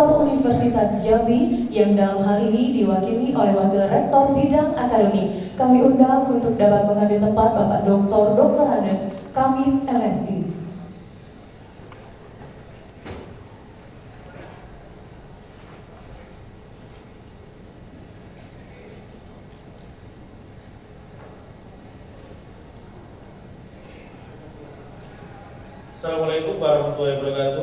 Rektor Universitas Jambi yang dalam hal ini diwakili oleh Wakil Rektor Bidang Akademik Kami undang untuk dapat mengambil tempat Bapak Dr. Dr. Handes, kami MSI. Assalamualaikum warahmatullahi wabarakatuh.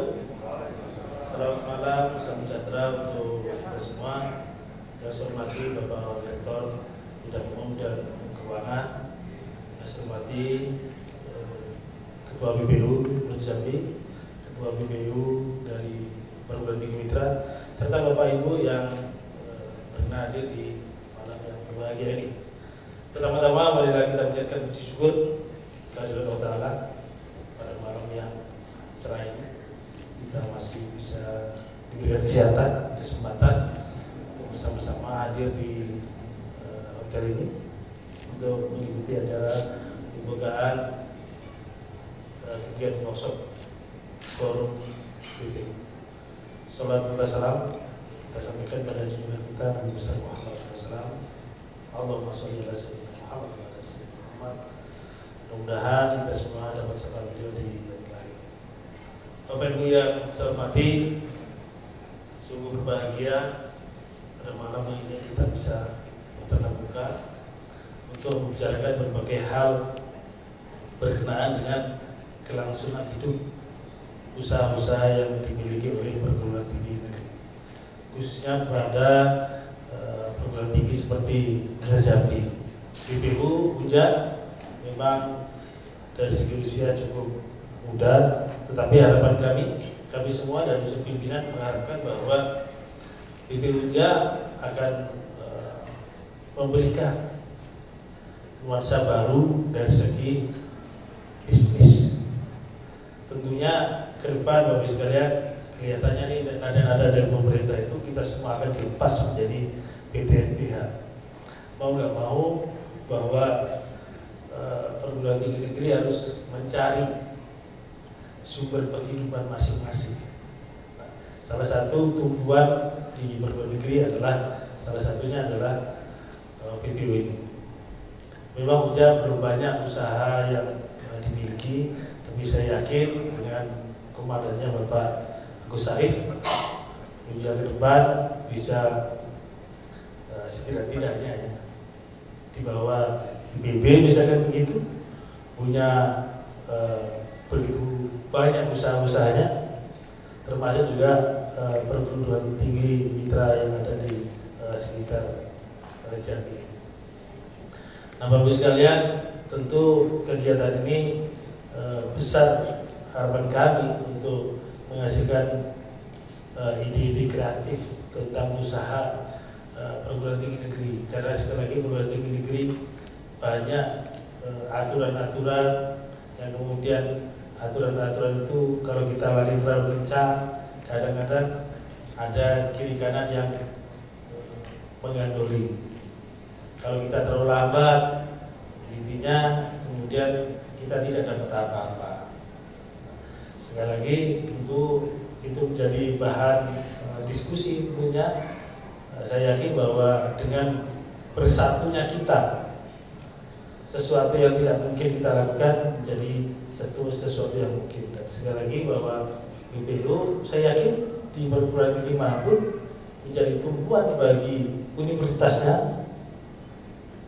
tumpuan bagi universitasnya,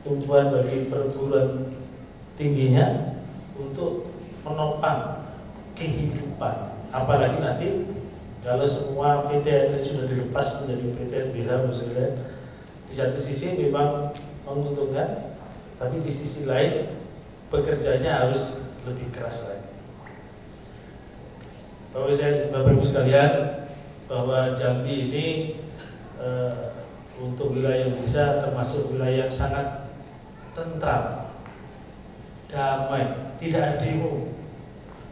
tumpuan bagi perguruan tingginya untuk menopang kehidupan. Apalagi nanti kalau semua PTN sudah dilepas menjadi PTN BH Muslim, di satu sisi memang menguntungkan, tapi di sisi lain bekerjanya harus lebih keras lagi. Bapak, Bapak Ibu sekalian, bahwa Jambi ini uh, untuk wilayah bisa termasuk wilayah yang sangat tentram, damai, tidak ada demo.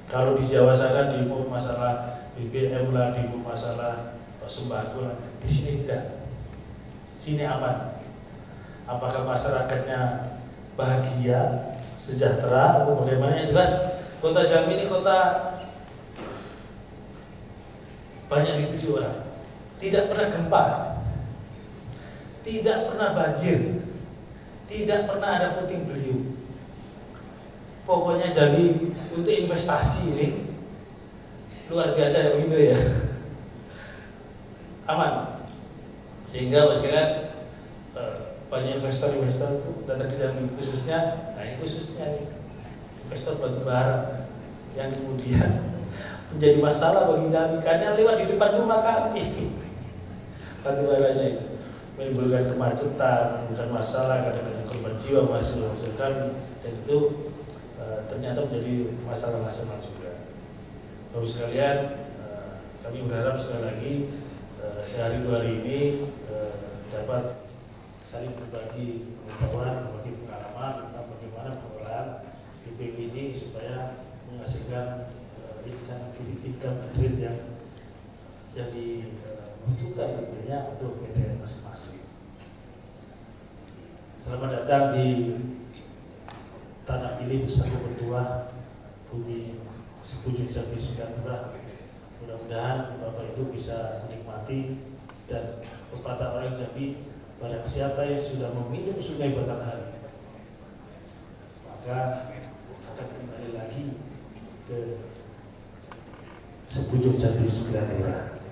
Kalau di Jawa sana demo masalah BBM lah, demo masalah sembako lah, di sini tidak. sini aman. Apakah masyarakatnya bahagia, sejahtera atau bagaimana? Yang jelas kota Jambi ini kota banyak dituju orang. Tidak pernah gempa tidak pernah banjir, tidak pernah ada puting beliung. Pokoknya jadi untuk investasi ini luar biasa ya begitu ya. Aman. Sehingga kalian eh, banyak investor-investor itu datang ke dalam khususnya, nah, khususnya nih investor batu bara yang kemudian menjadi masalah bagi kami karena lewat di depan rumah kami batu baranya itu menimbulkan kemacetan, menimbulkan masalah, kadang-kadang korban jiwa masih menghasilkan dan itu e, ternyata menjadi masalah nasional juga. Bapak sekalian, e, kami berharap sekali lagi e, sehari dua hari ini e, dapat saling berbagi pengetahuan, berbagi pengalaman tentang bagaimana pengelolaan IPB ini supaya menghasilkan ikan income, income yang yang dibutuhkan tentunya untuk PTN masing Selamat datang di Tanah Pilih Besar Bertuah Bumi sepuluh Jambi Singapura Mudah-mudahan Bapak Ibu bisa menikmati Dan pepatah orang Jambi Barang siapa yang sudah meminum sungai batang hari Maka akan kembali lagi ke Sebunyi Jambi Singapura Bapak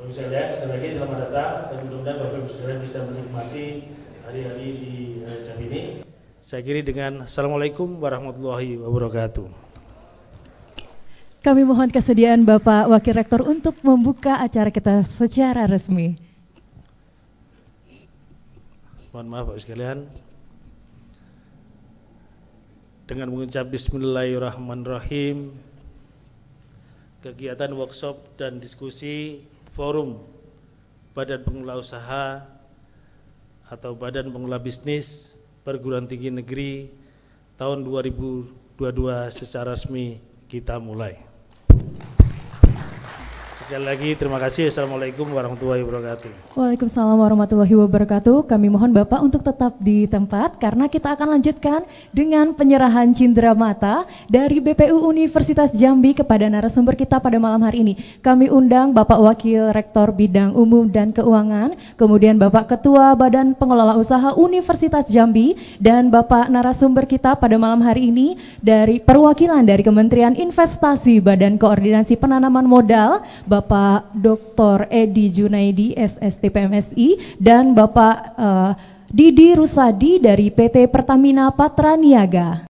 Ibu sekalian, sekali lagi selamat datang dan mudah-mudahan Bapak Ibu sekalian bisa menikmati hari-hari di eh, jam ini Saya kiri dengan Assalamualaikum warahmatullahi wabarakatuh. Kami mohon kesediaan Bapak Wakil Rektor untuk membuka acara kita secara resmi. Mohon maaf pak sekalian. Dengan mengucap Bismillahirrahmanirrahim, kegiatan workshop dan diskusi forum Badan Pengelola Usaha atau Badan Pengelola Bisnis Perguruan Tinggi Negeri tahun 2022 secara resmi kita mulai. Sekali lagi terima kasih. Assalamualaikum warahmatullahi wabarakatuh. Waalaikumsalam warahmatullahi wabarakatuh. Kami mohon Bapak untuk tetap di tempat karena kita akan lanjutkan dengan penyerahan cindera mata dari BPU Universitas Jambi kepada narasumber kita pada malam hari ini. Kami undang Bapak Wakil Rektor Bidang Umum dan Keuangan, kemudian Bapak Ketua Badan Pengelola Usaha Universitas Jambi dan Bapak narasumber kita pada malam hari ini dari perwakilan dari Kementerian Investasi Badan Koordinasi Penanaman Modal, Bapak Bapak Dr. Edi Junaidi SST PMSI dan Bapak uh, Didi Rusadi dari PT Pertamina Patraniaga.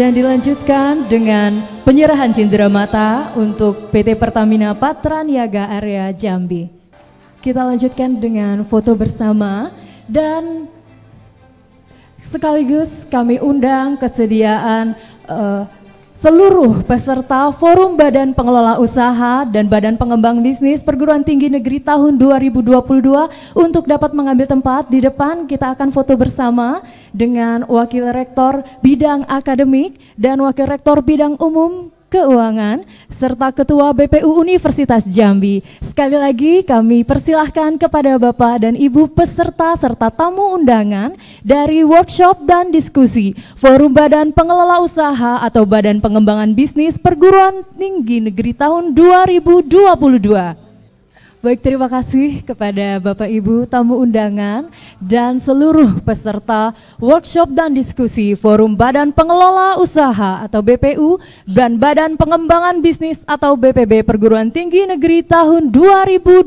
Dan dilanjutkan dengan penyerahan cindera mata untuk PT Pertamina Patraniaga Area Jambi. Kita lanjutkan dengan foto bersama dan sekaligus kami undang kesediaan uh, seluruh peserta Forum Badan Pengelola Usaha dan Badan Pengembang Bisnis Perguruan Tinggi Negeri tahun 2022 untuk dapat mengambil tempat di depan kita akan foto bersama dengan Wakil Rektor Bidang Akademik dan Wakil Rektor Bidang Umum Keuangan serta Ketua BPU Universitas Jambi. Sekali lagi kami persilahkan kepada Bapak dan Ibu peserta serta tamu undangan dari workshop dan diskusi Forum Badan Pengelola Usaha atau Badan Pengembangan Bisnis Perguruan Tinggi Negeri tahun 2022. Baik, terima kasih kepada Bapak Ibu tamu undangan dan seluruh peserta workshop dan diskusi Forum Badan Pengelola Usaha atau BPU dan Badan Pengembangan Bisnis atau BPB Perguruan Tinggi Negeri tahun 2022.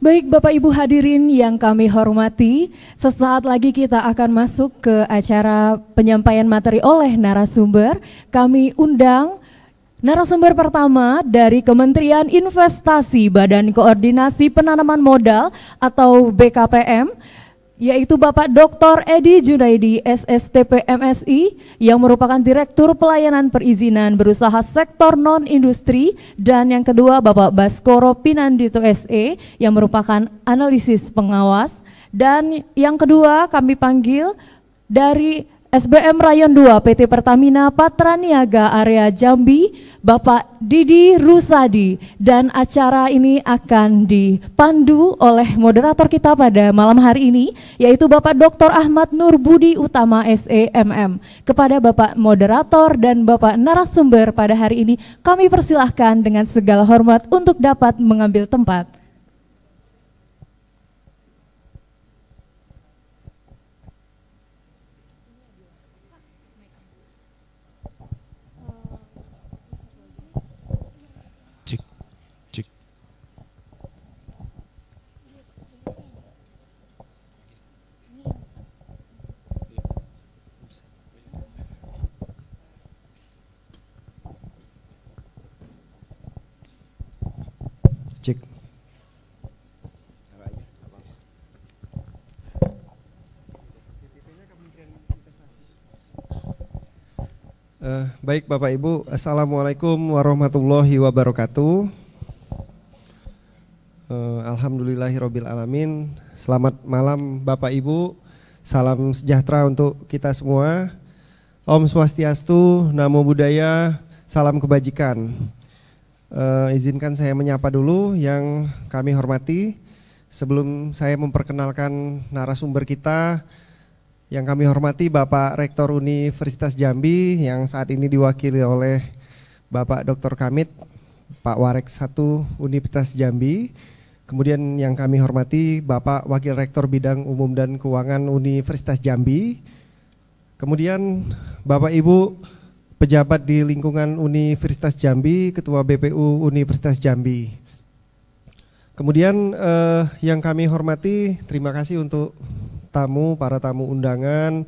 Baik Bapak Ibu hadirin yang kami hormati, sesaat lagi kita akan masuk ke acara penyampaian materi oleh narasumber. Kami undang Narasumber pertama dari Kementerian Investasi Badan Koordinasi Penanaman Modal atau BKPM yaitu Bapak Dr. Edi Junaidi SSTP MSI yang merupakan Direktur Pelayanan Perizinan Berusaha Sektor Non-Industri dan yang kedua Bapak Baskoro Pinandito SE yang merupakan Analisis Pengawas dan yang kedua kami panggil dari SBM Rayon 2 PT Pertamina Patraniaga area Jambi, Bapak Didi Rusadi dan acara ini akan dipandu oleh moderator kita pada malam hari ini yaitu Bapak Dr. Ahmad Nur Budi Utama SEMM. Kepada Bapak moderator dan Bapak narasumber pada hari ini kami persilahkan dengan segala hormat untuk dapat mengambil tempat. Uh, baik Bapak Ibu, Assalamualaikum warahmatullahi wabarakatuh. Uh, eh, Alhamdulillahirobbil alamin. Selamat malam Bapak Ibu. Salam sejahtera untuk kita semua. Om Swastiastu, Namo Buddhaya, salam kebajikan. Uh, izinkan saya menyapa dulu yang kami hormati. Sebelum saya memperkenalkan narasumber kita, yang kami hormati Bapak Rektor Universitas Jambi yang saat ini diwakili oleh Bapak Dr. Kamit, Pak Warek satu Universitas Jambi. Kemudian yang kami hormati Bapak Wakil Rektor Bidang Umum dan Keuangan Universitas Jambi. Kemudian Bapak Ibu pejabat di lingkungan Universitas Jambi, Ketua BPU Universitas Jambi. Kemudian eh, yang kami hormati, terima kasih untuk tamu, para tamu undangan,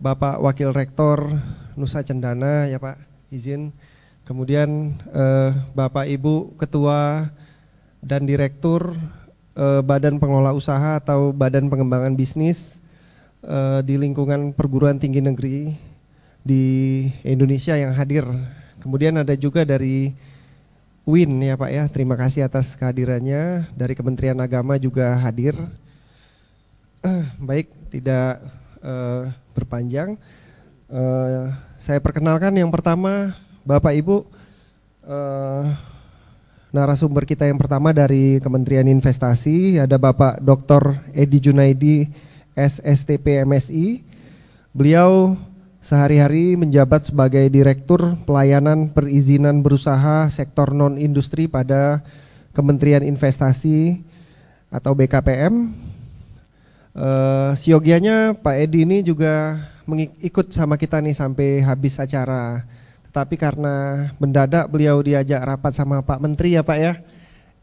Bapak Wakil Rektor Nusa Cendana ya Pak, izin. Kemudian eh, Bapak Ibu Ketua dan Direktur eh, Badan Pengelola Usaha atau Badan Pengembangan Bisnis eh, di lingkungan perguruan tinggi negeri di Indonesia yang hadir. Kemudian ada juga dari Win ya Pak ya, terima kasih atas kehadirannya. Dari Kementerian Agama juga hadir. Uh, baik, tidak uh, eh, berpanjang. Uh, eh, saya perkenalkan yang pertama Bapak Ibu uh, narasumber kita yang pertama dari Kementerian Investasi ada Bapak Dr. Edi Junaidi SSTP MSI. Beliau sehari-hari menjabat sebagai Direktur Pelayanan Perizinan Berusaha Sektor Non-Industri pada Kementerian Investasi atau BKPM Uh, eh, siogianya Pak Edi ini juga mengikut sama kita nih sampai habis acara. Tetapi karena mendadak beliau diajak rapat sama Pak Menteri ya Pak ya.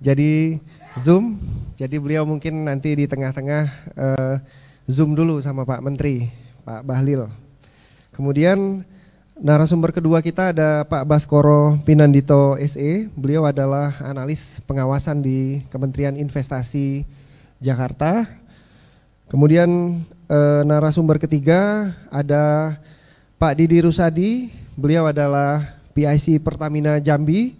Jadi Zoom, jadi beliau mungkin nanti di tengah-tengah uh, Zoom dulu sama Pak Menteri, Pak Bahlil. Kemudian narasumber kedua kita ada Pak Baskoro Pinandito SE. Beliau adalah analis pengawasan di Kementerian Investasi Jakarta. Kemudian eh, narasumber ketiga ada Pak Didi Rusadi, beliau adalah PIC Pertamina Jambi.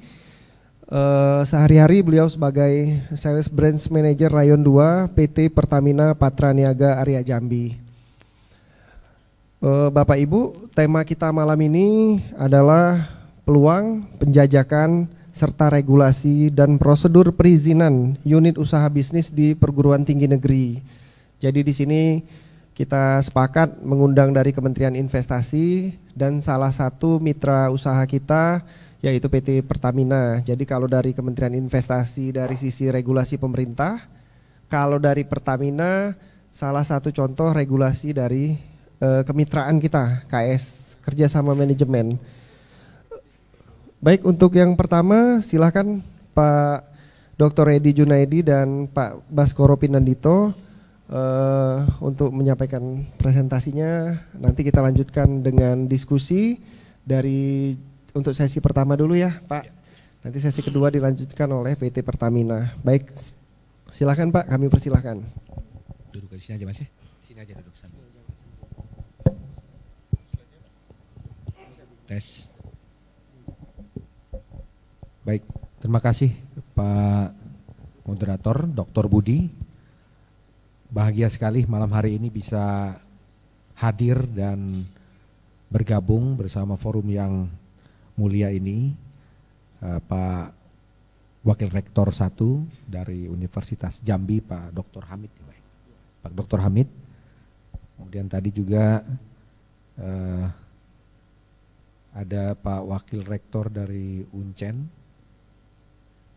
Eh, Sehari-hari beliau sebagai Sales Branch Manager Rayon 2 PT Pertamina Patraniaga Area Jambi. Eh, Bapak Ibu, tema kita malam ini adalah peluang penjajakan serta regulasi dan prosedur perizinan unit usaha bisnis di perguruan tinggi negeri. Jadi di sini kita sepakat mengundang dari Kementerian Investasi dan salah satu mitra usaha kita yaitu PT Pertamina. Jadi kalau dari Kementerian Investasi dari sisi regulasi pemerintah, kalau dari Pertamina salah satu contoh regulasi dari uh, kemitraan kita KS kerjasama manajemen. Baik untuk yang pertama silahkan Pak Dr. Edi Junaidi dan Pak Baskoro Pinandito uh, untuk menyampaikan presentasinya. Nanti kita lanjutkan dengan diskusi dari untuk sesi pertama dulu ya, Pak. Ya. Nanti sesi kedua dilanjutkan oleh PT Pertamina. Baik, silakan Pak, kami persilahkan. Duduk di sini aja Mas ya. Sini aja duduk. Tes. Baik, terima kasih Pak Moderator Dr. Budi bahagia sekali malam hari ini bisa hadir dan bergabung bersama forum yang mulia ini eh, Pak Wakil Rektor 1 dari Universitas Jambi Pak Dr. Hamid Pak Dr. Hamid kemudian tadi juga uh, ada Pak Wakil Rektor dari UNCEN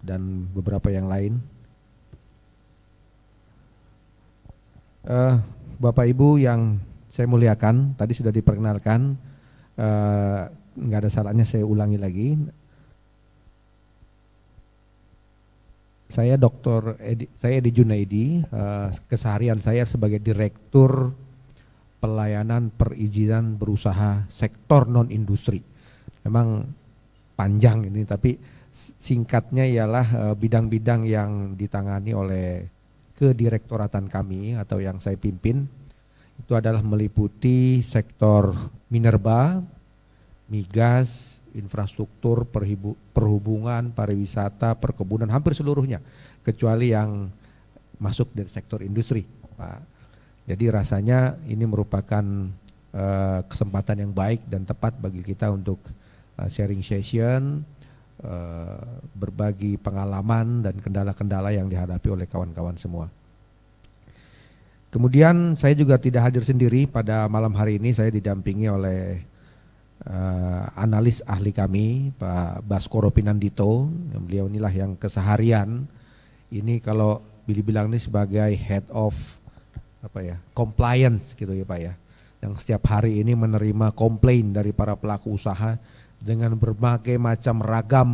dan beberapa yang lain uh, Bapak Ibu yang saya muliakan, tadi sudah diperkenalkan, eh, nggak uh, ada salahnya saya ulangi lagi. Saya Dr. Edi, saya Edi Junaidi, uh, keseharian saya sebagai Direktur Pelayanan Perizinan Berusaha Sektor Non-Industri. Memang panjang ini, tapi singkatnya ialah bidang-bidang yang ditangani oleh kedirektoratan kami atau yang saya pimpin itu adalah meliputi sektor minerba, migas, infrastruktur, perhubungan, pariwisata, perkebunan, hampir seluruhnya, kecuali yang masuk dari sektor industri, Pak. Jadi rasanya ini merupakan uh, kesempatan yang baik dan tepat bagi kita untuk uh, sharing session, Eh, berbagi pengalaman dan kendala-kendala yang dihadapi oleh kawan-kawan semua. Kemudian saya juga tidak hadir sendiri pada malam hari ini saya didampingi oleh uh, analis ahli kami Pak Baskoro Pinandito. Beliau inilah yang keseharian ini kalau bilang ini sebagai head of apa ya compliance gitu ya Pak ya yang setiap hari ini menerima komplain dari para pelaku usaha dengan berbagai macam ragam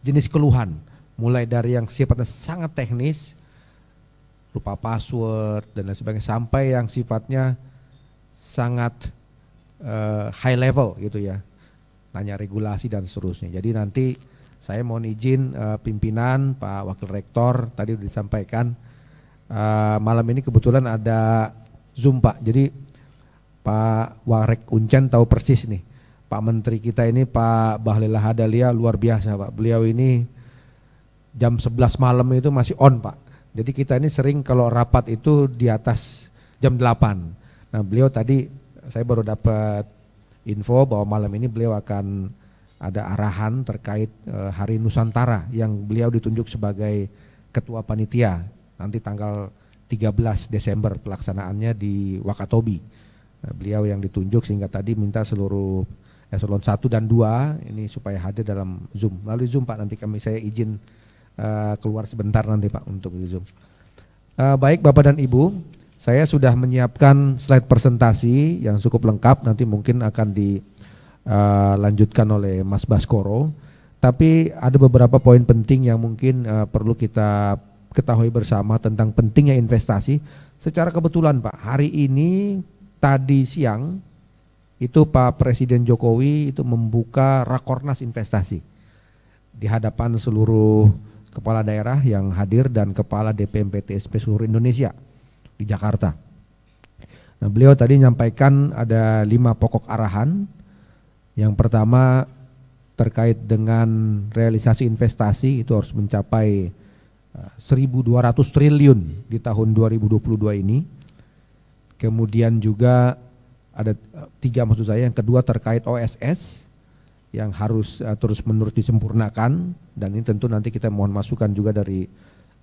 jenis keluhan, mulai dari yang sifatnya sangat teknis rupa password dan lain sebagainya sampai yang sifatnya sangat uh, high level gitu ya. Nanya regulasi dan seterusnya. Jadi nanti saya mohon izin uh, pimpinan Pak Wakil Rektor tadi sudah disampaikan uh, malam ini kebetulan ada Zoom Pak. Jadi Pak Warek Uncan tahu persis nih Pak Menteri kita ini Pak Bahlil hadalia luar biasa Pak. Beliau ini jam 11 malam itu masih on Pak. Jadi kita ini sering kalau rapat itu di atas jam 8. Nah beliau tadi saya baru dapat info bahwa malam ini beliau akan ada arahan terkait eh, Hari Nusantara yang beliau ditunjuk sebagai ketua panitia nanti tanggal 13 Desember pelaksanaannya di Wakatobi. Nah, beliau yang ditunjuk sehingga tadi minta seluruh eselon 1 dan 2 ini supaya hadir dalam Zoom. lalu Zoom Pak nanti kami saya izin uh, keluar sebentar nanti Pak untuk Zoom. Uh, baik Bapak dan Ibu, saya sudah menyiapkan slide presentasi yang cukup lengkap nanti mungkin akan dilanjutkan eh, uh, oleh Mas Baskoro. Tapi ada beberapa poin penting yang mungkin uh, perlu kita ketahui bersama tentang pentingnya investasi. Secara kebetulan Pak, hari ini tadi siang itu Pak Presiden Jokowi itu membuka rakornas investasi di hadapan seluruh kepala daerah yang hadir dan kepala DPMPTSP seluruh Indonesia di Jakarta. Nah, beliau tadi menyampaikan ada lima pokok arahan. Yang pertama terkait dengan realisasi investasi itu harus mencapai 1.200 eh, triliun di tahun 2022 ini. Kemudian juga ada eh, tiga maksud saya. Yang kedua terkait OSS yang harus uh, terus menerus disempurnakan dan ini tentu nanti kita mohon masukan juga dari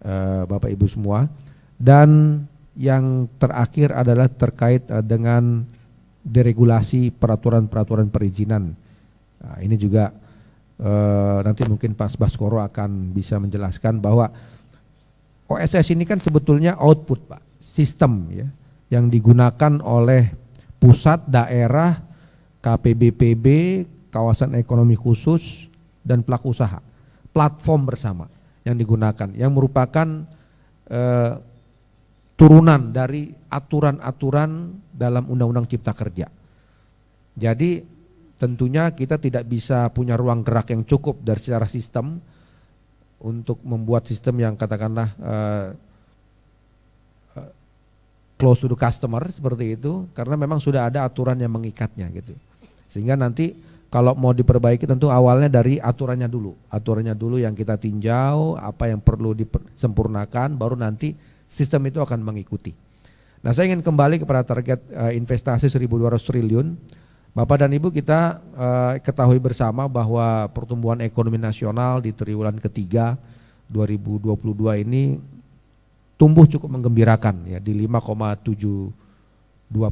uh, Bapak Ibu semua. Dan yang terakhir adalah terkait uh, dengan deregulasi peraturan-peraturan perizinan. Nah, ini juga uh, nanti mungkin Pak Baskoro akan bisa menjelaskan bahwa OSS ini kan sebetulnya output Pak, sistem ya yang digunakan oleh pusat, daerah, KPBPB, kawasan ekonomi khusus, dan pelaku usaha. Platform bersama yang digunakan, yang merupakan eh, turunan dari aturan-aturan dalam Undang-Undang Cipta Kerja. Jadi tentunya kita tidak bisa punya ruang gerak yang cukup dari secara sistem untuk membuat sistem yang katakanlah eh, close to the customer seperti itu karena memang sudah ada aturan yang mengikatnya gitu. Sehingga nanti kalau mau diperbaiki tentu awalnya dari aturannya dulu. Aturannya dulu yang kita tinjau, apa yang perlu disempurnakan baru nanti sistem itu akan mengikuti. Nah, saya ingin kembali kepada target uh, investasi 1.200 triliun. Bapak dan Ibu kita uh, ketahui bersama bahwa pertumbuhan ekonomi nasional di triwulan ketiga 2022 ini tumbuh cukup menggembirakan ya di 5,72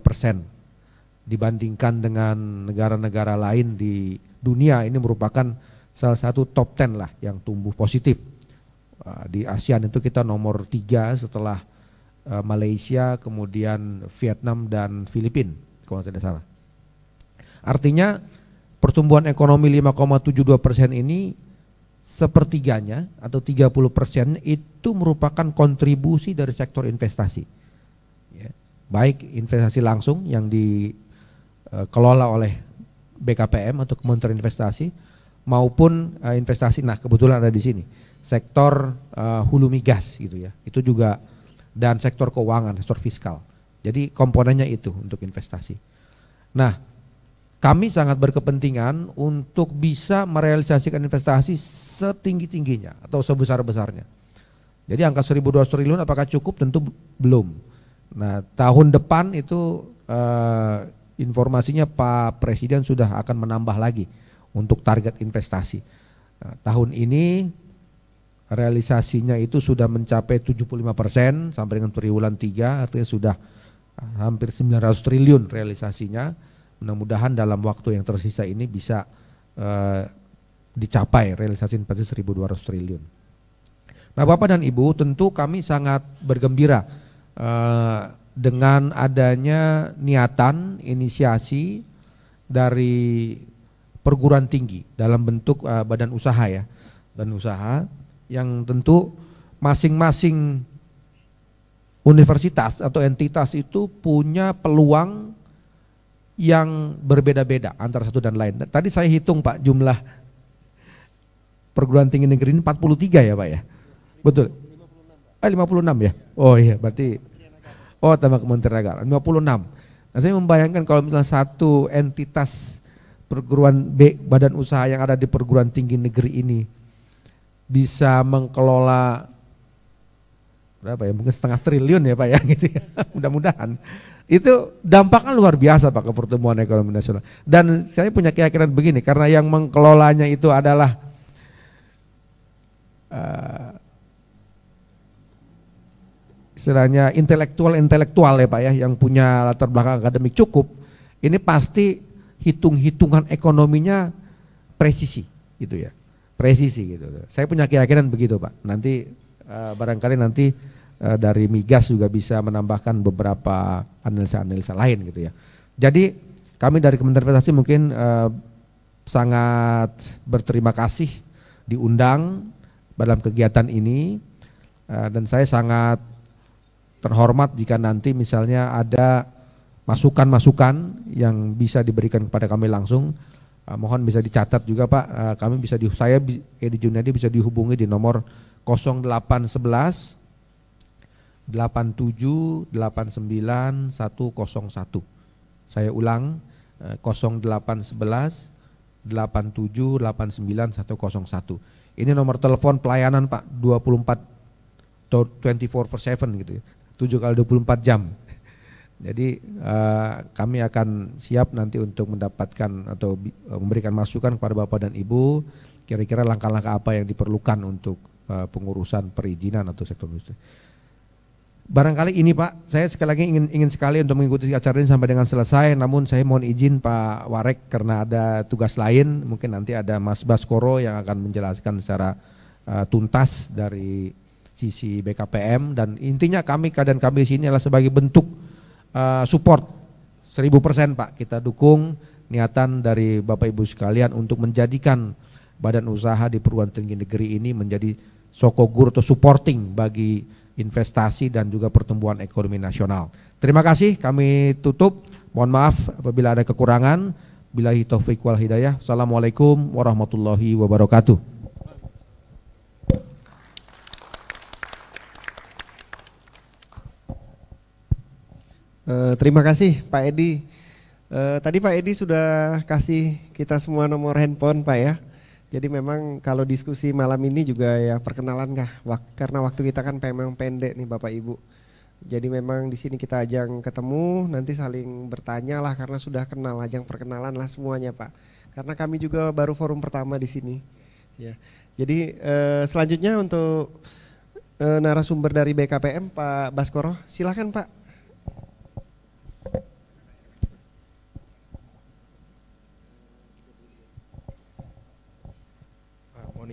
persen dibandingkan dengan negara-negara lain di dunia ini merupakan salah satu top 10 lah yang tumbuh positif ah, di ASEAN itu kita nomor tiga setelah eh, Malaysia kemudian Vietnam dan Filipina kalau tidak salah artinya pertumbuhan ekonomi 5,72 persen ini sepertiganya atau 30 persen itu merupakan kontribusi dari sektor investasi. Ya, baik investasi langsung yang dikelola oleh BKPM atau Kementerian Investasi maupun uh, investasi. Nah kebetulan ada di sini sektor uh, hulu migas gitu ya. Itu juga dan sektor keuangan, sektor fiskal. Jadi komponennya itu untuk investasi. Nah kami sangat berkepentingan untuk bisa merealisasikan investasi setinggi-tingginya atau sebesar-besarnya. Jadi angka 1.200 triliun apakah cukup? Tentu belum. Nah tahun depan itu eh, informasinya Pak Presiden sudah akan menambah lagi untuk target investasi. Nah, tahun ini realisasinya itu sudah mencapai 75 persen sampai dengan triwulan 3 artinya sudah eh, hampir 900 triliun realisasinya Mudah-mudahan dalam waktu yang tersisa ini bisa uh, dicapai realisasi investasi 1.200 triliun. Nah Bapak dan Ibu tentu kami sangat bergembira uh, dengan adanya niatan inisiasi dari perguruan tinggi dalam bentuk uh, badan usaha ya dan usaha yang tentu masing-masing universitas atau entitas itu punya peluang yang berbeda-beda antara satu dan lain. Tadi saya hitung Pak jumlah perguruan tinggi negeri ini 43 ya Pak ya? Betul? Eh 56 ya? Oh iya berarti Oh tambah Kementerian Agama 56. Nah saya membayangkan kalau misalnya satu entitas perguruan B, badan usaha yang ada di perguruan tinggi negeri ini bisa mengkelola berapa ya mungkin setengah triliun ya Pak ya gitu ya. Mudah-mudahan itu dampaknya luar biasa Pak ke pertumbuhan ekonomi nasional. Dan saya punya keyakinan begini karena yang mengkelolanya itu adalah uh, istilahnya intelektual-intelektual ya Pak ya yang punya latar belakang akademik cukup, ini pasti hitung-hitungan ekonominya presisi gitu ya. Presisi gitu. Saya punya keyakinan begitu Pak. Nanti uh, barangkali nanti Eh, dari migas juga bisa menambahkan beberapa analisa-analisa lain gitu ya. Jadi kami dari Kementerian Investasi mungkin eh, sangat berterima kasih diundang dalam kegiatan ini eh, dan saya sangat terhormat jika nanti misalnya ada masukan-masukan yang bisa diberikan kepada kami langsung eh, mohon bisa dicatat juga Pak eh, kami bisa di saya Edi Junadi bisa dihubungi di nomor 0811 satu 89 101. Saya ulang 0811 eh, satu 101. Ini nomor telepon pelayanan Pak 24 24 per 7 gitu ya. 7 kali 24 jam. Jadi eh, kami akan siap nanti untuk mendapatkan atau eh, memberikan masukan kepada Bapak dan Ibu kira-kira langkah-langkah apa yang diperlukan untuk pengurusan perizinan atau sektor industri. Barangkali ini Pak, saya sekali lagi ingin ingin sekali untuk mengikuti acara ini sampai dengan selesai. Namun saya mohon izin Pak Warek karena ada tugas lain. Mungkin nanti ada Mas Baskoro yang akan menjelaskan secara uh, tuntas dari sisi BKPM dan intinya kami keadaan kami di sini adalah sebagai bentuk uh, support 1000% Pak. Kita dukung niatan dari Bapak Ibu sekalian untuk menjadikan badan usaha di perguruan tinggi negeri ini menjadi sokogur atau supporting bagi investasi dan juga pertumbuhan ekonomi nasional. Terima kasih kami tutup. Mohon maaf apabila ada kekurangan. Bila taufiq wal hidayah. Assalamualaikum warahmatullahi wabarakatuh. Eh, terima kasih Pak Edi. Eh, tadi Pak Edi sudah kasih kita semua nomor handphone Pak ya. Jadi memang kalau diskusi malam ini juga ya perkenalan kah? Wak karena waktu kita kan memang pendek nih Bapak Ibu. Jadi memang di sini kita ajang ketemu, nanti saling bertanya lah karena sudah kenal, ajang perkenalan lah semuanya Pak. Karena kami juga baru forum pertama di sini. Ya. Jadi eh, selanjutnya untuk eh, narasumber dari BKPM Pak Baskoro, silahkan Pak.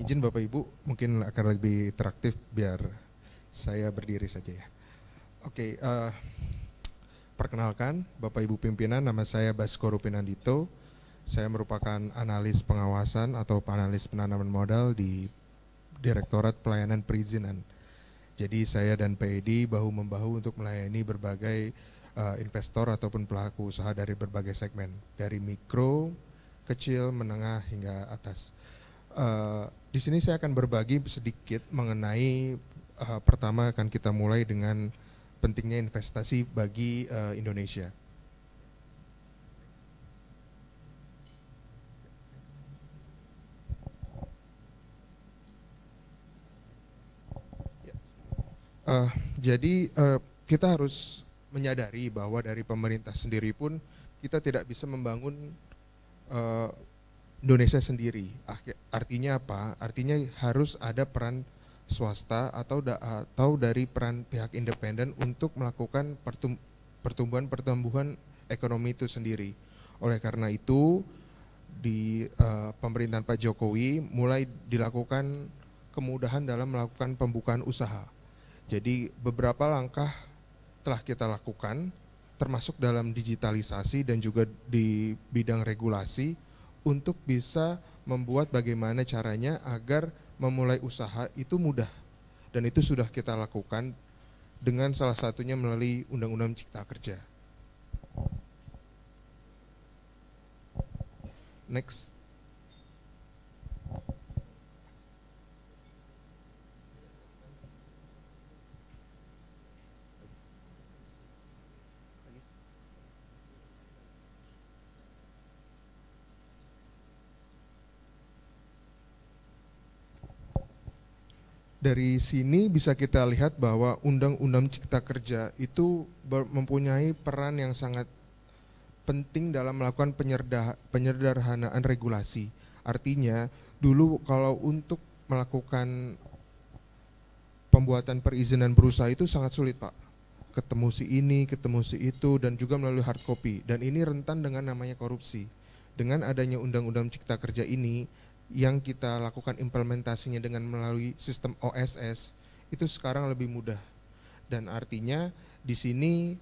izin Bapak Ibu mungkin akan lebih interaktif biar saya berdiri saja ya. Oke, okay, uh, eh, perkenalkan Bapak Ibu pimpinan nama saya Basko Rupinandito. Saya merupakan analis pengawasan atau analis penanaman modal di Direktorat Pelayanan Perizinan. Jadi saya dan PED bahu-membahu untuk melayani berbagai uh, investor ataupun pelaku usaha dari berbagai segmen, dari mikro, kecil, menengah hingga atas. Uh, di sini saya akan berbagi sedikit mengenai uh, pertama akan kita mulai dengan pentingnya investasi bagi uh, Indonesia. Uh, jadi uh, kita harus menyadari bahwa dari pemerintah sendiri pun kita tidak bisa membangun uh, Indonesia sendiri. Artinya apa? Artinya harus ada peran swasta atau da atau dari peran pihak independen untuk melakukan pertumbuhan pertumbuhan ekonomi itu sendiri. Oleh karena itu di uh, pemerintahan Pak Jokowi mulai dilakukan kemudahan dalam melakukan pembukaan usaha. Jadi beberapa langkah telah kita lakukan termasuk dalam digitalisasi dan juga di bidang regulasi untuk bisa membuat bagaimana caranya agar memulai usaha itu mudah. Dan itu sudah kita lakukan dengan salah satunya melalui Undang-Undang Cipta Kerja. Next. dari sini bisa kita lihat bahwa Undang-Undang Cipta Kerja itu mempunyai peran yang sangat penting dalam melakukan penyederhanaan regulasi. Artinya, dulu kalau untuk melakukan pembuatan perizinan berusaha itu sangat sulit, Pak. Ketemu si ini, ketemu si itu, dan juga melalui hard copy. Dan ini rentan dengan namanya korupsi. Dengan adanya Undang-Undang Cipta Kerja ini, yang kita lakukan implementasinya dengan melalui sistem OSS itu sekarang lebih mudah dan artinya di sini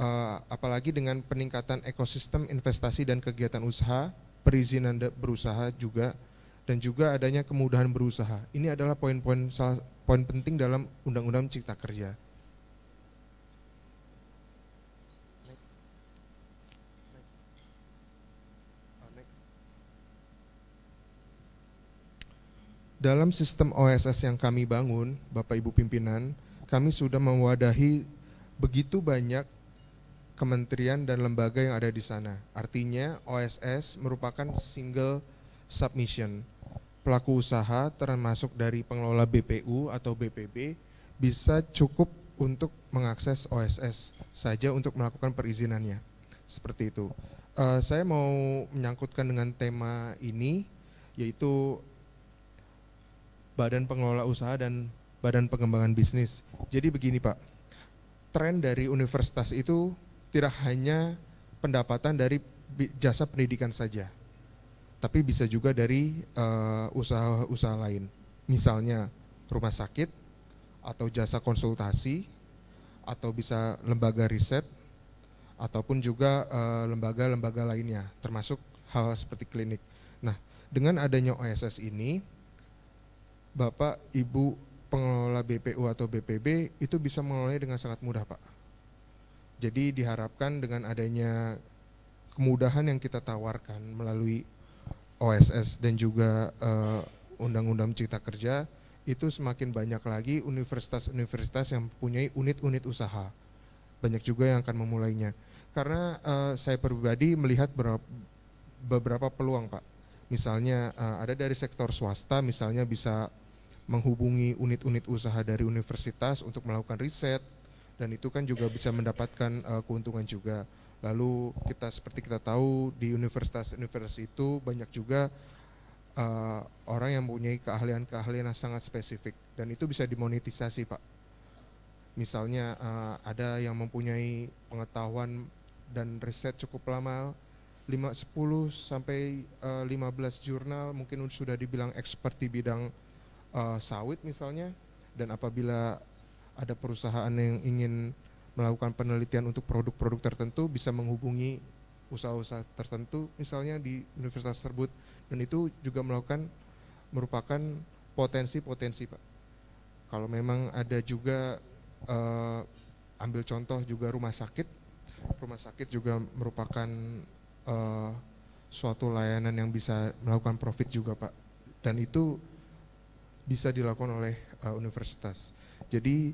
eh, apalagi dengan peningkatan ekosistem investasi dan kegiatan usaha perizinan berusaha juga dan juga adanya kemudahan berusaha ini adalah poin-poin poin penting dalam undang-undang cipta kerja dalam sistem OSS yang kami bangun, Bapak Ibu pimpinan, kami sudah mewadahi begitu banyak kementerian dan lembaga yang ada di sana. Artinya OSS merupakan single submission. Pelaku usaha termasuk dari pengelola BPU atau BPB bisa cukup untuk mengakses OSS saja untuk melakukan perizinannya. Seperti itu. Uh, saya mau menyangkutkan dengan tema ini yaitu Badan Pengelola Usaha dan Badan Pengembangan Bisnis. Jadi begini Pak, tren dari universitas itu tidak hanya pendapatan dari jasa pendidikan saja, tapi bisa juga dari eh, usaha-usaha lain. Misalnya rumah sakit, atau jasa konsultasi, atau bisa lembaga riset, ataupun juga eh, lembaga-lembaga lainnya, termasuk hal seperti klinik. Nah, dengan adanya OSS ini, Bapak, Ibu, pengelola BPU atau BPB itu bisa mengelolanya dengan sangat mudah, Pak. Jadi diharapkan dengan adanya kemudahan yang kita tawarkan melalui OSS dan juga eh, Undang-Undang uh, Cipta Kerja itu semakin banyak lagi universitas-universitas yang mempunyai unit-unit usaha. Banyak juga yang akan memulainya. Karena uh, saya pribadi melihat beberapa peluang, Pak. Misalnya uh, ada dari sektor swasta, misalnya bisa menghubungi unit-unit usaha dari universitas untuk melakukan riset dan itu kan juga bisa mendapatkan uh, keuntungan juga. Lalu kita seperti kita tahu di universitas-universitas itu banyak juga uh, orang yang mempunyai keahlian-keahlian yang sangat spesifik dan itu bisa dimonetisasi, Pak. Misalnya uh, ada yang mempunyai pengetahuan dan riset cukup lama 5 10 sampai uh, 15 jurnal mungkin sudah dibilang expert di bidang uh, sawit misalnya dan apabila ada perusahaan yang ingin melakukan penelitian untuk produk-produk tertentu bisa menghubungi usaha-usaha tertentu misalnya di universitas tersebut dan itu juga melakukan merupakan potensi-potensi Pak. Kalau memang ada juga uh, ambil contoh juga rumah sakit. Rumah sakit juga merupakan uh, suatu layanan yang bisa melakukan profit juga Pak. Dan itu bisa dilakukan oleh uh, universitas. Jadi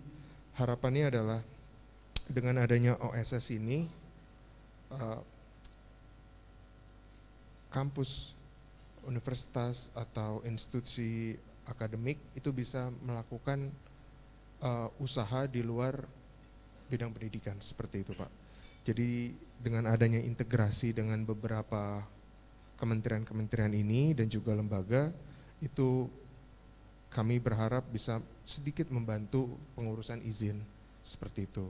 harapannya adalah dengan adanya OSS ini uh, kampus universitas atau institusi akademik itu bisa melakukan uh, usaha di luar bidang pendidikan seperti itu Pak. Jadi dengan adanya integrasi dengan beberapa kementerian-kementerian ini dan juga lembaga itu kami berharap bisa sedikit membantu pengurusan izin seperti itu.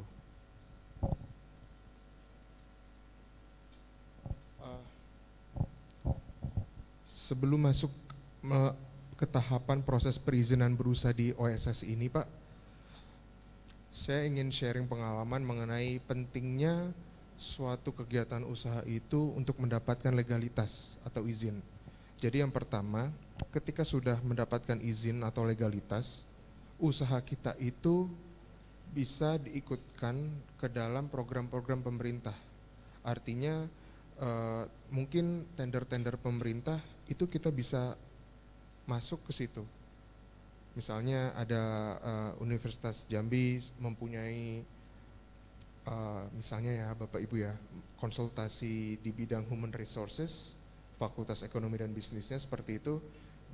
sebelum masuk ke tahapan proses perizinan berusaha di OSS ini, Pak, saya ingin sharing pengalaman mengenai pentingnya suatu kegiatan usaha itu untuk mendapatkan legalitas atau izin. Jadi yang pertama, ketika sudah mendapatkan izin atau legalitas, usaha kita itu bisa diikutkan ke dalam program-program pemerintah. Artinya e, mungkin tender-tender pemerintah itu kita bisa masuk ke situ. Misalnya ada e, Universitas Jambi mempunyai e, misalnya ya Bapak Ibu ya konsultasi di bidang human resources, Fakultas Ekonomi dan Bisnisnya seperti itu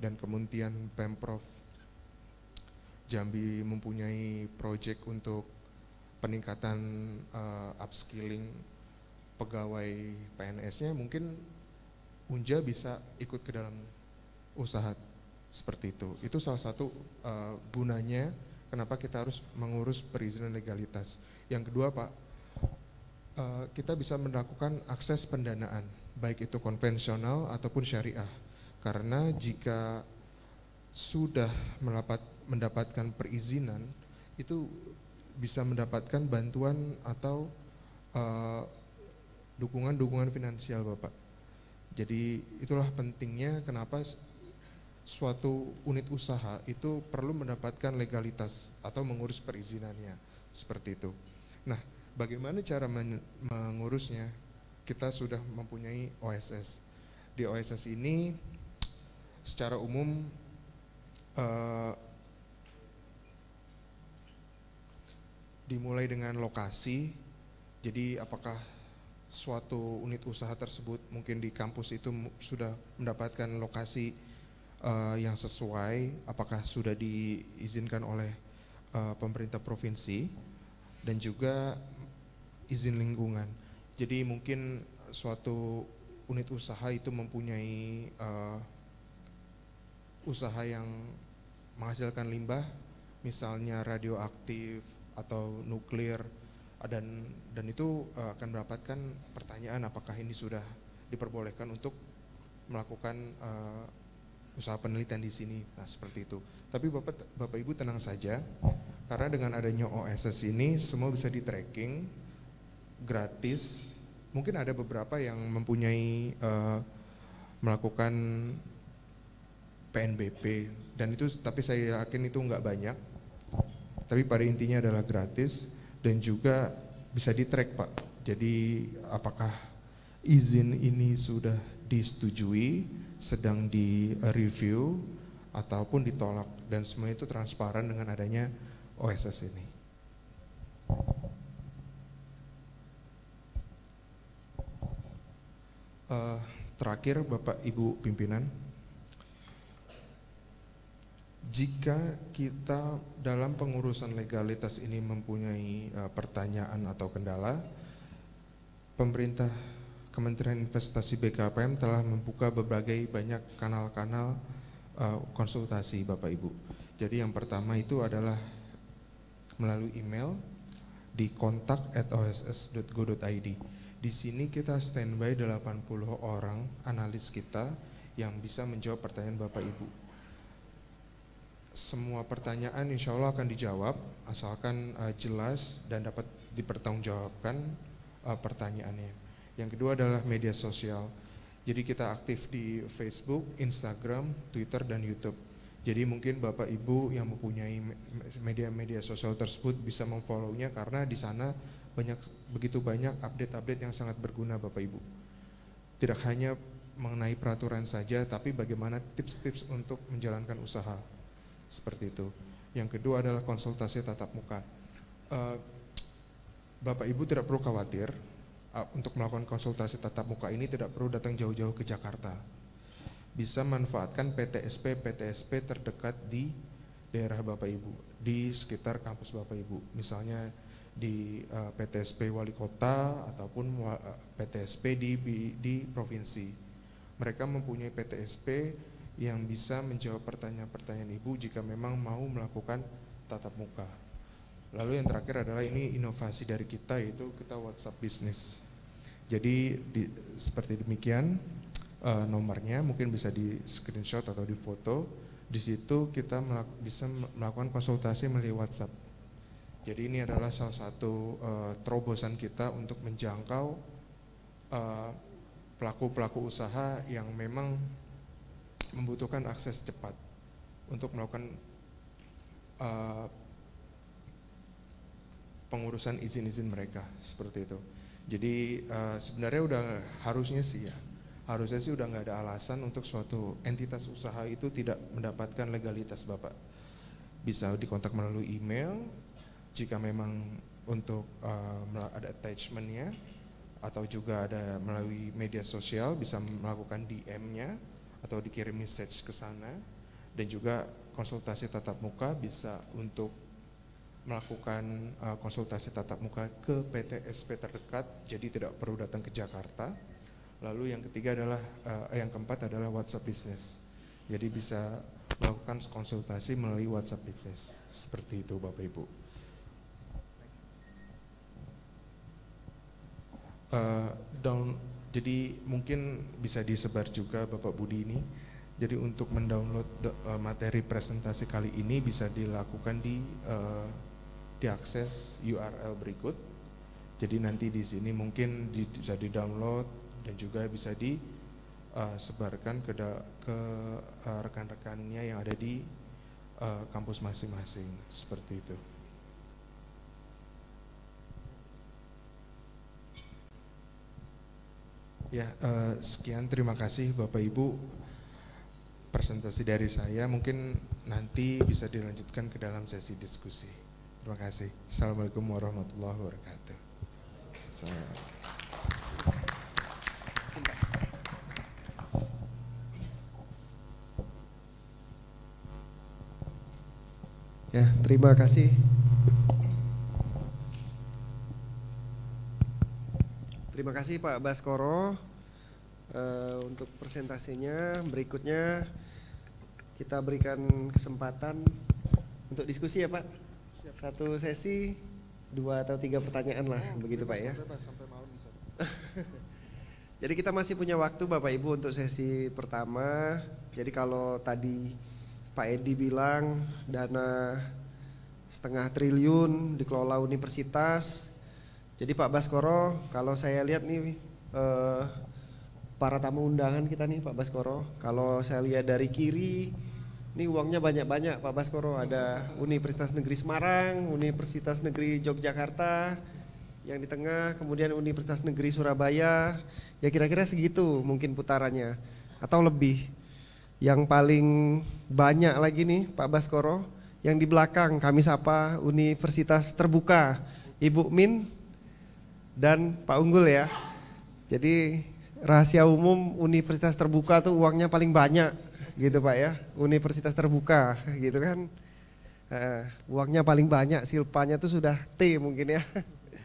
dan kemudian Pemprov Jambi mempunyai proyek untuk peningkatan uh, upskilling pegawai PNS-nya mungkin Unja bisa ikut ke dalam usaha seperti itu. Itu salah satu uh, gunanya kenapa kita harus mengurus perizinan legalitas. Yang kedua Pak, uh, kita bisa melakukan akses pendanaan, baik itu konvensional ataupun syariah karena jika sudah melapat, mendapatkan perizinan, itu bisa mendapatkan bantuan atau eh, dukungan-dukungan uh, finansial Bapak. Jadi itulah pentingnya kenapa suatu unit usaha itu perlu mendapatkan legalitas atau mengurus perizinannya seperti itu. Nah, bagaimana cara men mengurusnya? Kita sudah mempunyai OSS. Di OSS ini secara umum uh, dimulai dengan lokasi. Jadi apakah suatu unit usaha tersebut mungkin di kampus itu sudah mendapatkan lokasi uh, yang sesuai, apakah sudah diizinkan oleh uh, pemerintah provinsi dan juga izin lingkungan. Jadi mungkin suatu unit usaha itu mempunyai uh, usaha yang menghasilkan limbah, misalnya radioaktif atau nuklir, ah, dan dan itu eh, akan mendapatkan pertanyaan apakah ini sudah diperbolehkan untuk melakukan uh, usaha penelitian di sini. Nah, seperti itu. Tapi Bapak Bapak Ibu tenang saja karena dengan adanya OSS ini semua bisa di tracking gratis. Mungkin ada beberapa yang mempunyai uh, melakukan PNBP dan itu tapi saya yakin itu nggak banyak tapi pada intinya adalah gratis dan juga bisa di track pak jadi apakah izin ini sudah disetujui sedang di review ataupun ditolak dan semua itu transparan dengan adanya OSS ini uh, terakhir Bapak Ibu pimpinan jika kita dalam pengurusan legalitas ini mempunyai uh, pertanyaan atau kendala, pemerintah Kementerian Investasi BKPM telah membuka berbagai banyak kanal-kanal uh, konsultasi Bapak Ibu. Jadi yang pertama itu adalah melalui email di kontak at oss.go.id. Di sini kita standby 80 orang analis kita yang bisa menjawab pertanyaan Bapak Ibu semua pertanyaan insya Allah akan dijawab asalkan uh, jelas dan dapat dipertanggungjawabkan uh, pertanyaannya. Yang kedua adalah media sosial. Jadi kita aktif di Facebook, Instagram, Twitter, dan YouTube. Jadi mungkin Bapak Ibu yang mempunyai media-media sosial tersebut bisa memfollownya karena di sana banyak begitu banyak update-update yang sangat berguna Bapak Ibu. Tidak hanya mengenai peraturan saja, tapi bagaimana tips-tips untuk menjalankan usaha seperti itu. Yang kedua adalah konsultasi tatap muka. Eh, Bapak Ibu tidak perlu khawatir eh, untuk melakukan konsultasi tatap muka ini tidak perlu datang jauh-jauh ke Jakarta. Bisa manfaatkan PTSP PTSP terdekat di daerah Bapak Ibu, di sekitar kampus Bapak Ibu. Misalnya di PTSP eh, wali kota ataupun PTSP di di provinsi. Mereka mempunyai PTSP yang bisa menjawab pertanyaan-pertanyaan Ibu jika memang mau melakukan tatap muka. Lalu yang terakhir adalah ini inovasi dari kita yaitu kita WhatsApp bisnis. Jadi di, seperti demikian uh, nomornya mungkin bisa di screenshot atau di foto. Di situ kita melak bisa melakukan konsultasi melalui WhatsApp. Jadi ini adalah salah satu uh, terobosan kita untuk menjangkau eh, pelaku -pelaku usaha yang memang membutuhkan akses cepat untuk melakukan uh, pengurusan izin-izin mereka seperti itu. Jadi uh, sebenarnya udah harusnya sih ya, harusnya sih udah nggak ada alasan untuk suatu entitas usaha itu tidak mendapatkan legalitas bapak. Bisa dikontak melalui email jika memang untuk uh, ada attachmentnya atau juga ada melalui media sosial bisa melakukan DM-nya atau dikirim message ke sana dan juga konsultasi tatap muka bisa untuk melakukan eh, konsultasi tatap muka ke PTSP terdekat jadi tidak perlu datang ke Jakarta. Lalu yang ketiga adalah uh, yang keempat adalah WhatsApp Business. Jadi bisa melakukan konsultasi melalui WhatsApp Business. Seperti itu Bapak Ibu. Uh, down jadi mungkin bisa disebar juga Bapak Budi ini. Jadi untuk mendownload the, uh, materi presentasi kali ini bisa dilakukan di uh, diakses URL berikut. Jadi nanti di sini mungkin di, bisa di download dan juga bisa disebarkan e, ke ke uh, rekan-rekannya yang ada di uh, kampus masing-masing seperti itu. Ya, uh, sekian terima kasih Bapak Ibu presentasi dari saya. Mungkin nanti bisa dilanjutkan ke dalam sesi diskusi. Terima kasih. Assalamualaikum warahmatullahi wabarakatuh. Ya, terima kasih terima kasih Pak Baskoro uh, untuk presentasinya. Berikutnya kita berikan kesempatan untuk diskusi ya Pak. Siap. Satu sesi dua atau tiga pertanyaan lah, oh, begitu Pak ya. sampai malam bisa. Jadi kita masih punya waktu Bapak Ibu untuk sesi pertama. Jadi kalau tadi Pak Edi bilang dana setengah triliun dikelola universitas, jadi Pak Baskoro, kalau saya lihat nih eh, para tamu undangan kita nih Pak Baskoro, kalau saya lihat dari kiri ini uangnya banyak-banyak Pak Baskoro, ada Universitas Negeri Semarang, Universitas Negeri Yogyakarta, yang di tengah kemudian Universitas Negeri Surabaya, ya kira-kira segitu mungkin putarannya atau lebih. Yang paling banyak lagi nih Pak Baskoro, yang di belakang kami sapa Universitas Terbuka Ibu Min dan Pak Unggul ya. Jadi rahasia umum universitas terbuka tuh uangnya paling banyak gitu Pak ya. Universitas terbuka gitu kan. Uh, uangnya paling banyak, silpanya tuh sudah T mungkin ya.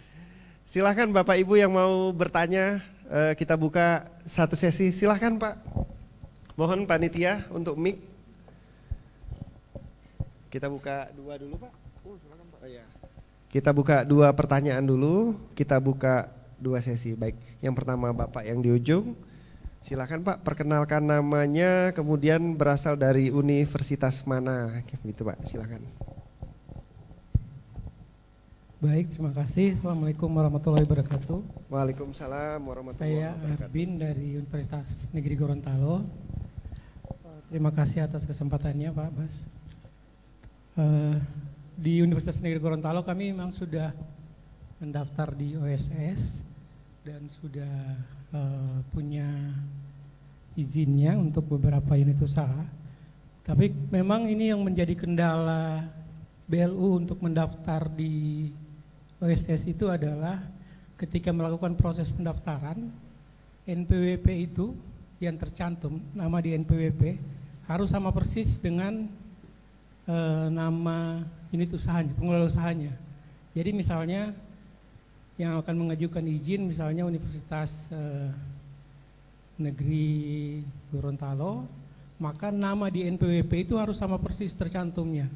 Silahkan Bapak Ibu yang mau bertanya, uh, kita buka satu sesi. Silahkan Pak. Mohon panitia untuk mic. Kita buka dua dulu Pak. Kita buka dua pertanyaan dulu, kita buka dua sesi. Baik, yang pertama Bapak yang di ujung. Silakan Pak, perkenalkan namanya, kemudian berasal dari universitas mana. Gitu Pak, silakan. Baik, terima kasih. Assalamualaikum warahmatullahi wabarakatuh. Waalaikumsalam warahmatullahi wabarakatuh. Saya Arbin dari Universitas Negeri Gorontalo. Terima kasih atas kesempatannya Pak Bas. Eh, di Universitas Negeri Gorontalo kami memang sudah mendaftar di OSS dan sudah uh, punya izinnya untuk beberapa unit usaha. Tapi memang ini yang menjadi kendala BLU untuk mendaftar di OSS itu adalah ketika melakukan proses pendaftaran NPWP itu yang tercantum nama di NPWP harus sama persis dengan e, nama tuh usahanya, pengelola usahanya. Jadi misalnya yang akan mengajukan izin misalnya Universitas e, Negeri Gorontalo, maka nama di NPWP itu harus sama persis tercantumnya.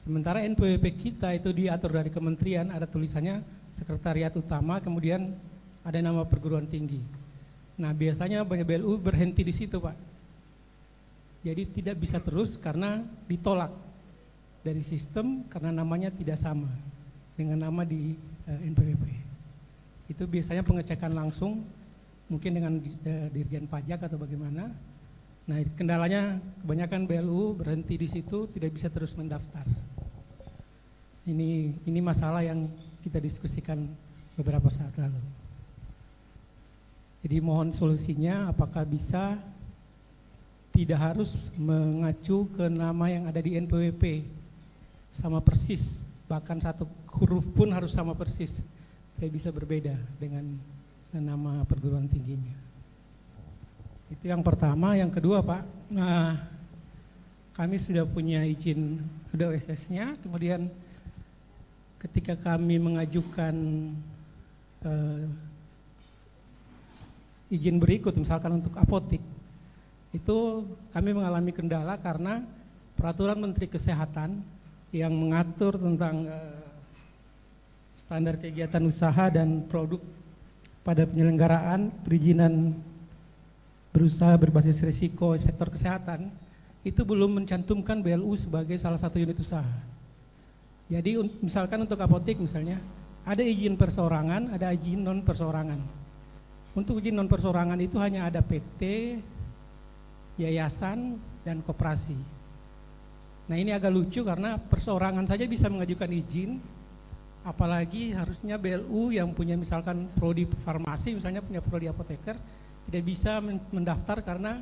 Sementara NPWP kita itu diatur dari kementerian, ada tulisannya sekretariat utama, kemudian ada nama perguruan tinggi. Nah biasanya banyak BLU berhenti di situ Pak jadi tidak bisa terus karena ditolak dari sistem karena namanya tidak sama dengan nama di uh, eh, NPWP. Itu biasanya pengecekan langsung mungkin dengan uh, dirjen pajak atau bagaimana. Nah, kendalanya kebanyakan BLU berhenti di situ tidak bisa terus mendaftar. Ini ini masalah yang kita diskusikan beberapa saat lalu. Jadi mohon solusinya apakah bisa tidak harus mengacu ke nama yang ada di NPWP sama persis bahkan satu huruf pun harus sama persis saya bisa berbeda dengan nama perguruan tingginya itu yang pertama yang kedua Pak nah kami sudah punya izin sudah OSS-nya kemudian ketika kami mengajukan eh, izin berikut misalkan untuk apotik itu kami mengalami kendala karena peraturan Menteri Kesehatan yang mengatur tentang eh, standar kegiatan usaha dan produk pada penyelenggaraan perizinan berusaha berbasis risiko sektor kesehatan itu belum mencantumkan BLU sebagai salah satu unit usaha. Jadi misalkan untuk apotek misalnya ada izin perseorangan, ada izin non perseorangan. Untuk izin non perseorangan itu hanya ada PT, yayasan, dan koperasi. Nah ini agak lucu karena perseorangan saja bisa mengajukan izin, apalagi harusnya BLU yang punya misalkan prodi farmasi, misalnya punya prodi apoteker, tidak bisa mendaftar karena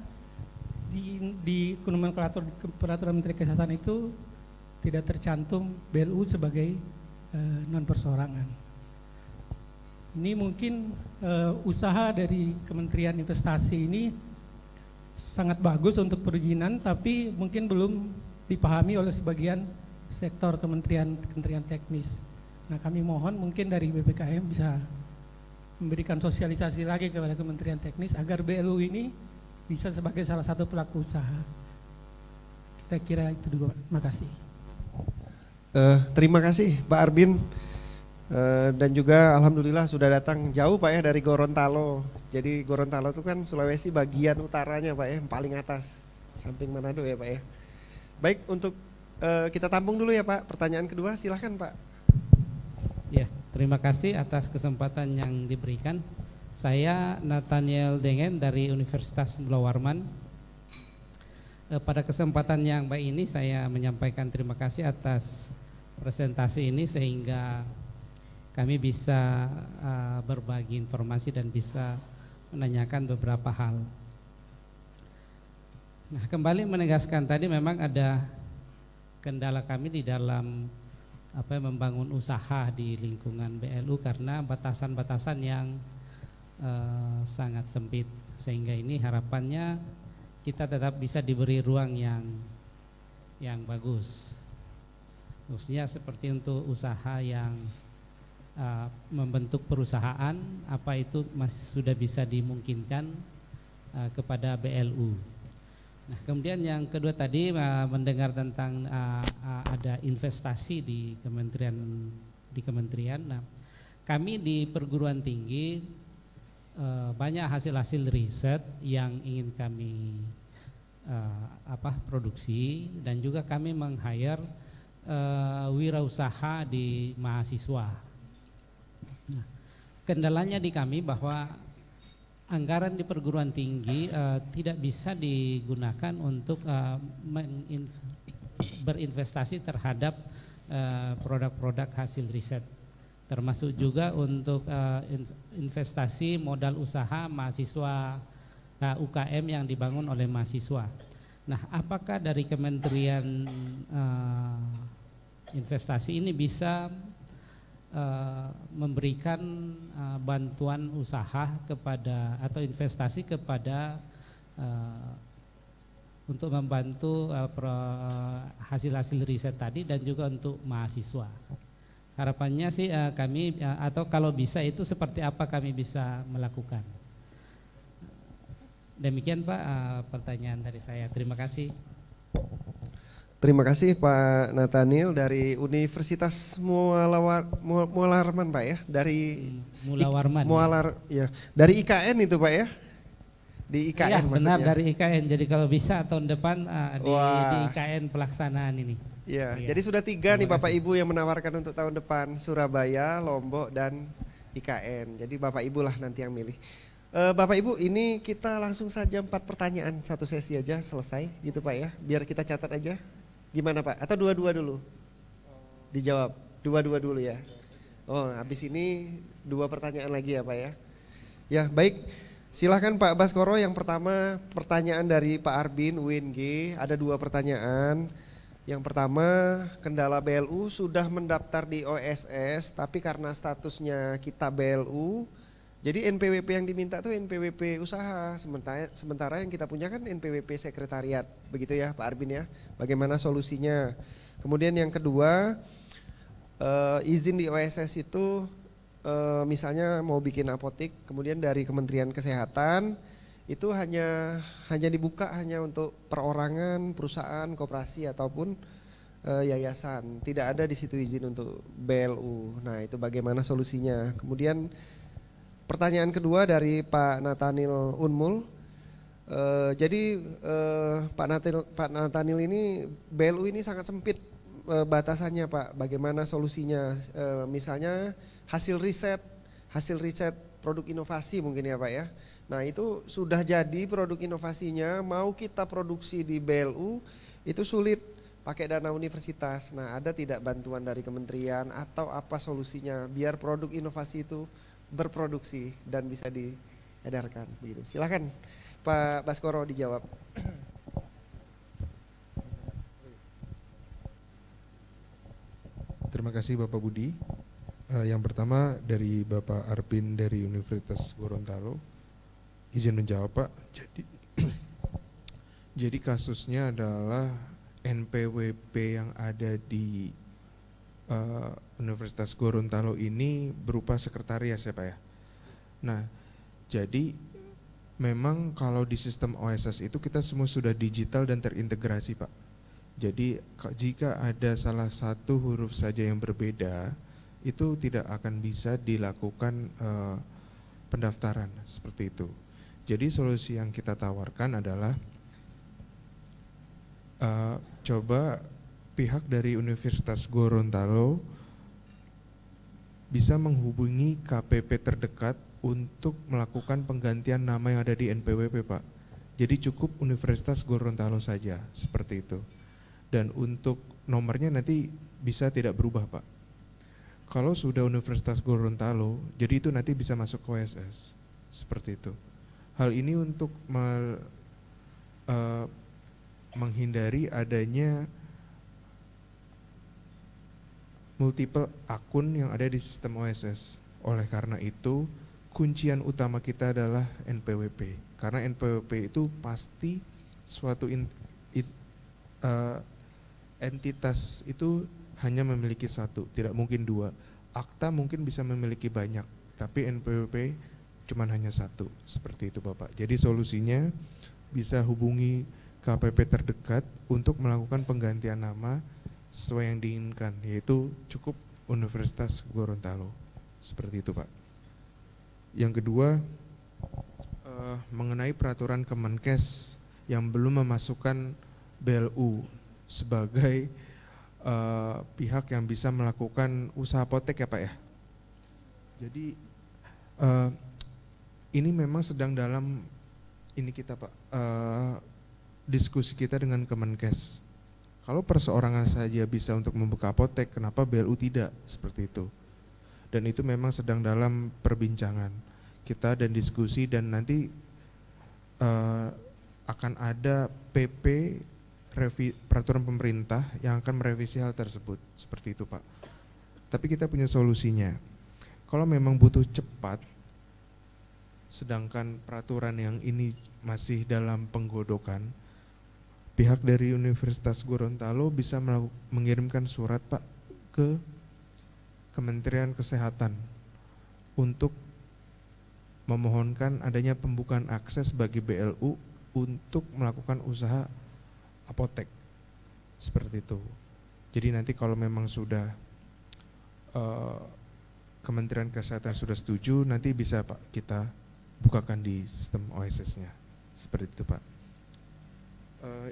di, di kreator, peraturan Menteri Kesehatan itu tidak tercantum BLU sebagai e, eh, non perseorangan. Ini mungkin e, usaha dari Kementerian Investasi ini sangat bagus untuk perizinan, tapi mungkin belum dipahami oleh sebagian sektor kementerian kementerian teknis. Nah, kami mohon mungkin dari BPKM bisa memberikan sosialisasi lagi kepada kementerian teknis agar BLU ini bisa sebagai salah satu pelaku usaha. Kira-kira itu dulu. Terima kasih. Uh, terima kasih, Pak Arbin. Eh, dan juga alhamdulillah sudah datang jauh Pak ya dari Gorontalo. Jadi Gorontalo itu kan Sulawesi bagian utaranya Pak ya, paling atas samping Manado ya Pak ya. Baik untuk uh, kita tampung dulu ya Pak. Pertanyaan kedua silahkan Pak. Ya terima kasih atas kesempatan yang diberikan. Saya Nathaniel Dengen dari Universitas Blowarman. Eh, pada kesempatan yang baik ini saya menyampaikan terima kasih atas presentasi ini sehingga kami bisa uh, berbagi informasi dan bisa menanyakan beberapa hal. Nah, kembali menegaskan tadi memang ada kendala kami di dalam apa membangun usaha di lingkungan BLU karena batasan-batasan yang uh, sangat sempit sehingga ini harapannya kita tetap bisa diberi ruang yang yang bagus. Khususnya seperti untuk usaha yang Eh, membentuk perusahaan apa itu masih sudah bisa dimungkinkan eh, kepada BLU. Nah, kemudian yang kedua tadi eh, mendengar tentang ada investasi di kementerian di kementerian. Nah, kami di perguruan tinggi banyak hasil-hasil riset yang ingin kami apa produksi dan juga kami meng-hire wirausaha di mahasiswa kendalanya di kami bahwa anggaran di perguruan tinggi uh, tidak bisa digunakan untuk uh, berinvestasi terhadap eh, produk-produk uh, hasil riset termasuk juga untuk uh, investasi modal usaha mahasiswa uh, UKM yang dibangun oleh mahasiswa. Nah, apakah dari Kementerian uh, Investasi ini bisa Eh, memberikan eh, bantuan usaha kepada atau investasi kepada eh, untuk membantu hasil-hasil riset tadi dan juga untuk mahasiswa. Harapannya sih kami atau kalau bisa itu seperti apa kami bisa melakukan. Demikian Pak pertanyaan dari saya. Terima kasih. Terima kasih Pak Nathaniel dari Universitas Mualawar Mualarman Pak ya dari hmm, Mualarman ya? Mualar ya. dari IKN itu Pak ya di IKN ya, maksudnya. benar dari IKN jadi kalau bisa tahun depan uh, di, di IKN pelaksanaan ini ya, ya. jadi sudah tiga Terima nih Bapak Ibu yang menawarkan untuk tahun depan Surabaya Lombok dan IKN jadi Bapak Ibu lah nanti yang milih uh, Bapak Ibu ini kita langsung saja empat pertanyaan satu sesi aja selesai gitu Pak ya biar kita catat aja Gimana Pak? Atau dua-dua dulu? Dijawab. Dua-dua dulu ya. Oh, habis ini dua pertanyaan lagi ya Pak ya. Ya, baik. Silahkan Pak Baskoro yang pertama pertanyaan dari Pak Arbin UNG. Ada dua pertanyaan. Yang pertama, kendala BLU sudah mendaftar di OSS, tapi karena statusnya kita BLU, jadi NPWP yang diminta tuh NPWP usaha, sementara sementara yang kita punya kan NPWP sekretariat, begitu ya Pak Arbin ya. Bagaimana solusinya? Kemudian yang kedua, uh, izin di OSS itu uh, misalnya mau bikin apotik, kemudian dari Kementerian Kesehatan itu hanya hanya dibuka hanya untuk perorangan, perusahaan, koperasi ataupun uh, yayasan. Tidak ada di situ izin untuk BLU. Nah, itu bagaimana solusinya? Kemudian Pertanyaan kedua dari Pak Nathaniel Unmul. Uh, jadi uh, Pak, Nathaniel Pak Nathaniel ini BLU ini sangat sempit uh, batasannya Pak. Bagaimana solusinya? Uh, misalnya hasil riset, hasil riset produk inovasi mungkin ya Pak ya. Nah itu sudah jadi produk inovasinya mau kita produksi di BLU itu sulit pakai dana universitas. Nah ada tidak bantuan dari kementerian atau apa solusinya biar produk inovasi itu berproduksi dan bisa diedarkan begitu. Silakan Pak Baskoro dijawab. Terima kasih Bapak Budi. Uh, yang pertama dari Bapak Arpin dari Universitas Gorontalo. Izin menjawab Pak. Jadi jadi kasusnya adalah NPWP yang ada di Eh, Universitas Gorontalo ini berupa sekretariat ya Pak ya. Nah, jadi memang kalau di sistem OSS itu kita semua sudah digital dan terintegrasi Pak. Jadi jika ada salah satu huruf saja yang berbeda, itu tidak akan bisa dilakukan uh, pendaftaran seperti itu. Jadi solusi yang kita tawarkan adalah uh, coba pihak dari Universitas Gorontalo bisa menghubungi KPP terdekat untuk melakukan penggantian nama yang ada di NPWP, Pak. Jadi cukup Universitas Gorontalo saja, seperti itu. Dan untuk nomornya nanti bisa tidak berubah, Pak. Kalau sudah Universitas Gorontalo, jadi itu nanti bisa masuk ke OSS, seperti itu. Hal ini untuk me, uh, eh, menghindari adanya multiple akun yang ada di sistem OSS. Oleh karena itu, kuncian utama kita adalah NPWP. Karena NPWP itu pasti suatu in, it, uh, entitas itu hanya memiliki satu, tidak mungkin dua. Akta mungkin bisa memiliki banyak, tapi NPWP cuma hanya satu. Seperti itu Bapak. Jadi solusinya bisa hubungi KPP terdekat untuk melakukan penggantian nama sesuai yang diinginkan yaitu cukup Universitas Gorontalo seperti itu Pak. Yang kedua uh, mengenai peraturan Kemenkes yang belum memasukkan BLU sebagai uh, pihak yang bisa melakukan usaha potek ya Pak ya. Jadi uh, ini memang sedang dalam ini kita Pak uh, diskusi kita dengan Kemenkes kalau perseorangan saja bisa untuk membuka apotek, kenapa BLU tidak? Seperti itu. Dan itu memang sedang dalam perbincangan kita dan diskusi dan nanti uh, akan ada PP revi, peraturan pemerintah yang akan merevisi hal tersebut. Seperti itu, Pak. Tapi kita punya solusinya. Kalau memang butuh cepat, sedangkan peraturan yang ini masih dalam penggodokan, pihak dari Universitas Gorontalo bisa mengirimkan surat Pak ke Kementerian Kesehatan untuk memohonkan adanya pembukaan akses bagi BLU untuk melakukan usaha apotek seperti itu. Jadi nanti kalau memang sudah uh, Kementerian Kesehatan sudah setuju, nanti bisa Pak kita bukakan di sistem OSS-nya seperti itu Pak. Eh,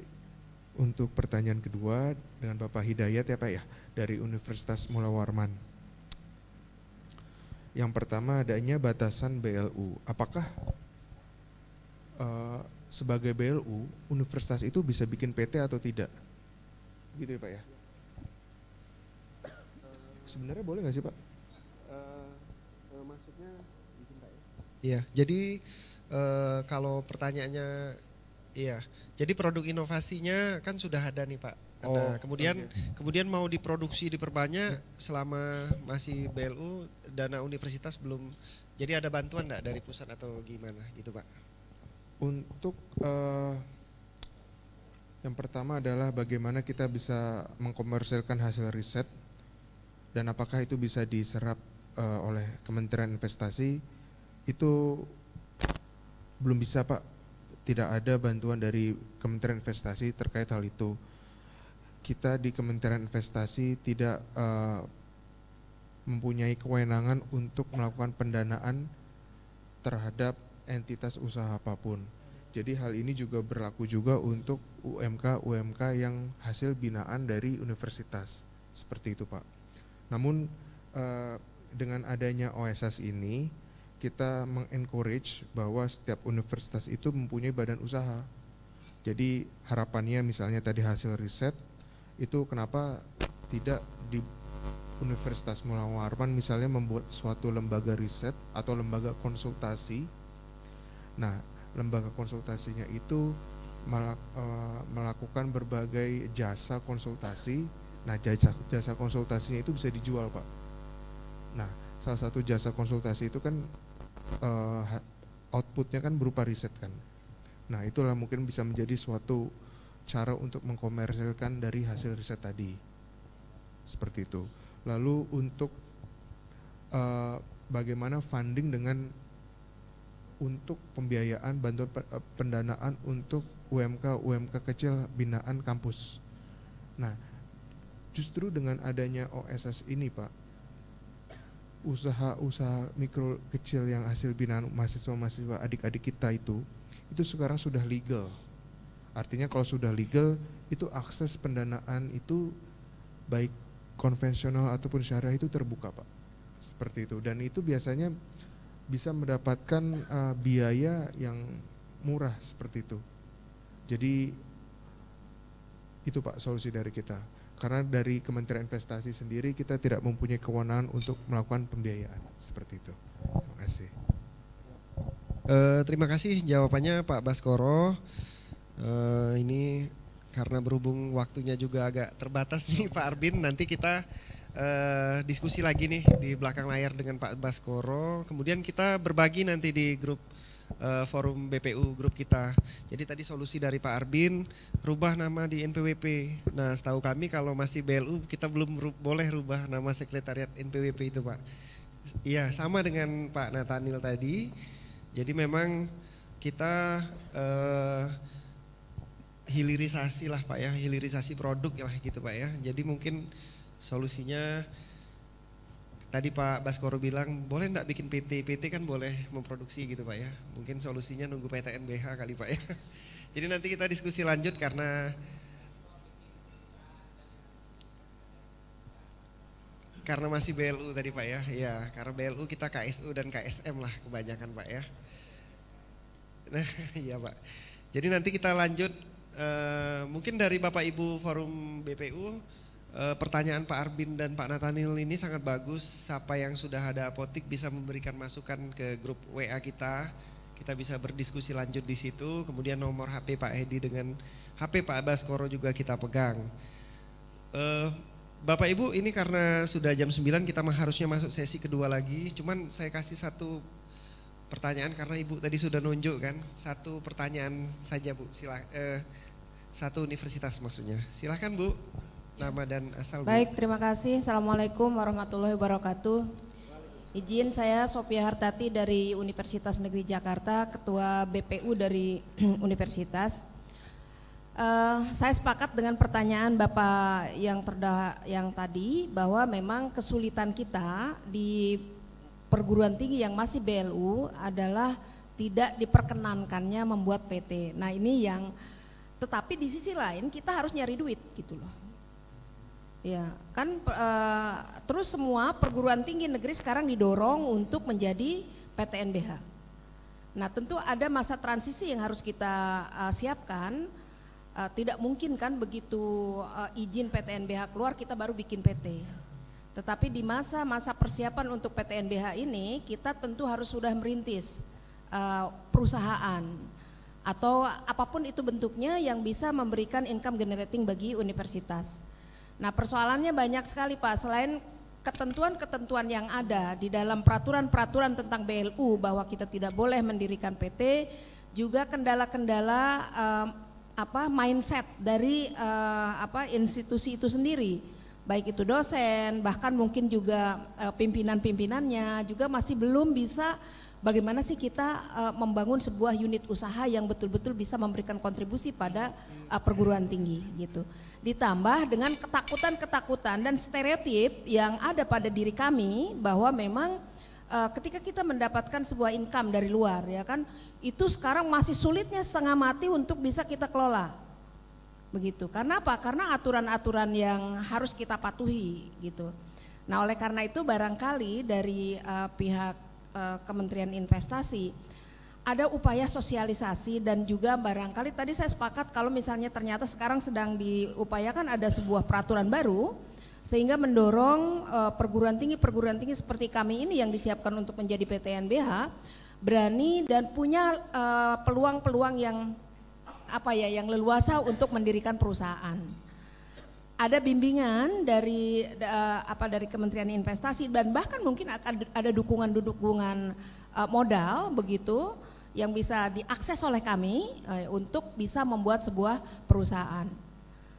untuk pertanyaan kedua dengan Bapak Hidayat ya Pak ya dari Universitas Mula Warman. Yang pertama adanya batasan BLU. Apakah uh, sebagai BLU universitas itu bisa bikin PT atau tidak? Gitu ya Pak ya. Sebenarnya boleh nggak sih Pak? Uh, uh, maksudnya izin Pak ya. Iya, jadi uh, kalau pertanyaannya Iya. Jadi produk inovasinya kan sudah ada nih Pak. Nah, oh, kemudian okay. kemudian mau diproduksi diperbanyak selama masih BLU dana universitas belum. Jadi ada bantuan enggak dari pusat atau gimana gitu Pak? Untuk uh, yang pertama adalah bagaimana kita bisa mengkomersilkan hasil riset dan apakah itu bisa diserap uh, oleh Kementerian Investasi itu belum bisa Pak tidak ada bantuan dari Kementerian Investasi terkait hal itu. Kita di Kementerian Investasi tidak uh, mempunyai kewenangan untuk melakukan pendanaan terhadap entitas usaha apapun. Jadi hal ini juga berlaku juga untuk UMK-UMK yang hasil binaan dari universitas. Seperti itu, Pak. Namun uh, dengan adanya OSS ini kita mengencourage bahwa setiap universitas itu mempunyai badan usaha. Jadi harapannya misalnya tadi hasil riset itu kenapa tidak di Universitas Mula Warman misalnya membuat suatu lembaga riset atau lembaga konsultasi. Nah, lembaga konsultasinya itu eh, melakukan berbagai jasa konsultasi. Nah, jasa jasa konsultasinya itu bisa dijual, Pak. Nah, salah satu jasa konsultasi itu kan uh, outputnya kan berupa riset kan. Nah itulah mungkin bisa menjadi suatu cara untuk mengkomersilkan dari hasil riset tadi. Seperti itu. Lalu untuk uh, bagaimana funding dengan untuk pembiayaan bantuan eh, pendanaan untuk UMK UMK kecil binaan kampus. Nah, justru dengan adanya OSS ini, Pak, usaha-usaha mikro kecil yang hasil binaan mahasiswa-mahasiswa adik-adik kita itu itu sekarang sudah legal. Artinya kalau sudah legal itu akses pendanaan itu baik konvensional ataupun syariah itu terbuka, Pak. Seperti itu. Dan itu biasanya bisa mendapatkan uh, biaya yang murah seperti itu. Jadi itu Pak solusi dari kita karena dari Kementerian Investasi sendiri kita tidak mempunyai kewenangan untuk melakukan pembiayaan seperti itu. Terima kasih. Uh, terima kasih jawabannya Pak Baskoro. Uh, ini karena berhubung waktunya juga agak terbatas nih Pak Arbin, nanti kita uh, diskusi lagi nih di belakang layar dengan Pak Baskoro. Kemudian kita berbagi nanti di grup uh, forum BPU grup kita. Jadi tadi solusi dari Pak Arbin rubah nama di NPWP. Nah, setahu kami kalau masih BLU kita belum ru boleh rubah nama sekretariat NPWP itu, Pak. Iya, sama dengan Pak Nathaniel tadi. Jadi memang kita uh, hilirisasi lah Pak ya, hilirisasi produk lah gitu Pak ya. Jadi mungkin solusinya Tadi Pak Baskoro bilang boleh enggak bikin PT? PT kan boleh memproduksi gitu Pak ya. Mungkin solusinya nunggu PTNBH kali Pak ya. Jadi nanti kita diskusi lanjut karena karena masih BLU tadi Pak ya. Ya, karena BLU kita KSU dan KSM lah kebanyakan Pak ya. Nah, iya Pak. Jadi nanti kita lanjut uh, mungkin dari Bapak Ibu Forum BPU Eh, pertanyaan Pak Arbin dan Pak Nathaniel ini sangat bagus. Siapa yang sudah ada apotik bisa memberikan masukan ke grup WA kita. Kita bisa berdiskusi lanjut di situ. Kemudian nomor HP Pak Hedi dengan HP Pak Koro juga kita pegang. E, Bapak Ibu ini karena sudah jam 9 kita harusnya masuk sesi kedua lagi. Cuman saya kasih satu pertanyaan karena Ibu tadi sudah nunjuk kan. Satu pertanyaan saja Bu. Silah, eh, satu universitas maksudnya. Silahkan Bu nama dan asal. Baik, terima kasih. Assalamualaikum warahmatullahi wabarakatuh. Izin saya Sophia Hartati dari Universitas Negeri Jakarta, Ketua BPU dari Universitas. Uh, saya sepakat dengan pertanyaan Bapak yang terdah yang tadi bahwa memang kesulitan kita di perguruan tinggi yang masih BLU adalah tidak diperkenankannya membuat PT. Nah, ini yang tetapi di sisi lain kita harus nyari duit gitu loh. Ya, kan uh, terus semua perguruan tinggi negeri sekarang didorong untuk menjadi PTNBH. Nah, tentu ada masa transisi yang harus kita uh, siapkan. Uh, tidak mungkin kan begitu uh, izin PTNBH keluar kita baru bikin PT. Tetapi di masa-masa persiapan untuk PTNBH ini kita tentu harus sudah merintis uh, perusahaan atau apapun itu bentuknya yang bisa memberikan income generating bagi universitas. Nah persoalannya banyak sekali Pak, selain ketentuan-ketentuan yang ada di dalam peraturan-peraturan tentang BLU bahwa kita tidak boleh mendirikan PT, juga kendala-kendala eh, apa mindset dari eh, apa institusi itu sendiri baik itu dosen bahkan mungkin juga eh, pimpinan-pimpinannya juga masih belum bisa bagaimana sih kita uh, membangun sebuah unit usaha yang betul-betul bisa memberikan kontribusi pada uh, perguruan tinggi gitu. Ditambah dengan ketakutan-ketakutan dan stereotip yang ada pada diri kami bahwa memang uh, ketika kita mendapatkan sebuah income dari luar ya kan itu sekarang masih sulitnya setengah mati untuk bisa kita kelola begitu. Karena apa? Karena aturan-aturan yang harus kita patuhi gitu. Nah, oleh karena itu barangkali dari uh, pihak Eh, Kementerian Investasi ada upaya sosialisasi dan juga barangkali tadi saya sepakat kalau misalnya ternyata sekarang sedang diupayakan ada sebuah peraturan baru sehingga mendorong eh, perguruan tinggi perguruan tinggi seperti kami ini yang disiapkan untuk menjadi PTNBH berani dan punya eh, peluang-peluang yang apa ya yang leluasa untuk mendirikan perusahaan ada bimbingan dari uh, apa dari Kementerian Investasi dan bahkan mungkin akan ada dukungan dukungan uh, modal begitu yang bisa diakses oleh kami uh, untuk bisa membuat sebuah perusahaan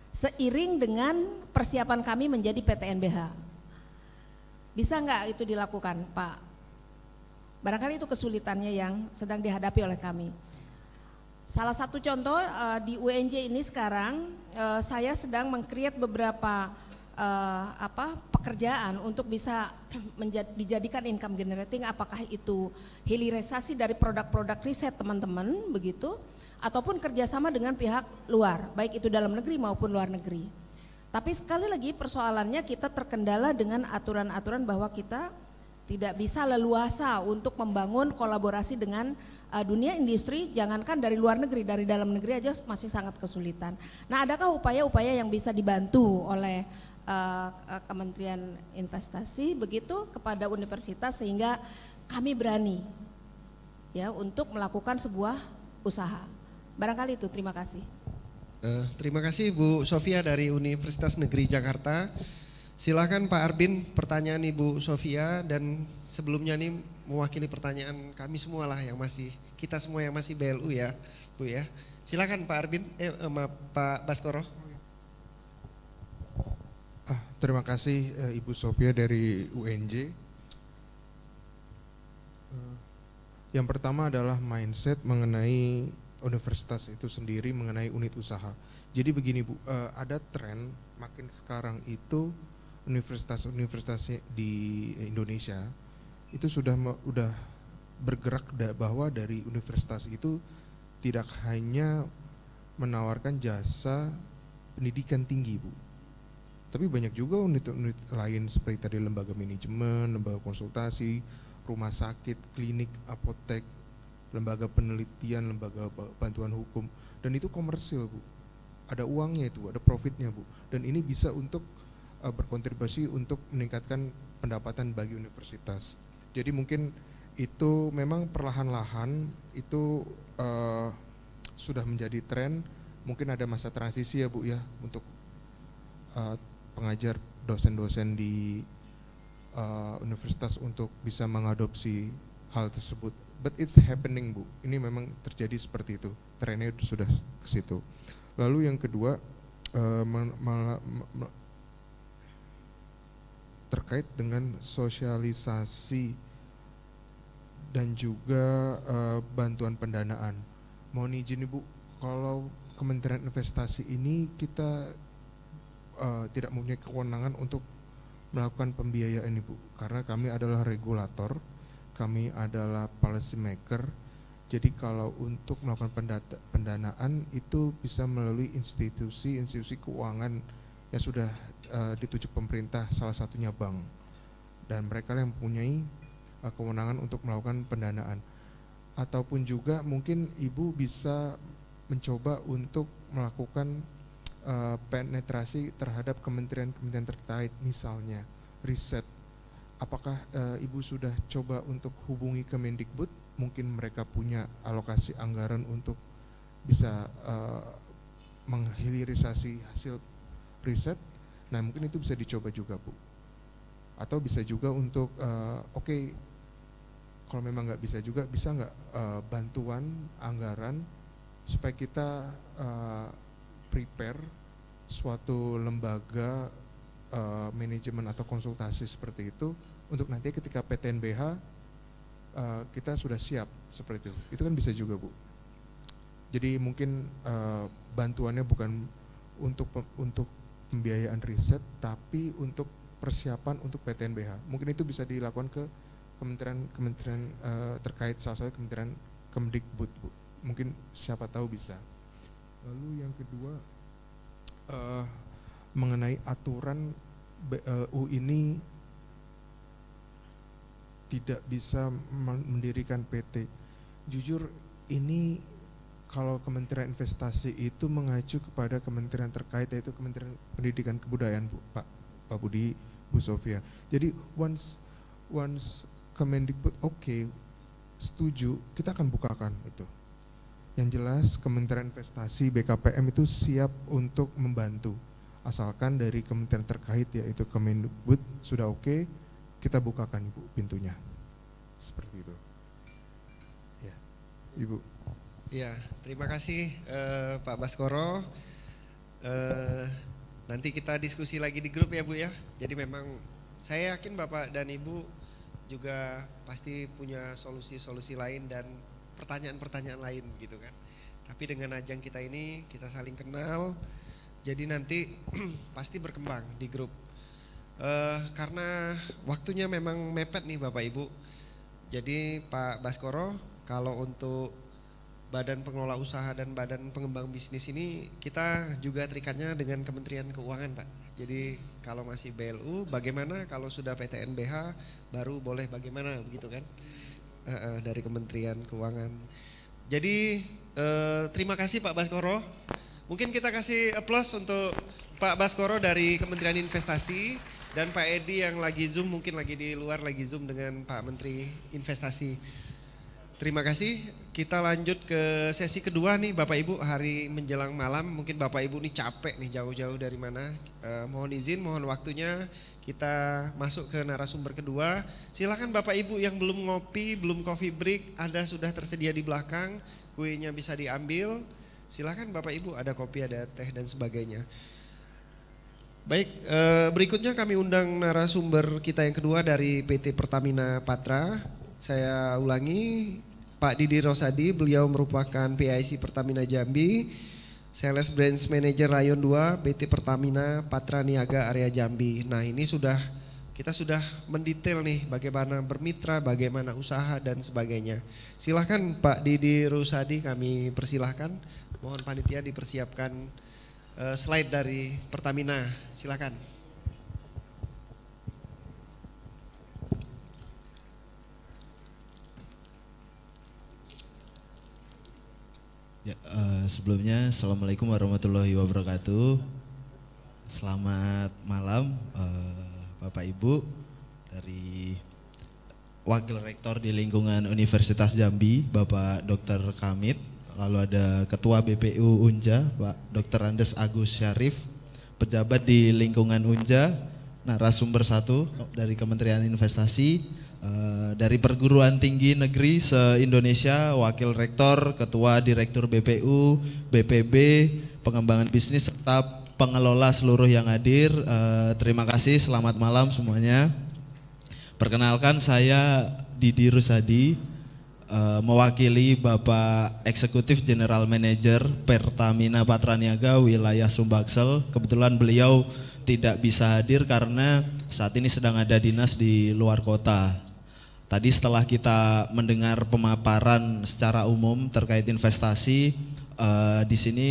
seiring dengan persiapan kami menjadi PTNBH. Bisa nggak itu dilakukan, Pak? Barangkali itu kesulitannya yang sedang dihadapi oleh kami. Salah satu contoh uh, di UNJ ini sekarang uh, saya sedang mengkreat beberapa uh, apa pekerjaan untuk bisa dijadikan income generating apakah itu hilirisasi dari produk-produk riset teman-teman begitu ataupun kerjasama dengan pihak luar baik itu dalam negeri maupun luar negeri. Tapi sekali lagi persoalannya kita terkendala dengan aturan-aturan bahwa kita tidak bisa leluasa untuk membangun kolaborasi dengan uh, dunia industri, jangankan dari luar negeri, dari dalam negeri aja masih sangat kesulitan. Nah, adakah upaya-upaya yang bisa dibantu oleh uh, uh Kementerian Investasi begitu kepada universitas sehingga kami berani ya untuk melakukan sebuah usaha. Barangkali itu, terima kasih. Uh, terima kasih Bu Sofia dari Universitas Negeri Jakarta. Silahkan Pak Arbin, pertanyaan Ibu Sofia dan sebelumnya nih mewakili pertanyaan kami semua yang masih kita semua yang masih BLU ya, Bu ya. Silakan Pak Arbin, eh, eh Pak Baskoro. Ah, terima kasih eh, Ibu Sofia dari UNJ. Eh, yang pertama adalah mindset mengenai universitas itu sendiri mengenai unit usaha. Jadi begini Bu, eh, ada tren makin sekarang itu universitas-universitas di Indonesia itu sudah sudah bergerak bahwa dari universitas itu tidak hanya menawarkan jasa pendidikan tinggi bu, tapi banyak juga unit-unit lain seperti tadi lembaga manajemen, lembaga konsultasi, rumah sakit, klinik, apotek, lembaga penelitian, lembaga bantuan hukum, dan itu komersil bu, ada uangnya itu, ada profitnya bu, dan ini bisa untuk uh, berkontribusi untuk meningkatkan pendapatan bagi universitas. Jadi mungkin itu memang perlahan-lahan itu uh, sudah menjadi tren. Mungkin ada masa transisi ya Bu ya untuk uh, pengajar dosen-dosen di uh, universitas untuk bisa mengadopsi hal tersebut. But it's happening Bu. Ini memang terjadi seperti itu. Trennya sudah ke situ. Lalu yang kedua uh, terkait dengan sosialisasi dan juga uh, bantuan pendanaan. Mohon izin Ibu, kalau Kementerian Investasi ini kita uh, tidak mempunyai kewenangan untuk melakukan pembiayaan Ibu, karena kami adalah regulator, kami adalah policy maker. Jadi kalau untuk melakukan pendanaan itu bisa melalui institusi-institusi keuangan yang sudah uh, ditujuk pemerintah salah satunya bank dan mereka yang mempunyai uh, kewenangan untuk melakukan pendanaan ataupun juga mungkin ibu bisa mencoba untuk melakukan uh, penetrasi terhadap kementerian-kementerian terkait misalnya riset apakah uh, ibu sudah coba untuk hubungi Kemendikbud mungkin mereka punya alokasi anggaran untuk bisa uh, menghilirisasi hasil riset. Nah mungkin itu bisa dicoba juga Bu. Atau bisa juga untuk, uh, oke okay, kalau memang nggak bisa juga, bisa nggak uh, bantuan anggaran supaya kita uh, prepare suatu lembaga uh, manajemen atau konsultasi seperti itu untuk nanti ketika PTNBH uh, kita sudah siap seperti itu. Itu kan bisa juga Bu. Jadi mungkin uh, bantuannya bukan untuk untuk pembiayaan riset tapi untuk persiapan untuk PTNBH. Mungkin itu bisa dilakukan ke kementerian-kementerian uh, eh, terkait salah satu kementerian Kemdikbud, Bu. Mungkin siapa tahu bisa. Lalu yang kedua uh, mengenai aturan BLU eh, ini tidak bisa mendirikan PT. Jujur ini kalau Kementerian Investasi itu mengacu kepada kementerian terkait yaitu Kementerian Pendidikan Kebudayaan Bu, Pak Pak Budi Bu Sofia. Jadi once once Kemendikbud oke okay, setuju kita akan bukakan itu. Yang jelas Kementerian Investasi BKPM itu siap untuk membantu asalkan dari kementerian terkait yaitu Kemendikbud sudah oke okay, kita bukakan Ibu pintunya. Seperti itu. Ya. Ibu Ya, terima kasih uh, Pak Baskoro. Uh, nanti kita diskusi lagi di grup ya Bu ya. Jadi memang saya yakin Bapak dan Ibu juga pasti punya solusi-solusi lain dan pertanyaan-pertanyaan lain gitu kan. Tapi dengan ajang kita ini kita saling kenal, jadi nanti pasti berkembang di grup. Uh, karena waktunya memang mepet nih Bapak Ibu. Jadi Pak Baskoro, kalau untuk Badan Pengelola Usaha dan Badan Pengembang Bisnis ini kita juga terikatnya dengan Kementerian Keuangan, Pak. Jadi kalau masih BLU bagaimana, kalau sudah PTNBH baru boleh bagaimana begitu kan? E -e, dari Kementerian Keuangan. Jadi e, terima kasih Pak Baskoro. Mungkin kita kasih aplaus untuk Pak Baskoro dari Kementerian Investasi dan Pak Edi yang lagi Zoom mungkin lagi di luar lagi Zoom dengan Pak Menteri Investasi. Terima kasih. Kita lanjut ke sesi kedua nih Bapak Ibu hari menjelang malam. Mungkin Bapak Ibu nih capek nih jauh-jauh dari mana. Eh, mohon izin, mohon waktunya kita masuk ke narasumber kedua. Silakan Bapak Ibu yang belum ngopi, belum coffee break, ada sudah tersedia di belakang. Kuenya bisa diambil. Silakan Bapak Ibu ada kopi, ada teh dan sebagainya. Baik, eh, berikutnya kami undang narasumber kita yang kedua dari PT Pertamina Patra. Saya ulangi, Pak Didi Rosadi, beliau merupakan PIC Pertamina Jambi, Sales Branch Manager Rayon 2, BT Pertamina Patra Niaga Area Jambi. Nah ini sudah kita sudah mendetail nih bagaimana bermitra, bagaimana usaha dan sebagainya. Silahkan Pak Didi Rosadi, kami persilahkan. Mohon panitia dipersiapkan eh, slide dari Pertamina. Silahkan. Ya, uh, sebelumnya, assalamualaikum warahmatullahi wabarakatuh. Selamat malam, uh, Bapak Ibu dari Wakil Rektor di lingkungan Universitas Jambi, Bapak Dr. Kamit. Lalu ada Ketua BPU Unja, Pak Dr. Andes Agus Syarif, pejabat di lingkungan Unja, narasumber satu dari Kementerian Investasi, Eh, dari perguruan tinggi negeri se-Indonesia, Wakil Rektor, Ketua Direktur BPU, BPB, Pengembangan Bisnis, serta pengelola seluruh yang hadir. Eh, terima kasih, selamat malam semuanya. Perkenalkan saya Didi Rusadi, eh, mewakili Bapak Eksekutif General Manager Pertamina Patraniaga wilayah Sumbaksel. Kebetulan beliau tidak bisa hadir karena saat ini sedang ada dinas di luar kota. Tadi setelah kita mendengar pemaparan secara umum terkait investasi, uh, di sini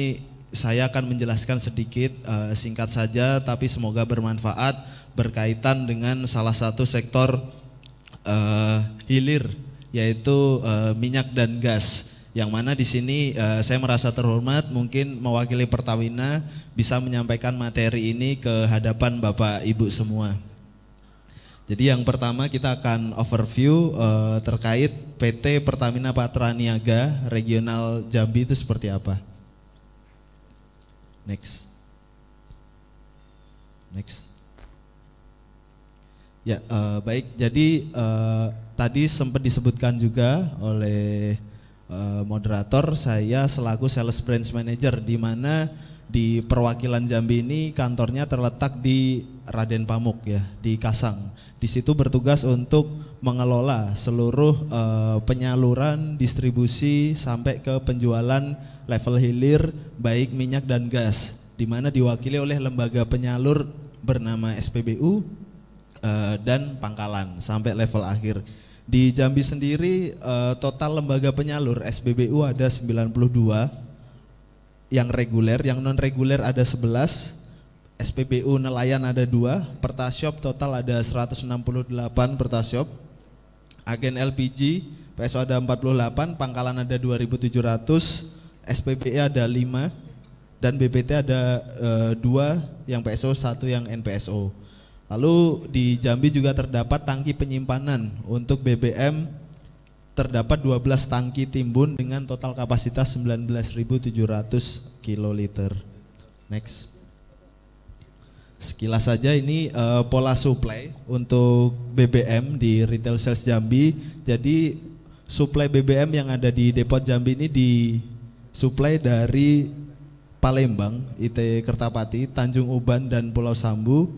saya akan menjelaskan sedikit uh, singkat saja, tapi semoga bermanfaat berkaitan dengan salah satu sektor uh, hilir, yaitu uh, minyak dan gas. Yang mana di sini uh, saya merasa terhormat mungkin mewakili Pertamina bisa menyampaikan materi ini ke hadapan Bapak Ibu semua. Jadi yang pertama kita akan overview uh, terkait PT Pertamina Patraniaga Regional Jambi itu seperti apa. Next. Next. Ya, uh, baik. Jadi uh, tadi sempat disebutkan juga oleh moderator saya selaku sales branch manager di mana di perwakilan Jambi ini kantornya terletak di Raden Pamuk ya di Kasang. Di situ bertugas untuk mengelola seluruh uh, penyaluran distribusi sampai ke penjualan level hilir baik minyak dan gas di mana diwakili oleh lembaga penyalur bernama SPBU uh, eh, dan Pangkalan sampai level akhir. Di Jambi sendiri uh, total lembaga penyalur SPBU ada 92 yang reguler, yang non reguler ada 11 SPBU nelayan ada dua, Pertasyop total ada 168 Pertasyop, agen LPG PSO ada 48, Pangkalan ada 2.700, SPBE ada 5, dan BPT ada eh, dua 2 yang PSO, 1 yang NPSO. Lalu di Jambi juga terdapat tangki penyimpanan untuk BBM terdapat 12 tangki timbun dengan total kapasitas 19.700 kiloliter. Next. Sekilas saja ini uh, pola supply untuk BBM di retail sales Jambi. Jadi supply BBM yang ada di depot Jambi ini disuplai dari Palembang, IT Kertapati, Tanjung Uban dan Pulau Sambu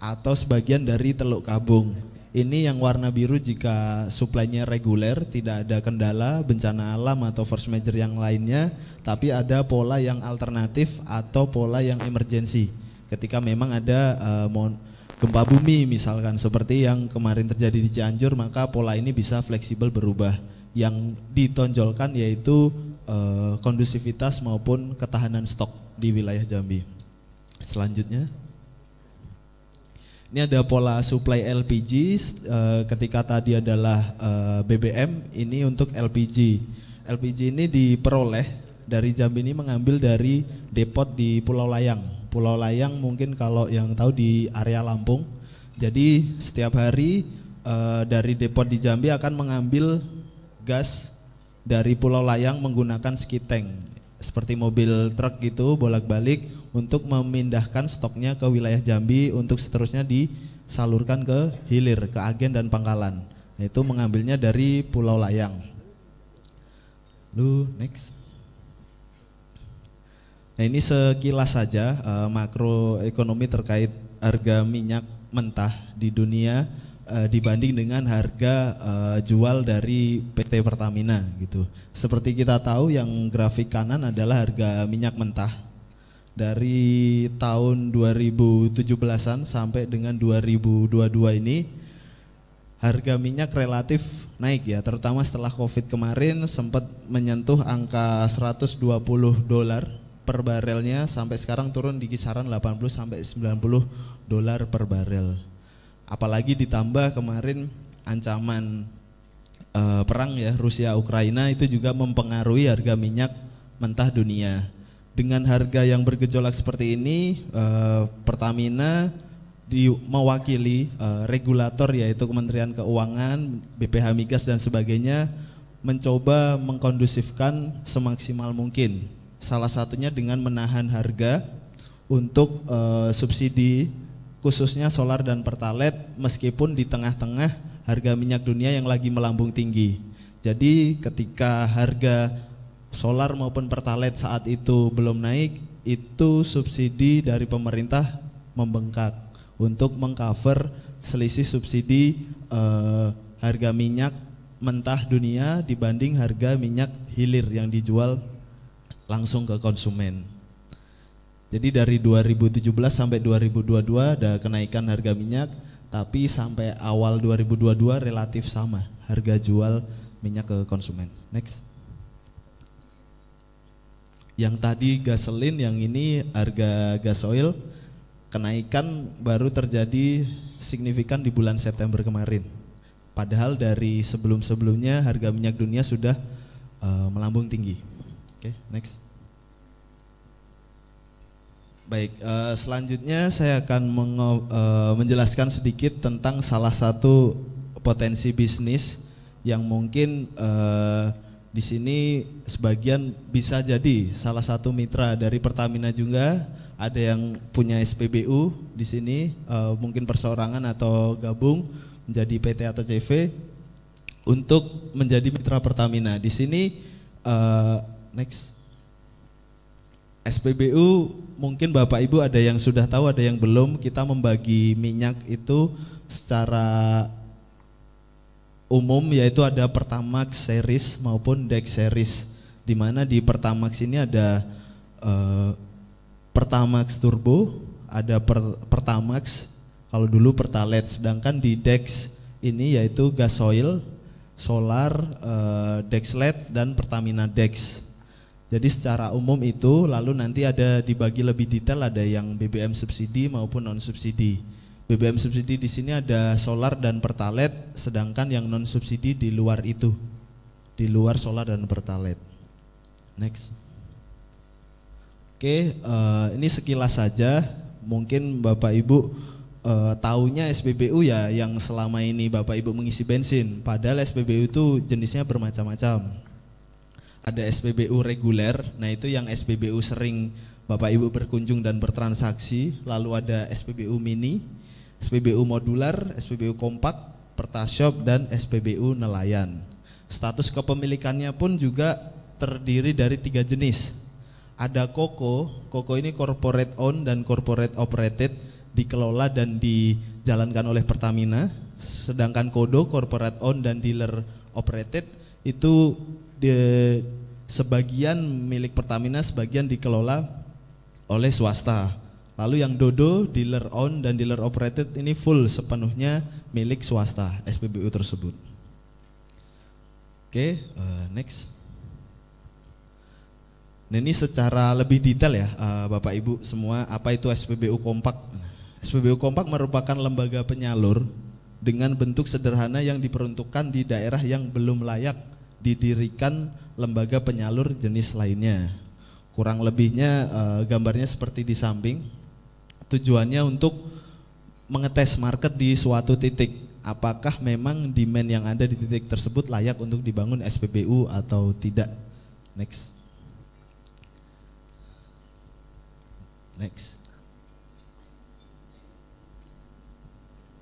atau sebagian dari Teluk Kabung. Ini yang warna biru jika suplainya reguler, tidak ada kendala, bencana alam atau force major yang lainnya, tapi ada pola yang alternatif atau pola yang emergensi ketika memang ada uh, gempa bumi misalkan seperti yang kemarin terjadi di Cianjur maka pola ini bisa fleksibel berubah yang ditonjolkan yaitu uh, kondusivitas maupun ketahanan stok di wilayah Jambi. Selanjutnya ini ada pola suplai LPG uh, eh, ketika tadi adalah uh, BBM ini untuk LPG. LPG ini diperoleh dari Jambi ini mengambil dari depot di Pulau Layang Pulau Layang mungkin kalau yang tahu di area Lampung. Jadi setiap hari e, dari depot di Jambi akan mengambil gas dari Pulau Layang menggunakan skiteng seperti mobil truk gitu bolak-balik untuk memindahkan stoknya ke wilayah Jambi untuk seterusnya disalurkan ke hilir, ke agen dan pangkalan. Itu mengambilnya dari Pulau Layang. Lu next. Nah ini sekilas saja uh, makroekonomi terkait harga minyak mentah di dunia uh, dibanding dengan harga uh, jual dari PT Pertamina gitu. Seperti kita tahu yang grafik kanan adalah harga minyak mentah dari tahun 2017-an sampai dengan 2022 ini harga minyak relatif naik ya, terutama setelah Covid kemarin sempat menyentuh angka 120 dolar per barelnya sampai sekarang turun di kisaran 80 sampai 90 dolar per barel. Apalagi ditambah kemarin ancaman uh, perang ya Rusia Ukraina itu juga mempengaruhi harga minyak mentah dunia. Dengan harga yang bergejolak seperti ini, uh, Pertamina di mewakili uh, regulator yaitu Kementerian Keuangan, BPH Migas dan sebagainya mencoba mengkondusifkan semaksimal mungkin Salah satunya dengan menahan harga untuk uh, subsidi khususnya solar dan pertalite meskipun di tengah-tengah harga minyak dunia yang lagi melambung tinggi. Jadi ketika harga solar maupun pertalite saat itu belum naik, itu subsidi dari pemerintah membengkak untuk mengcover selisih subsidi eh, harga minyak mentah dunia dibanding harga minyak hilir yang dijual langsung ke konsumen. Jadi dari 2017 sampai 2022 ada kenaikan harga minyak, tapi sampai awal 2022 relatif sama harga jual minyak ke konsumen. Next. Yang tadi gasolin, yang ini harga gas oil kenaikan baru terjadi signifikan di bulan September kemarin. Padahal dari sebelum-sebelumnya harga minyak dunia sudah uh, melambung tinggi. Oke, okay, next. Baik, uh, selanjutnya saya akan uh, menjelaskan sedikit tentang salah satu potensi bisnis yang mungkin uh, di sini sebagian bisa jadi salah satu mitra dari Pertamina juga. Ada yang punya SPBU di sini, uh, mungkin perseorangan atau gabung menjadi PT atau CV untuk menjadi mitra Pertamina. Di sini uh, next. SPBU mungkin Bapak Ibu ada yang sudah tahu, ada yang belum. Kita membagi minyak itu secara umum yaitu ada Pertamax series maupun Dex series. Di mana di Pertamax ini ada eh, Pertamax turbo, ada per, Pertamax kalau dulu Pertalite, sedangkan di Dex ini yaitu gasoil, solar, eh, Dex LED dan Pertamina Dex. Jadi secara umum itu lalu nanti ada dibagi lebih detail ada yang BBM subsidi maupun non subsidi. BBM subsidi di sini ada solar dan pertalite, sedangkan yang non subsidi di luar itu, di luar solar dan pertalite. Next. Oke, uh, ini sekilas saja. Mungkin Bapak Ibu uh, taunya SPBU ya yang selama ini Bapak Ibu mengisi bensin. Padahal SPBU itu jenisnya bermacam-macam ada SPBU reguler. Nah, itu yang SPBU sering Bapak Ibu berkunjung dan bertransaksi, lalu ada SPBU mini, SPBU modular, SPBU kompak, Pertashop dan SPBU nelayan. Status kepemilikannya pun juga terdiri dari tiga jenis. Ada Koko, Koko ini corporate owned dan corporate operated, dikelola dan dijalankan oleh Pertamina. Sedangkan Kodo corporate owned dan dealer operated itu di, sebagian milik Pertamina, sebagian dikelola oleh swasta. Lalu yang Dodo, dealer on dan dealer operated ini full sepenuhnya milik swasta SPBU tersebut. Oke, okay, uh, eh, next. Nah, ini secara lebih detail ya, uh, Bapak Ibu semua apa itu SPBU kompak. SPBU kompak merupakan lembaga penyalur dengan bentuk sederhana yang diperuntukkan di daerah yang belum layak didirikan lembaga penyalur jenis lainnya. Kurang lebihnya eh, gambarnya seperti di samping. Tujuannya untuk mengetes market di suatu titik. Apakah memang demand yang ada di titik tersebut layak untuk dibangun SPBU atau tidak? Next. Next.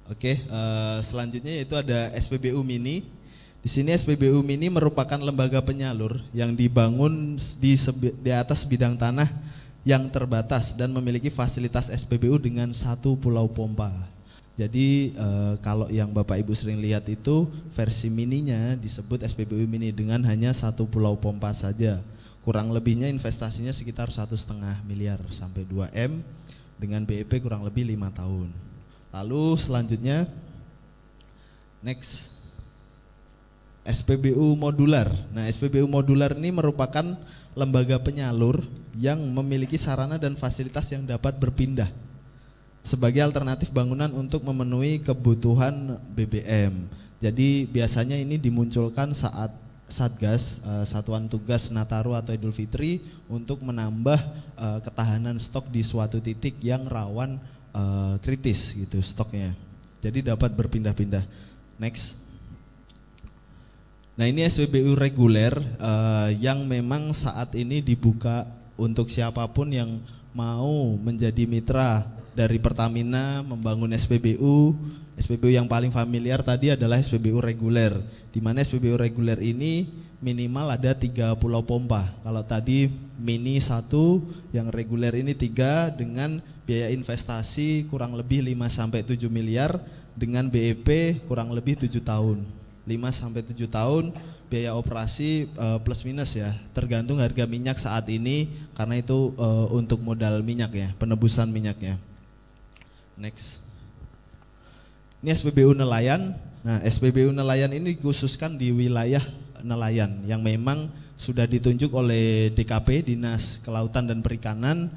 Oke, okay, uh, eh, selanjutnya yaitu ada SPBU mini di sini SPBU Mini merupakan lembaga penyalur yang dibangun di, di atas bidang tanah yang terbatas dan memiliki fasilitas SPBU dengan satu pulau pompa. Jadi e, kalau yang Bapak Ibu sering lihat itu versi mininya disebut SPBU Mini dengan hanya satu pulau pompa saja. Kurang lebihnya investasinya sekitar satu setengah miliar sampai 2 m dengan BEP kurang lebih lima tahun. Lalu selanjutnya next SPBU modular. Nah, SPBU modular ini merupakan lembaga penyalur yang memiliki sarana dan fasilitas yang dapat berpindah sebagai alternatif bangunan untuk memenuhi kebutuhan BBM. Jadi biasanya ini dimunculkan saat Satgas eh, Satuan Tugas Nataru atau Idul Fitri untuk menambah eh, ketahanan stok di suatu titik yang rawan eh, kritis gitu stoknya. Jadi dapat berpindah-pindah. Next. Nah ini SPBU reguler uh, yang memang saat ini dibuka untuk siapapun yang mau menjadi mitra dari Pertamina membangun SPBU. SPBU yang paling familiar tadi adalah SPBU reguler, di mana SPBU reguler ini minimal ada tiga pulau pompa. Kalau tadi mini satu, yang reguler ini tiga dengan biaya investasi kurang lebih 5 sampai 7 miliar dengan BEP kurang lebih tujuh tahun. 5 sampai 7 tahun biaya operasi uh, plus minus ya tergantung harga minyak saat ini karena itu uh, untuk modal minyak ya penebusan minyaknya next ini SPBU nelayan nah SPBU nelayan ini khususkan di wilayah nelayan yang memang sudah ditunjuk oleh DKP Dinas Kelautan dan Perikanan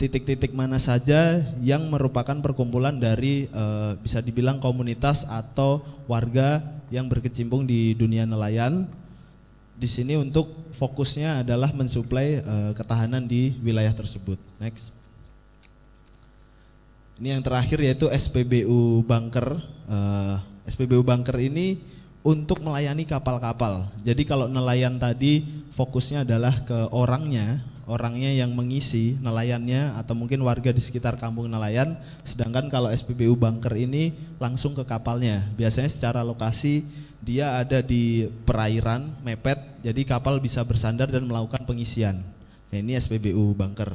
titik-titik mana saja yang merupakan perkumpulan dari uh, bisa dibilang komunitas atau warga yang berkecimpung di dunia nelayan. Di sini untuk fokusnya adalah mensuplai uh, ketahanan di wilayah tersebut. Next. Ini yang terakhir yaitu SPBU Bunker. Uh, eh, SPBU Bunker ini untuk melayani kapal-kapal. Jadi kalau nelayan tadi fokusnya adalah ke orangnya, orangnya yang mengisi nelayannya atau mungkin warga di sekitar kampung nelayan. Sedangkan kalau SPBU bunker ini langsung ke kapalnya. Biasanya secara lokasi dia ada di perairan mepet, jadi kapal bisa bersandar dan melakukan pengisian. Nah, ini SPBU bunker.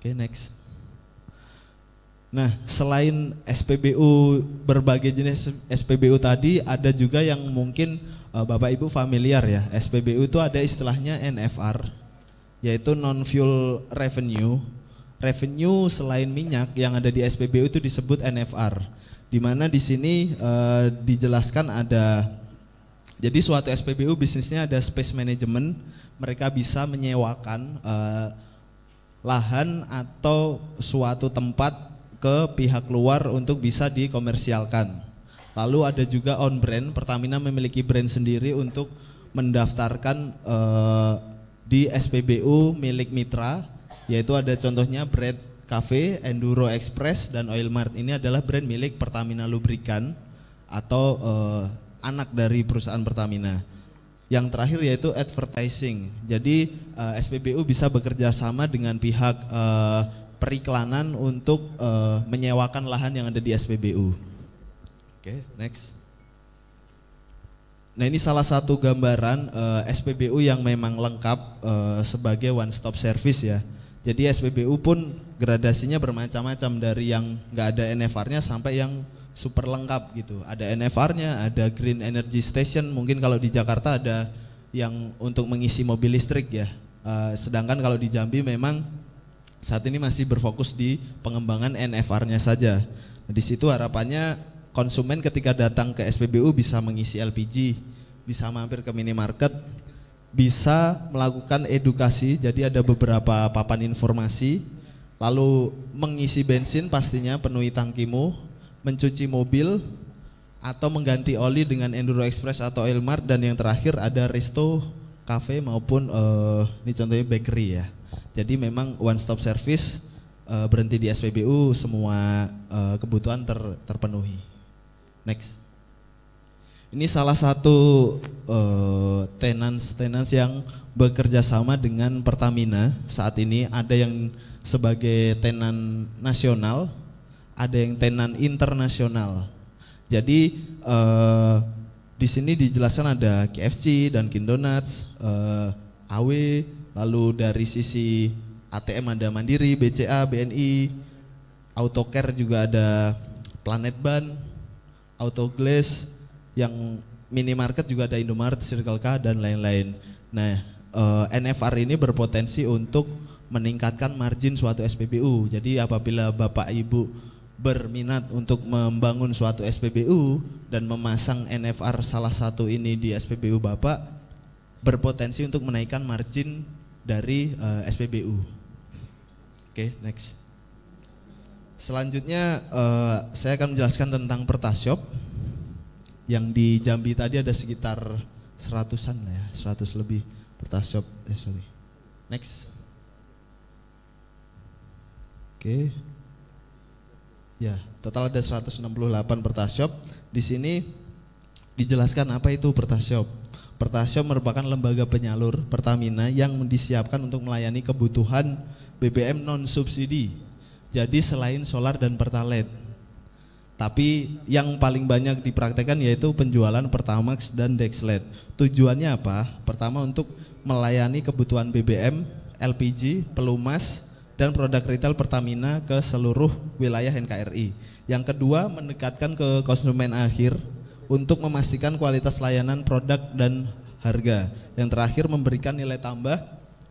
Oke, okay, next. Nah, selain SPBU berbagai jenis SPBU tadi, ada juga yang mungkin eh, Bapak Ibu familiar ya. SPBU itu ada istilahnya NFR, yaitu non fuel revenue. Revenue selain minyak yang ada di SPBU itu disebut NFR. Di mana di sini uh, dijelaskan ada jadi suatu SPBU bisnisnya ada space management, mereka bisa menyewakan uh, lahan atau suatu tempat ke pihak luar untuk bisa dikomersialkan. Lalu ada juga on brand, Pertamina memiliki brand sendiri untuk mendaftarkan uh, di SPBU milik mitra yaitu ada contohnya Bread Cafe, Enduro Express dan Oil Mart. Ini adalah brand milik Pertamina Lubrikan atau eh, anak dari perusahaan Pertamina. Yang terakhir yaitu advertising. Jadi eh, SPBU bisa bekerja sama dengan pihak eh, periklanan untuk eh, menyewakan lahan yang ada di SPBU. Oke, okay, next. Nah ini salah satu gambaran uh, eh, SPBU yang memang lengkap uh, sebagai one stop service ya. Jadi SPBU pun gradasinya bermacam-macam dari yang nggak ada NFR-nya sampai yang super lengkap gitu. Ada NFR-nya, ada Green Energy Station. Mungkin kalau di Jakarta ada yang untuk mengisi mobil listrik ya. Uh, sedangkan kalau di Jambi memang saat ini masih berfokus di pengembangan NFR-nya saja. Nah, di situ harapannya konsumen ketika datang ke SPBU bisa mengisi LPG, bisa mampir ke minimarket, bisa melakukan edukasi. Jadi ada beberapa papan informasi, lalu mengisi bensin pastinya penuhi tangkimu, mencuci mobil atau mengganti oli dengan Enduro Express atau Elmar dan yang terakhir ada resto, cafe maupun uh, ini contohnya bakery ya. Jadi memang one stop service uh, berhenti di SPBU semua uh, kebutuhan ter, terpenuhi. Next. Ini salah satu eh, tenants tenants uh, yang bekerja sama dengan Pertamina saat ini ada yang sebagai tenan nasional, ada yang tenan internasional. Jadi uh, di sini dijelaskan ada KFC dan Kin Donuts, uh, eh, AW, lalu dari sisi ATM ada Mandiri, BCA, BNI, Autocare juga ada Planet Ban, Autoglass, yang minimarket juga ada Indomaret, Circle K dan lain-lain. Nah, uh, eh, NFR ini berpotensi untuk meningkatkan margin suatu SPBU. Jadi apabila Bapak Ibu berminat untuk membangun suatu SPBU dan memasang NFR salah satu ini di SPBU Bapak berpotensi untuk menaikkan margin dari uh, eh, SPBU. Oke, okay, next. Selanjutnya uh, saya akan menjelaskan tentang pertashop yang di Jambi tadi ada sekitar seratusan lah ya, seratus lebih pertashop Eh sorry. Next. Oke. Okay. Ya, total ada 168 pertashop Di sini dijelaskan apa itu pertashop pertashop merupakan lembaga penyalur Pertamina yang disiapkan untuk melayani kebutuhan BBM non subsidi jadi selain solar dan pertalite. Tapi yang paling banyak dipraktekkan yaitu penjualan Pertamax dan Dexlet. Tujuannya apa? Pertama untuk melayani kebutuhan BBM, LPG, pelumas, dan produk retail Pertamina ke seluruh wilayah NKRI. Yang kedua mendekatkan ke konsumen akhir untuk memastikan kualitas layanan produk dan harga. Yang terakhir memberikan nilai tambah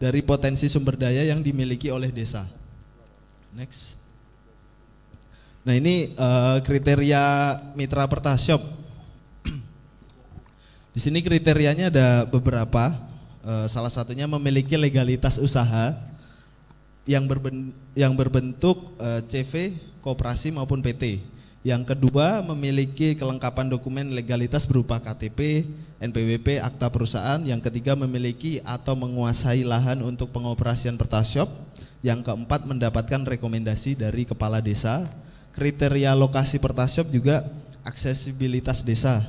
dari potensi sumber daya yang dimiliki oleh desa. Next. Nah ini uh, kriteria mitra pertashop. Di sini kriterianya ada beberapa. Uh, salah satunya memiliki legalitas usaha yang, berben yang berbentuk uh, eh, CV, kooperasi maupun PT. Yang kedua memiliki kelengkapan dokumen legalitas berupa KTP, NPWP, akta perusahaan. Yang ketiga memiliki atau menguasai lahan untuk pengoperasian pertashop. Yang keempat mendapatkan rekomendasi dari kepala desa. Kriteria lokasi pertasyop juga aksesibilitas desa.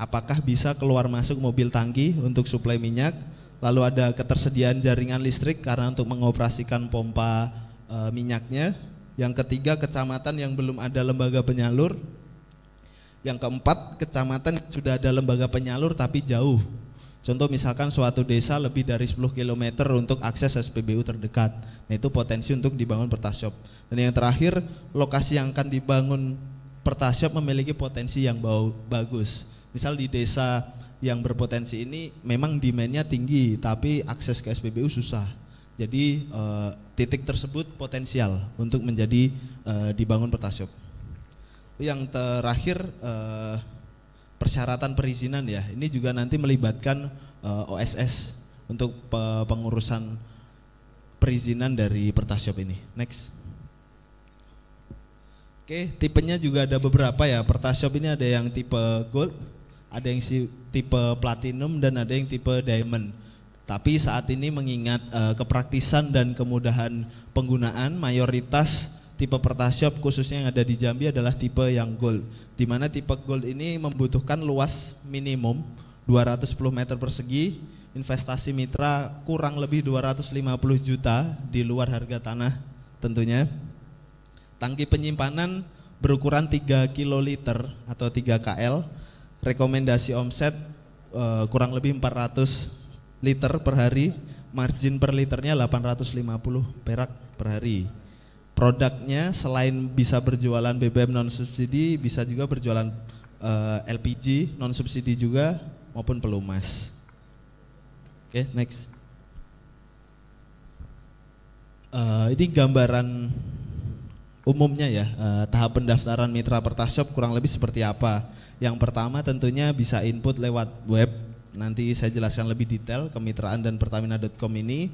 Apakah bisa keluar masuk mobil tangki untuk suplai minyak? Lalu ada ketersediaan jaringan listrik karena untuk mengoperasikan pompa e, minyaknya. Yang ketiga kecamatan yang belum ada lembaga penyalur. Yang keempat kecamatan sudah ada lembaga penyalur tapi jauh Contoh misalkan suatu desa lebih dari 10 km untuk akses SPBU terdekat. Nah, itu potensi untuk dibangun pertasyop. Dan yang terakhir, lokasi yang akan dibangun pertasyop memiliki potensi yang bagus. Misal di desa yang berpotensi ini memang demandnya tinggi, tapi akses ke SPBU susah. Jadi e, titik tersebut potensial untuk menjadi e, dibangun pertasyop. Yang terakhir e, persyaratan perizinan ya. Ini juga nanti melibatkan uh, eh, OSS untuk pe pengurusan perizinan dari pertashop ini. Next. Oke, tipenya juga ada beberapa ya. pertashop ini ada yang tipe gold, ada yang si tipe platinum dan ada yang tipe diamond. Tapi saat ini mengingat uh, kepraktisan dan kemudahan penggunaan mayoritas tipe Pertashop khususnya yang ada di Jambi adalah tipe yang gold. Di mana tipe gold ini membutuhkan luas minimum 210 meter persegi, investasi mitra kurang lebih 250 juta di luar harga tanah tentunya. Tangki penyimpanan berukuran 3 kiloliter atau 3 KL, rekomendasi omset eh, kurang lebih 400 liter per hari, margin per liternya 850 perak per hari produknya selain bisa berjualan BBM non subsidi bisa juga berjualan uh, eh, LPG non subsidi juga maupun pelumas. Oke, okay, next. Uh, ini gambaran umumnya ya uh, tahap pendaftaran mitra pertashop kurang lebih seperti apa. Yang pertama tentunya bisa input lewat web. Nanti saya jelaskan lebih detail kemitraan dan pertamina.com ini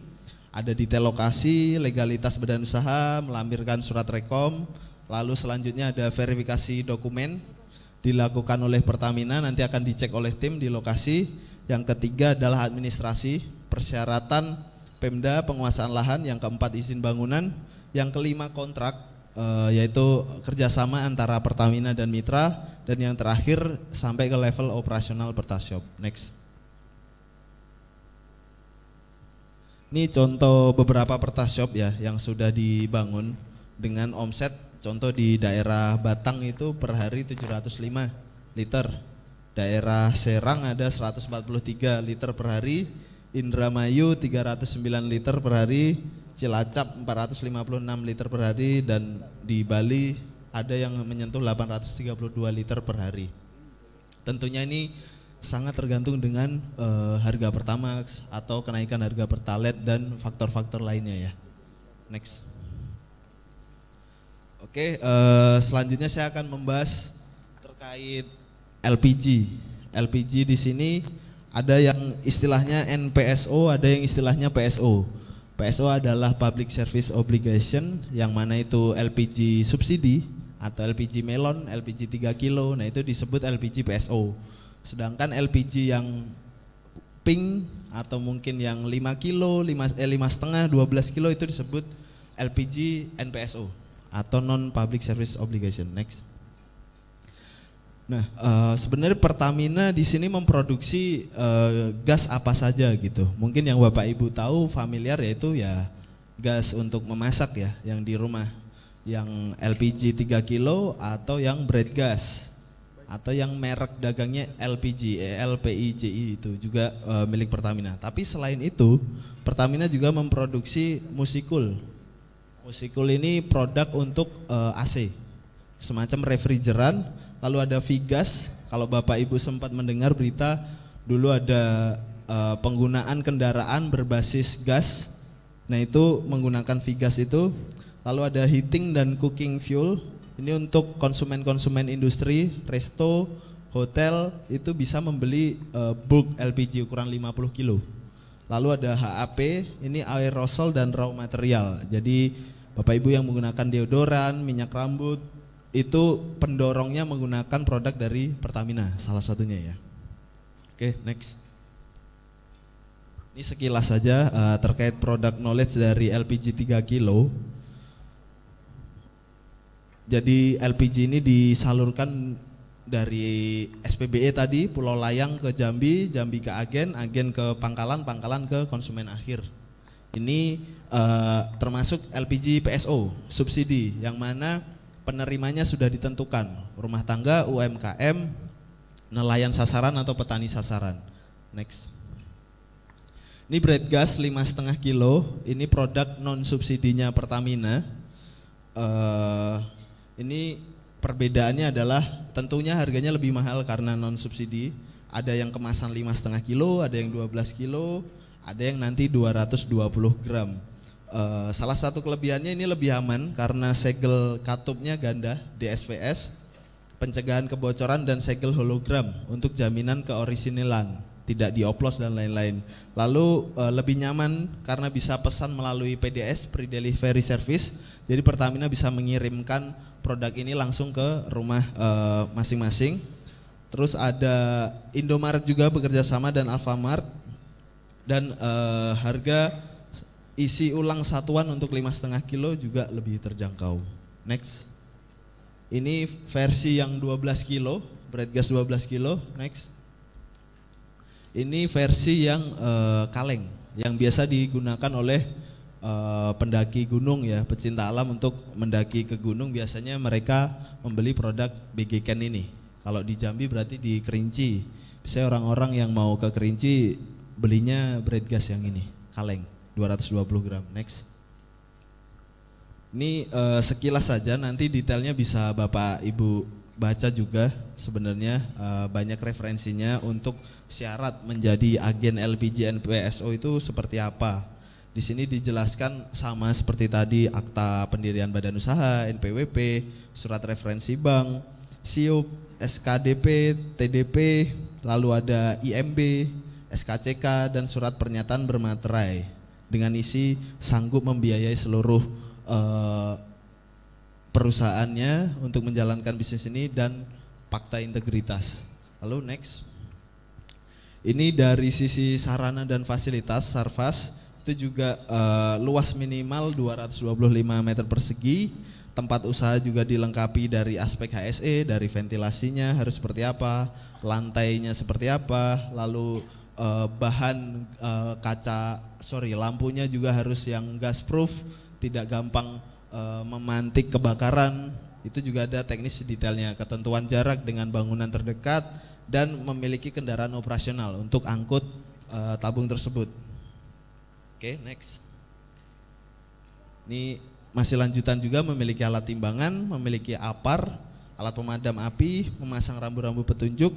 ada detail lokasi, legalitas badan usaha, melampirkan surat rekom, lalu selanjutnya ada verifikasi dokumen dilakukan oleh Pertamina nanti akan dicek oleh tim di lokasi. Yang ketiga adalah administrasi, persyaratan Pemda penguasaan lahan, yang keempat izin bangunan, yang kelima kontrak e, yaitu kerjasama antara Pertamina dan mitra dan yang terakhir sampai ke level operasional pertashop. Next. Ini contoh beberapa pertas shop ya yang sudah dibangun dengan omset contoh di daerah Batang itu per hari 705 liter. Daerah Serang ada 143 liter per hari, Indramayu 309 liter per hari, Cilacap 456 liter per hari dan di Bali ada yang menyentuh 832 liter per hari. Tentunya ini sangat tergantung dengan uh, harga pertamax atau kenaikan harga pertalite dan faktor-faktor lainnya ya. Next. Oke, okay, eh, selanjutnya saya akan membahas terkait LPG. LPG di sini ada yang istilahnya NPSO, ada yang istilahnya PSO. PSO adalah Public Service Obligation yang mana itu LPG subsidi atau LPG melon, LPG 3 kilo. Nah, itu disebut LPG PSO. Sedangkan LPG yang pink atau mungkin yang 5 kilo, 5 eh, 5 setengah, 12 kilo itu disebut LPG NPSO atau non public service obligation. Next. Nah, uh, sebenarnya Pertamina di sini memproduksi uh, gas apa saja gitu. Mungkin yang Bapak Ibu tahu familiar yaitu ya gas untuk memasak ya yang di rumah, yang LPG 3 kilo atau yang bread gas atau yang merek dagangnya LPG, eh, LPIJI itu juga e, milik Pertamina. Tapi selain itu, Pertamina juga memproduksi musikul. Musikul ini produk untuk e, eh, AC, semacam refrigeran. Lalu ada Vigas. Kalau Bapak Ibu sempat mendengar berita dulu ada e, penggunaan kendaraan berbasis gas. Nah itu menggunakan Vigas itu. Lalu ada heating dan cooking fuel ini untuk konsumen-konsumen industri, resto, hotel itu bisa membeli uh, bulk LPG ukuran 50 kilo. Lalu ada HAP, ini aerosol dan raw material. Jadi Bapak Ibu yang menggunakan deodoran, minyak rambut itu pendorongnya menggunakan produk dari Pertamina salah satunya ya. Oke, okay, next. Ini sekilas saja uh, terkait produk knowledge dari LPG 3 kilo. Jadi LPG ini disalurkan dari SPBE tadi Pulau Layang ke Jambi, Jambi ke Agen, Agen ke Pangkalan, Pangkalan ke konsumen akhir. Ini eh, termasuk LPG PSO subsidi yang mana penerimanya sudah ditentukan rumah tangga, UMKM, nelayan sasaran atau petani sasaran. Next. Ini bread gas 5,5 kilo, ini produk non subsidinya Pertamina. Eh, ini perbedaannya adalah tentunya harganya lebih mahal karena non subsidi. Ada yang kemasan lima setengah kilo, ada yang 12 kilo, ada yang nanti 220 gram. Uh, salah satu kelebihannya ini lebih aman karena segel katupnya ganda DSPS, pencegahan kebocoran dan segel hologram untuk jaminan keorisinilan, tidak dioplos dan lain-lain. Lalu uh, lebih nyaman karena bisa pesan melalui PDS (Pre Delivery Service), jadi Pertamina bisa mengirimkan produk ini langsung ke rumah eh, masing-masing. Uh, Terus ada Indomaret juga bekerja sama dan Alfamart dan uh, harga isi ulang satuan untuk lima setengah kilo juga lebih terjangkau. Next, ini versi yang 12 kilo, bread gas 12 kilo. Next, ini versi yang uh, kaleng yang biasa digunakan oleh Eh, pendaki gunung ya, pecinta alam untuk mendaki ke gunung biasanya mereka membeli produk BG Ken ini. Kalau di Jambi berarti di Kerinci. Biasanya orang-orang yang mau ke Kerinci belinya bread gas yang ini, kaleng 220 gram. Next. Ini uh, sekilas saja nanti detailnya bisa Bapak Ibu baca juga sebenarnya uh, banyak referensinya untuk syarat menjadi agen LPG NPSO itu seperti apa di sini dijelaskan sama seperti tadi akta pendirian badan usaha, NPWP, surat referensi bank, SIUP, SKDP, TDP, lalu ada IMB, SKCK dan surat pernyataan bermaterai dengan isi sanggup membiayai seluruh uh, perusahaannya untuk menjalankan bisnis ini dan fakta integritas. Lalu next. Ini dari sisi sarana dan fasilitas Sarfas itu juga uh, luas minimal 225 meter persegi tempat usaha juga dilengkapi dari aspek HSE, dari ventilasinya harus seperti apa, lantainya seperti apa, lalu eh, bahan eh, kaca, sorry lampunya juga harus yang gas proof, tidak gampang memantik kebakaran. Itu juga ada teknis detailnya, ketentuan jarak dengan bangunan terdekat dan memiliki kendaraan operasional untuk angkut tabung tersebut. Oke, okay, next. Ini masih lanjutan juga memiliki alat timbangan, memiliki apar, alat pemadam api, memasang rambu-rambu petunjuk,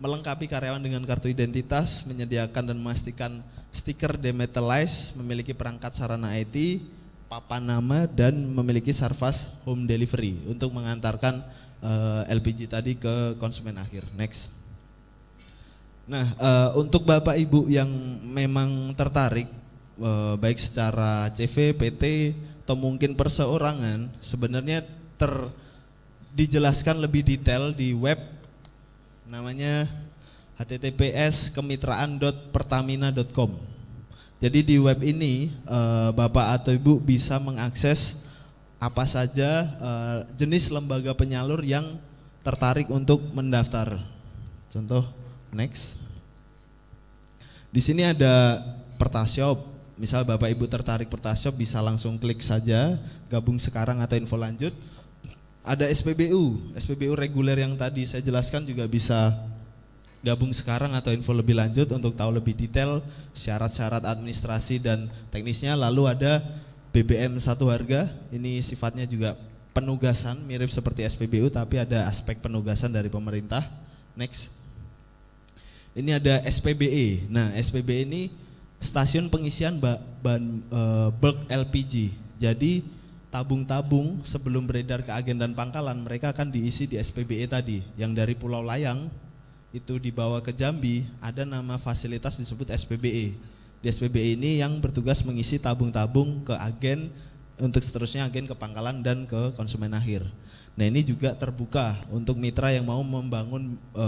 melengkapi karyawan dengan kartu identitas, menyediakan dan memastikan stiker demetalize, memiliki perangkat sarana IT, papan nama dan memiliki service home delivery untuk mengantarkan uh, eh, LPG tadi ke konsumen akhir. Next. Nah, uh, untuk Bapak Ibu yang memang tertarik Eh, baik secara CV, PT atau mungkin perseorangan sebenarnya ter dijelaskan lebih detail di web namanya https kemitraan.pertamina.com. Jadi di web ini eh, Bapak atau Ibu bisa mengakses apa saja eh, jenis lembaga penyalur yang tertarik untuk mendaftar. Contoh next. Di sini ada pertashop misal Bapak Ibu tertarik Pertashop bisa langsung klik saja gabung sekarang atau info lanjut. Ada SPBU, SPBU reguler yang tadi saya jelaskan juga bisa gabung sekarang atau info lebih lanjut untuk tahu lebih detail syarat-syarat administrasi dan teknisnya. Lalu ada BBM satu harga, ini sifatnya juga penugasan mirip seperti SPBU tapi ada aspek penugasan dari pemerintah. Next. Ini ada SPBE. Nah, SPBE ini stasiun pengisian ba ban e, bulk LPG. Jadi tabung-tabung sebelum beredar ke agen dan pangkalan mereka akan diisi di SPBE tadi yang dari Pulau Layang itu dibawa ke Jambi ada nama fasilitas disebut SPBE. Di SPBE ini yang bertugas mengisi tabung-tabung ke agen untuk seterusnya agen ke pangkalan dan ke konsumen akhir. Nah ini juga terbuka untuk mitra yang mau membangun e,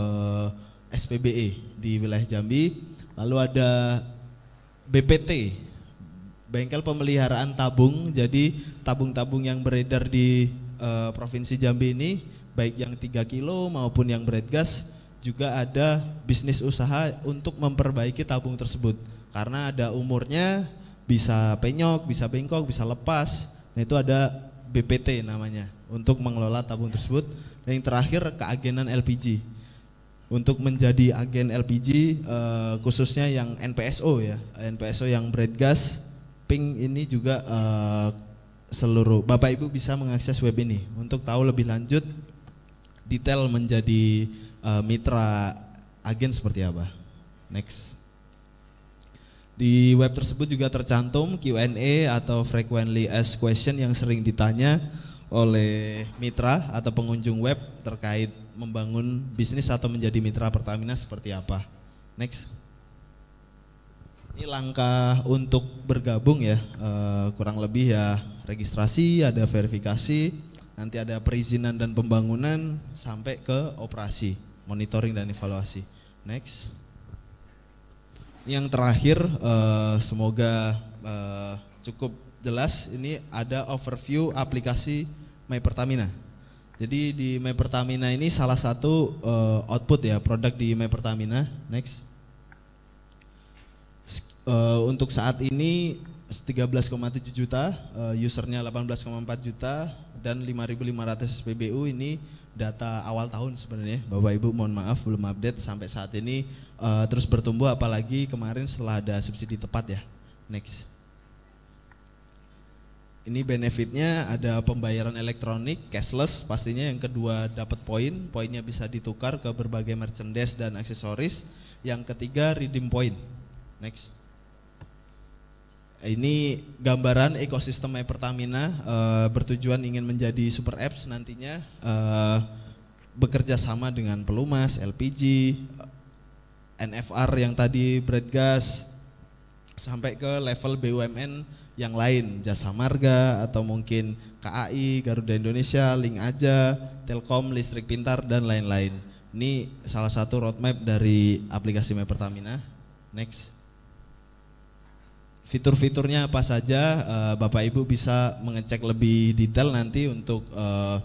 SPBE di wilayah Jambi. Lalu ada BPT bengkel pemeliharaan tabung jadi tabung-tabung yang beredar di uh, provinsi Jambi ini baik yang 3 kilo maupun yang berat gas juga ada bisnis usaha untuk memperbaiki tabung tersebut karena ada umurnya bisa penyok bisa bengkok bisa lepas nah itu ada BPT namanya untuk mengelola tabung tersebut dan yang terakhir keagenan LPG untuk menjadi agen LPG uh, eh, khususnya yang NPSO ya NPSO yang bread gas pink ini juga uh, seluruh bapak ibu bisa mengakses web ini untuk tahu lebih lanjut detail menjadi uh, mitra agen seperti apa next di web tersebut juga tercantum Q&A atau frequently asked question yang sering ditanya oleh mitra atau pengunjung web terkait membangun bisnis atau menjadi mitra Pertamina seperti apa? Next. Ini langkah untuk bergabung ya, eh, kurang lebih ya registrasi, ada verifikasi, nanti ada perizinan dan pembangunan sampai ke operasi, monitoring dan evaluasi. Next. ini Yang terakhir, eh, semoga eh, cukup jelas ini ada overview aplikasi My Pertamina. Jadi di My Pertamina ini salah satu uh, output ya produk di My Pertamina. Next. Uh, untuk saat ini 13,7 juta, uh, usernya 18,4 juta dan 5.500 SPBU ini data awal tahun sebenarnya. Bapak Ibu mohon maaf belum update sampai saat ini uh, terus bertumbuh apalagi kemarin setelah ada subsidi tepat ya. Next. Ini benefitnya ada pembayaran elektronik, cashless pastinya. Yang kedua dapat poin, poinnya bisa ditukar ke berbagai merchandise dan aksesoris. Yang ketiga redeem point. Next. Ini gambaran ekosistem Pertamina uh, bertujuan ingin menjadi super apps nantinya uh, bekerja sama dengan pelumas, LPG, NFR yang tadi bread Gas sampai ke level BUMN yang lain, jasa marga atau mungkin KAI, Garuda Indonesia, Link Aja, Telkom, Listrik Pintar dan lain-lain. Ini salah satu roadmap dari aplikasi My Pertamina. Next. Fitur-fiturnya apa saja, eh, Bapak Ibu bisa mengecek lebih detail nanti untuk eh,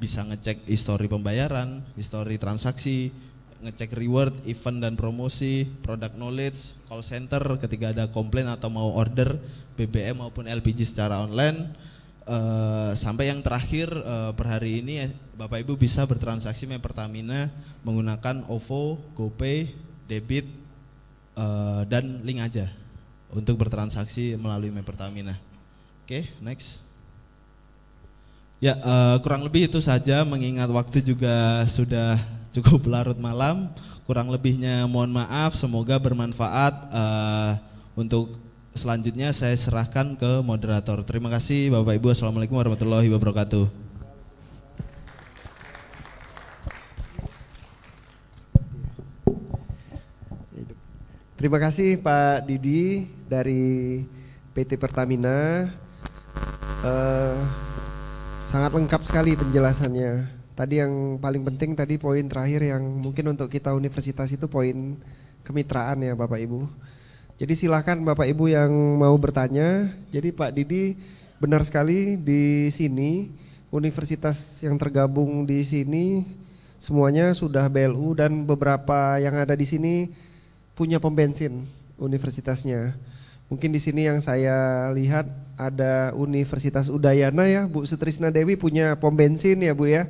bisa ngecek histori pembayaran, histori transaksi, ngecek reward, event dan promosi, product knowledge, call center ketika ada komplain atau mau order BBM maupun LPG secara online. Uh, sampai yang terakhir uh, per hari ini eh, Bapak Ibu bisa bertransaksi dengan Pertamina menggunakan OVO, GoPay, debit uh, dan link aja untuk bertransaksi melalui My Pertamina. Oke, okay, next. Ya, uh, kurang lebih itu saja mengingat waktu juga sudah cukup larut malam. Kurang lebihnya mohon maaf, semoga bermanfaat uh, untuk selanjutnya saya serahkan ke moderator. Terima kasih Bapak Ibu. Assalamualaikum warahmatullahi wabarakatuh. Terima kasih Pak Didi dari PT Pertamina. Uh, sangat lengkap sekali penjelasannya. Tadi yang paling penting tadi poin terakhir yang mungkin untuk kita universitas itu poin kemitraan ya Bapak Ibu. Jadi silahkan Bapak Ibu yang mau bertanya. Jadi Pak Didi benar sekali di sini universitas yang tergabung di sini semuanya sudah BLU dan beberapa yang ada di sini punya pom bensin universitasnya. Mungkin di sini yang saya lihat ada Universitas Udayana ya, Bu Sutrisna Dewi punya pom bensin ya Bu ya.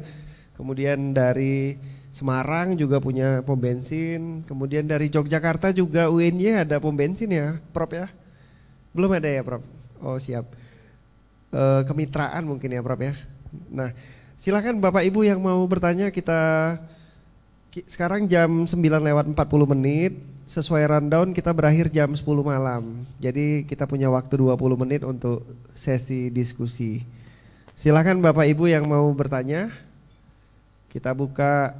Kemudian dari Semarang juga punya pom bensin. Kemudian dari Yogyakarta juga UNY ada pom bensin ya, Prof ya? Belum ada ya, Prof. Oh siap. E, kemitraan mungkin ya, Prof ya. Nah, silakan Bapak Ibu yang mau bertanya kita sekarang jam 9 lewat 40 menit. Sesuai rundown kita berakhir jam 10 malam. Jadi kita punya waktu 20 menit untuk sesi diskusi. Silakan Bapak Ibu yang mau bertanya. Kita buka,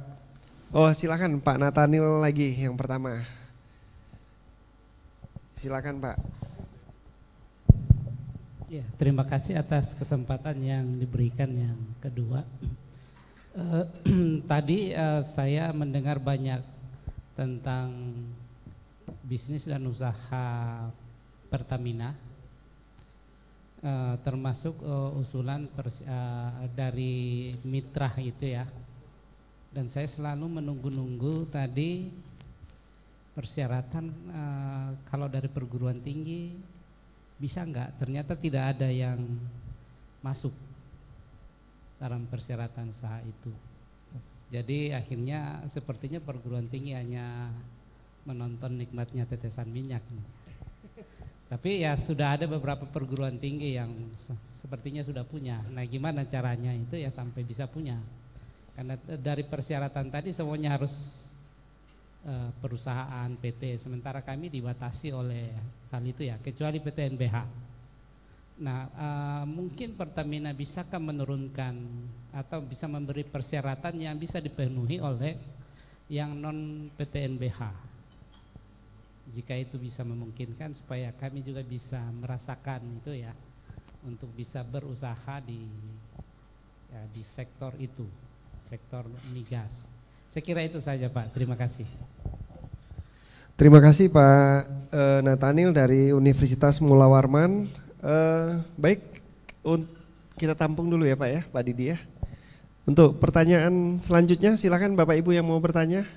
oh silakan Pak Nathaniel lagi yang pertama. Silakan Pak. Ya, terima kasih atas kesempatan yang diberikan yang kedua. Uh, tadi uh, saya mendengar banyak tentang bisnis dan usaha Pertamina, uh, termasuk uh, usulan uh, dari mitra itu ya, dan saya selalu menunggu-nunggu tadi persyaratan e, kalau dari perguruan tinggi bisa enggak Ternyata tidak ada yang masuk dalam persyaratan sah itu. Jadi akhirnya sepertinya perguruan tinggi hanya menonton nikmatnya tetesan minyak. Tapi ya sudah ada beberapa perguruan tinggi yang sepertinya sudah punya. Nah gimana caranya itu ya sampai bisa punya. Karena dari persyaratan tadi semuanya harus uh, perusahaan PT. Sementara kami dibatasi oleh hal itu ya, kecuali PT NBH. Nah, uh, mungkin Pertamina bisakah menurunkan atau bisa memberi persyaratan yang bisa dipenuhi oleh yang non PT NBH jika itu bisa memungkinkan supaya kami juga bisa merasakan itu ya untuk bisa berusaha di ya, di sektor itu sektor migas. Saya kira itu saja Pak. Terima kasih. Terima kasih Pak eh, Natanil dari Universitas Mula Warman. Eh, baik, kita tampung dulu ya Pak ya, Pak Didi ya. Untuk pertanyaan selanjutnya silakan Bapak Ibu yang mau bertanya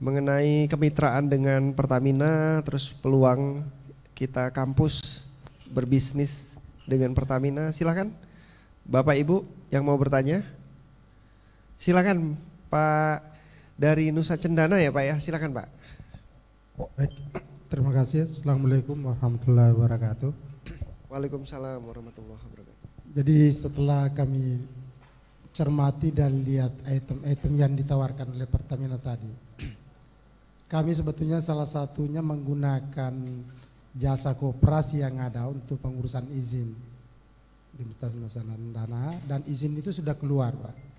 mengenai kemitraan dengan Pertamina, terus peluang kita kampus berbisnis dengan Pertamina. Silakan Bapak Ibu yang mau bertanya. Silakan Pak dari Nusa Cendana ya Pak ya, silakan Pak. Oh, eh, terima kasih. Assalamualaikum warahmatullahi wabarakatuh. Waalaikumsalam warahmatullahi wabarakatuh. Jadi setelah kami cermati dan lihat item-item yang ditawarkan oleh Pertamina tadi, kami sebetulnya salah satunya menggunakan jasa kooperasi yang ada untuk pengurusan izin di Nusa Cendana dan izin itu sudah keluar, Pak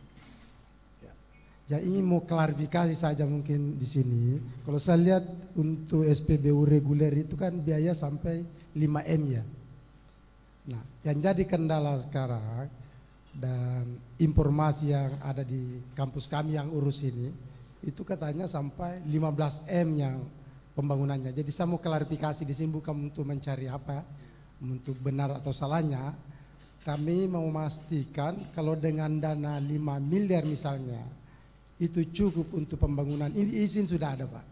Ya ingin mau klarifikasi saja mungkin di sini. Kalau saya lihat untuk SPBU reguler itu kan biaya sampai 5M ya. Nah, yang jadi kendala sekarang dan informasi yang ada di kampus kami yang urus ini itu katanya sampai 15M yang pembangunannya. Jadi saya mau klarifikasi di sini bukan untuk mencari apa, untuk benar atau salahnya. Kami mau memastikan kalau dengan dana 5 miliar misalnya, itu cukup untuk pembangunan. Ini izin sudah ada Pak,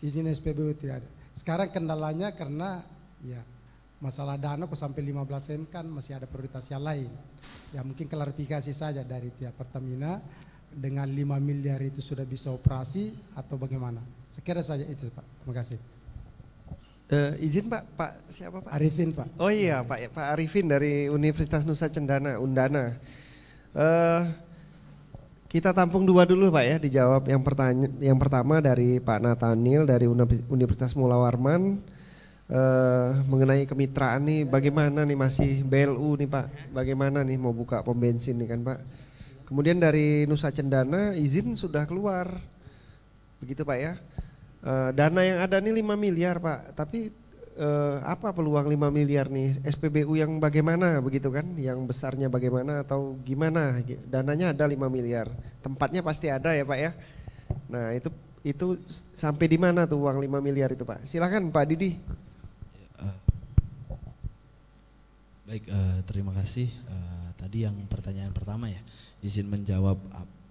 izin SPBU tidak ada. Sekarang kendalanya karena ya masalah dana kok sampai 15 M kan masih ada prioritas yang lain. Ya mungkin klarifikasi saja dari pihak Pertamina dengan 5 miliar itu sudah bisa operasi atau bagaimana. Sekira saja itu Pak, terima kasih. Uh, izin Pak, Pak siapa Pak? Arifin Pak. Oh iya Pak, Pak Arifin dari Universitas Nusa Cendana, Undana. Uh, kita tampung dua dulu Pak ya dijawab yang pertanya yang pertama dari Pak Nathaniel dari Universitas Mula Warman eh, mengenai kemitraan nih bagaimana nih masih BLU nih Pak bagaimana nih mau buka pom bensin nih kan Pak kemudian dari Nusa Cendana izin sudah keluar begitu Pak ya eh, dana yang ada nih 5 miliar Pak tapi eh, apa peluang 5 miliar nih SPBU yang bagaimana begitu kan yang besarnya bagaimana atau gimana dananya ada 5 miliar tempatnya pasti ada ya Pak ya nah itu itu sampai di mana tuh uang 5 miliar itu Pak silahkan Pak Didi eh, baik uh, terima kasih uh, tadi yang pertanyaan pertama ya izin menjawab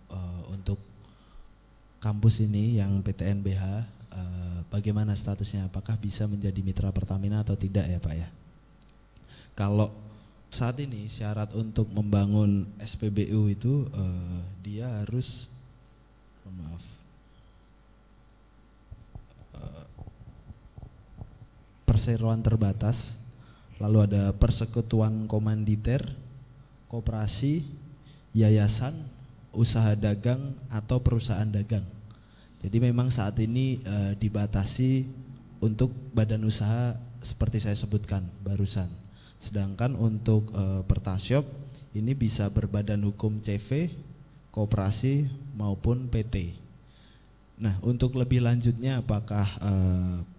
uh, untuk kampus ini yang PTNBH Eh, bagaimana statusnya apakah bisa menjadi mitra Pertamina atau tidak ya Pak ya kalau saat ini syarat untuk membangun SPBU itu uh, dia harus oh maaf uh, perseroan terbatas lalu ada persekutuan komanditer koperasi yayasan usaha dagang atau perusahaan dagang jadi memang saat ini e, dibatasi untuk badan usaha seperti saya sebutkan barusan. Sedangkan untuk e, eh, Pertasyop ini bisa berbadan hukum CV, kooperasi maupun PT. Nah, untuk lebih lanjutnya apakah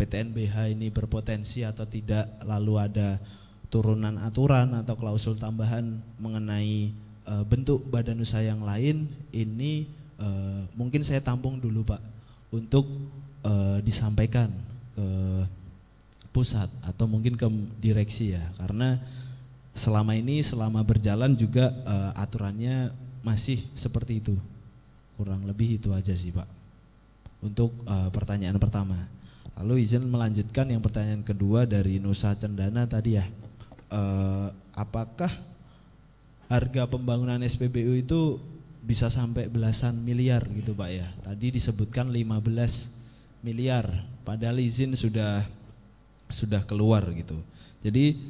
PTNBH eh, ini berpotensi atau tidak lalu ada turunan aturan atau klausul tambahan mengenai e, bentuk badan usaha yang lain ini e, mungkin saya tampung dulu Pak untuk uh, disampaikan ke pusat atau mungkin ke direksi ya karena selama ini selama berjalan juga uh, aturannya masih seperti itu kurang lebih itu aja sih pak untuk uh, pertanyaan pertama lalu izin melanjutkan yang pertanyaan kedua dari Nusa Cendana tadi ya uh, apakah harga pembangunan SPBU itu bisa sampai belasan miliar gitu Pak ya. Tadi disebutkan 15 miliar padahal izin sudah sudah keluar gitu. Jadi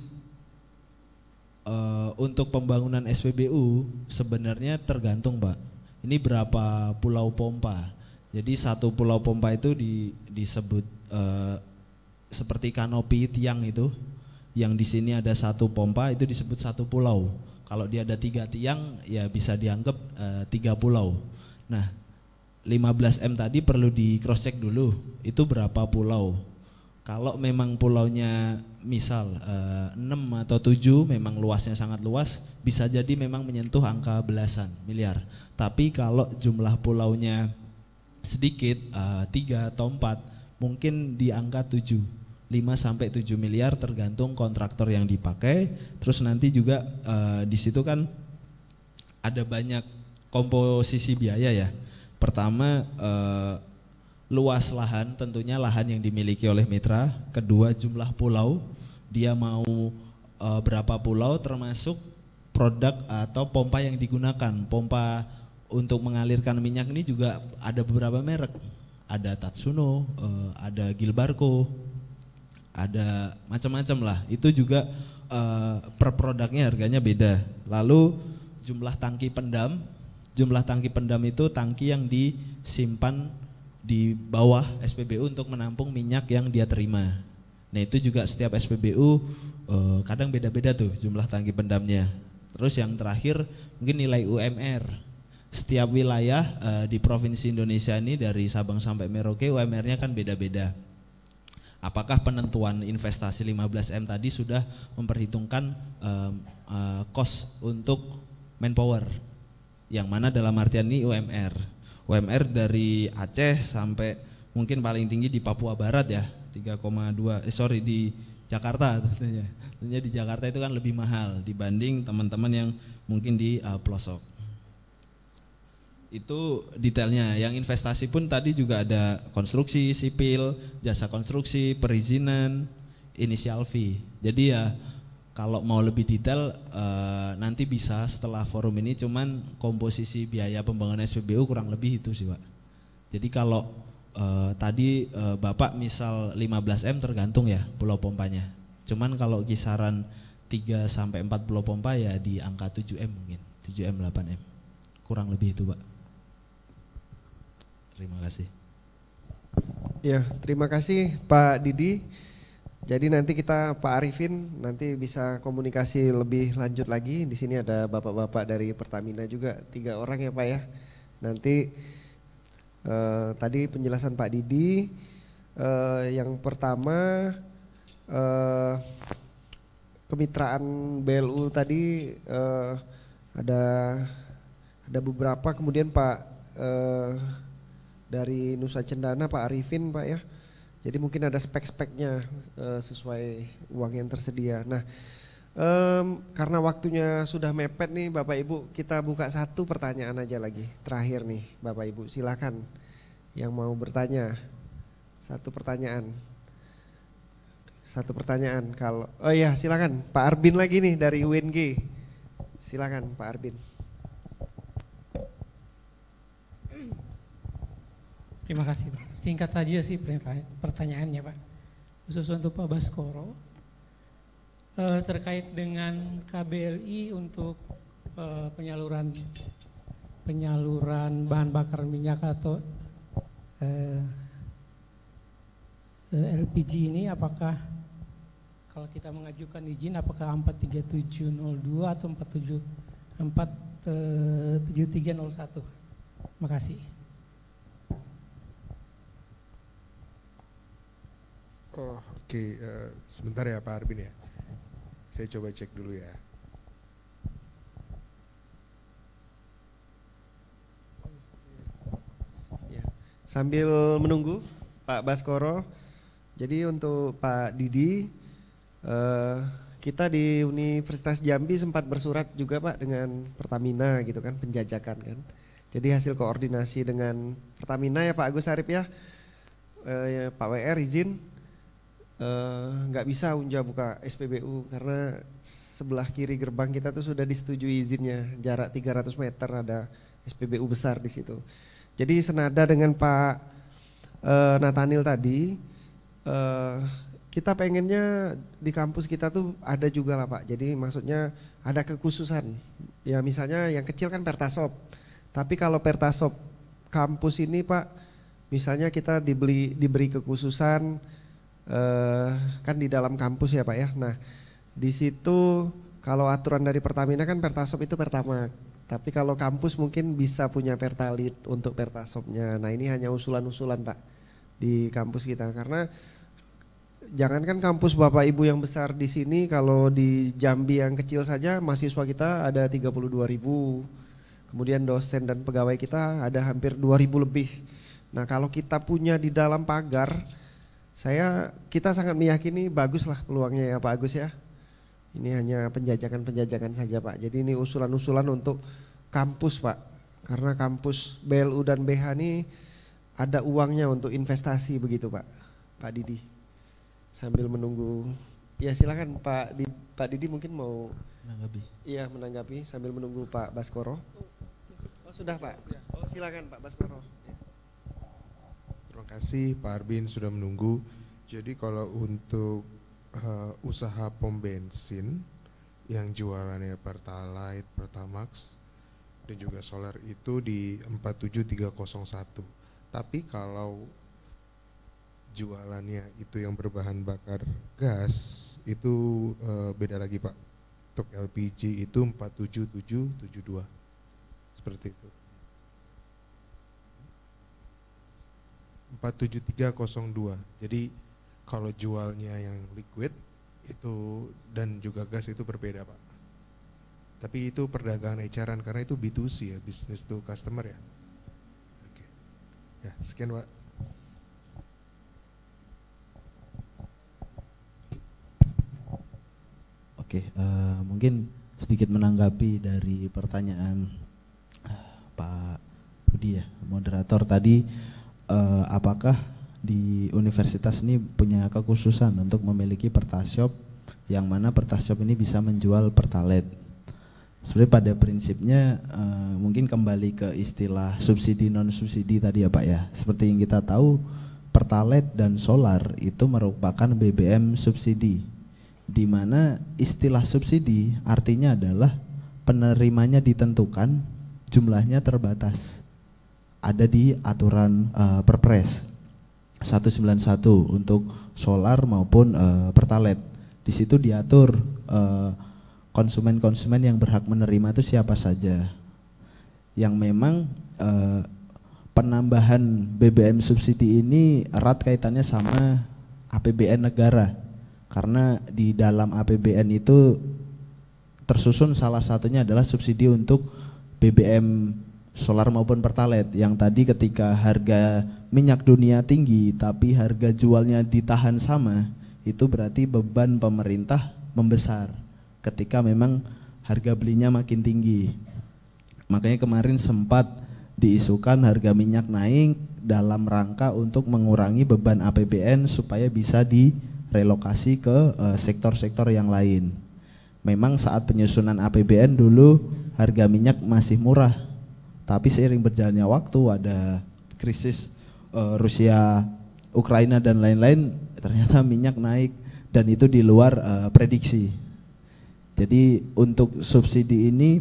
e, untuk pembangunan SPBU sebenarnya tergantung Pak. Ini berapa pulau pompa. Jadi satu pulau pompa itu di, disebut e, seperti kanopi tiang itu yang di sini ada satu pompa itu disebut satu pulau kalau dia ada tiga tiang, ya bisa dianggap e, tiga pulau. Nah, 15 m tadi perlu di cross check dulu. Itu berapa pulau? Kalau memang pulaunya misal eh, enam 6 atau 7 memang luasnya sangat luas, bisa jadi memang menyentuh angka belasan miliar. Tapi kalau jumlah pulaunya sedikit, eh, tiga 3 atau 4, mungkin di angka 7 5 sampai 7 miliar tergantung kontraktor yang dipakai. Terus nanti juga uh, di situ kan ada banyak komposisi biaya ya. Pertama uh, luas lahan, tentunya lahan yang dimiliki oleh mitra. Kedua jumlah pulau, dia mau uh, berapa pulau termasuk produk atau pompa yang digunakan. Pompa untuk mengalirkan minyak ini juga ada beberapa merek. Ada Tatsuno, ada Gilbarco, ada macam-macam lah. Itu juga uh, per produknya harganya beda. Lalu jumlah tangki pendam, jumlah tangki pendam itu tangki yang disimpan di bawah SPBU untuk menampung minyak yang dia terima. Nah itu juga setiap SPBU uh, eh, kadang beda-beda tuh jumlah tangki pendamnya. Terus yang terakhir mungkin nilai UMR setiap wilayah uh, di provinsi Indonesia ini dari Sabang sampai Merauke UMR-nya kan beda-beda apakah penentuan investasi 15M tadi sudah memperhitungkan um, uh, eh, cost untuk manpower yang mana dalam artian ini UMR UMR dari Aceh sampai mungkin paling tinggi di Papua Barat ya 3,2 eh sorry di Jakarta tentunya tentunya di Jakarta itu kan lebih mahal dibanding teman-teman yang mungkin di uh, pelosok itu detailnya. Yang investasi pun tadi juga ada konstruksi, sipil, jasa konstruksi, perizinan, inisial fee. Jadi ya kalau mau lebih detail e, nanti bisa setelah forum ini cuman komposisi biaya pembangunan SPBU kurang lebih itu sih Pak. Jadi kalau e, tadi e, Bapak misal 15M tergantung ya pulau pompanya. Cuman kalau kisaran 3 sampai 4 pulau pompa ya di angka 7M mungkin, 7M 8M. Kurang lebih itu Pak. Terima kasih. Ya, terima kasih Pak Didi. Jadi nanti kita Pak Arifin nanti bisa komunikasi lebih lanjut lagi. Di sini ada bapak-bapak dari Pertamina juga tiga orang ya Pak ya. Nanti eh, tadi penjelasan Pak Didi eh, yang pertama eh, kemitraan BLU tadi eh, ada ada beberapa kemudian Pak eh, dari Nusa Cendana Pak Arifin Pak ya. Jadi mungkin ada spek-speknya uh, sesuai uang yang tersedia. Nah um, karena waktunya sudah mepet nih Bapak Ibu kita buka satu pertanyaan aja lagi terakhir nih Bapak Ibu silakan yang mau bertanya satu pertanyaan. Satu pertanyaan kalau oh iya silakan Pak Arbin lagi nih dari UNG. Silakan Pak Arbin. Terima kasih Pak. Singkat saja sih pertanyaannya Pak. Khusus untuk Pak Baskoro, eh, terkait dengan KBLI untuk eh, penyaluran penyaluran bahan bakar minyak atau eh, eh LPG ini apakah kalau kita mengajukan izin apakah 43702 atau 474 4 7301. kasih. Oh, oke. Okay. Uh, eh, sebentar ya Pak Arbin ya. Saya coba cek dulu ya. ya. Sambil menunggu Pak Baskoro, jadi untuk Pak Didi, uh, kita di Universitas Jambi sempat bersurat juga Pak dengan Pertamina gitu kan, penjajakan kan. Jadi hasil koordinasi dengan Pertamina ya Pak Agus Arif ya, uh, ya Pak WR izin Eh, nggak uh, bisa Unja buka SPBU karena sebelah kiri gerbang kita tuh sudah disetujui izinnya jarak 300 meter ada SPBU besar di situ. Jadi senada dengan Pak uh, eh, Natanil tadi, uh, kita pengennya di kampus kita tuh ada juga lah Pak. Jadi maksudnya ada kekhususan. Ya misalnya yang kecil kan Pertasop, tapi kalau Pertasop kampus ini Pak, misalnya kita dibeli diberi kekhususan eh, kan di dalam kampus ya Pak ya. Nah, di situ kalau aturan dari Pertamina kan Pertasop itu pertama. Tapi kalau kampus mungkin bisa punya Pertalit untuk Pertasopnya. Nah, ini hanya usulan-usulan Pak di kampus kita karena jangankan kampus Bapak Ibu yang besar di sini kalau di Jambi yang kecil saja mahasiswa kita ada 32 ribu kemudian dosen dan pegawai kita ada hampir 2000 lebih. Nah, kalau kita punya di dalam pagar saya kita sangat meyakini baguslah peluangnya ya Pak Agus ya. Ini hanya penjajakan-penjajakan saja Pak. Jadi ini usulan-usulan untuk kampus Pak. Karena kampus BLU dan BH ini ada uangnya untuk investasi begitu Pak. Pak Didi. Sambil menunggu ya silakan Pak Didi, Pak Didi mungkin mau menanggapi. Iya, menanggapi sambil menunggu Pak Baskoro. Oh, sudah Pak. Ya, oh, silakan Pak Baskoro. Terima kasih Pak Arbin sudah menunggu. Jadi kalau untuk uh, usaha pom bensin yang jualannya Pertalite, Pertamax dan juga solar itu di 47301. Tapi kalau jualannya itu yang berbahan bakar gas itu uh, beda lagi Pak. Untuk LPG itu 47772. Seperti itu. 47302. Jadi kalau jualnya yang liquid itu dan juga gas itu berbeda, Pak. Tapi itu perdagangan eceran karena itu B2C ya, bisnis to customer ya. Oke. Ya, sekian, Pak. Oke, uh, mungkin sedikit menanggapi dari pertanyaan uh, Pak Budi ya, moderator tadi uh, apakah di universitas ini punya kekhususan untuk memiliki pertashop yang mana pertashop ini bisa menjual pertalite. Sebenarnya pada prinsipnya uh, mungkin kembali ke istilah subsidi non subsidi tadi ya Pak ya. Seperti yang kita tahu pertalite dan solar itu merupakan BBM subsidi di mana istilah subsidi artinya adalah penerimanya ditentukan jumlahnya terbatas ada di aturan uh, Perpres 191 untuk solar maupun uh, pertalite di situ diatur eh, konsumen-konsumen uh, yang berhak menerima itu siapa saja yang memang uh, penambahan BBM subsidi ini erat kaitannya sama APBN negara karena di dalam APBN itu tersusun salah satunya adalah subsidi untuk BBM solar maupun pertalite yang tadi ketika harga minyak dunia tinggi tapi harga jualnya ditahan sama itu berarti beban pemerintah membesar ketika memang harga belinya makin tinggi makanya kemarin sempat diisukan harga minyak naik dalam rangka untuk mengurangi beban APBN supaya bisa direlokasi ke eh, sektor-sektor yang lain memang saat penyusunan APBN dulu harga minyak masih murah tapi seiring berjalannya waktu ada krisis uh, Rusia, Ukraina dan lain-lain, ternyata minyak naik dan itu di luar uh, prediksi. Jadi untuk subsidi ini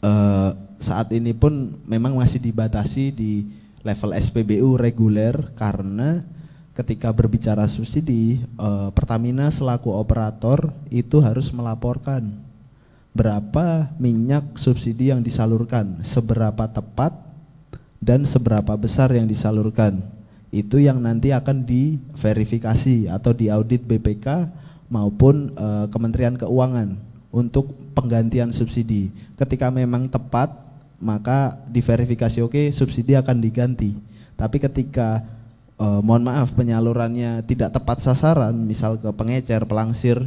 uh, saat ini pun memang masih dibatasi di level SPBU reguler karena ketika berbicara subsidi uh, Pertamina selaku operator itu harus melaporkan berapa minyak subsidi yang disalurkan, seberapa tepat dan seberapa besar yang disalurkan. Itu yang nanti akan diverifikasi atau diaudit BPK maupun e, Kementerian Keuangan untuk penggantian subsidi. Ketika memang tepat, maka diverifikasi oke okay, subsidi akan diganti. Tapi ketika e, mohon maaf penyalurannya tidak tepat sasaran, misal ke pengecer, pelangsir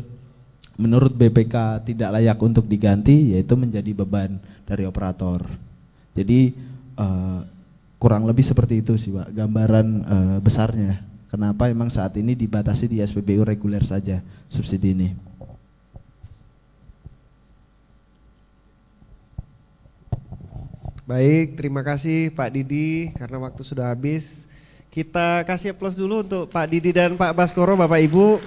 menurut BPK tidak layak untuk diganti yaitu menjadi beban dari operator. Jadi uh, kurang lebih seperti itu sih Pak gambaran uh, besarnya. Kenapa emang saat ini dibatasi di SPBU reguler saja subsidi ini? Baik, terima kasih Pak Didi karena waktu sudah habis. Kita kasih aplaus dulu untuk Pak Didi dan Pak Baskoro Bapak Ibu.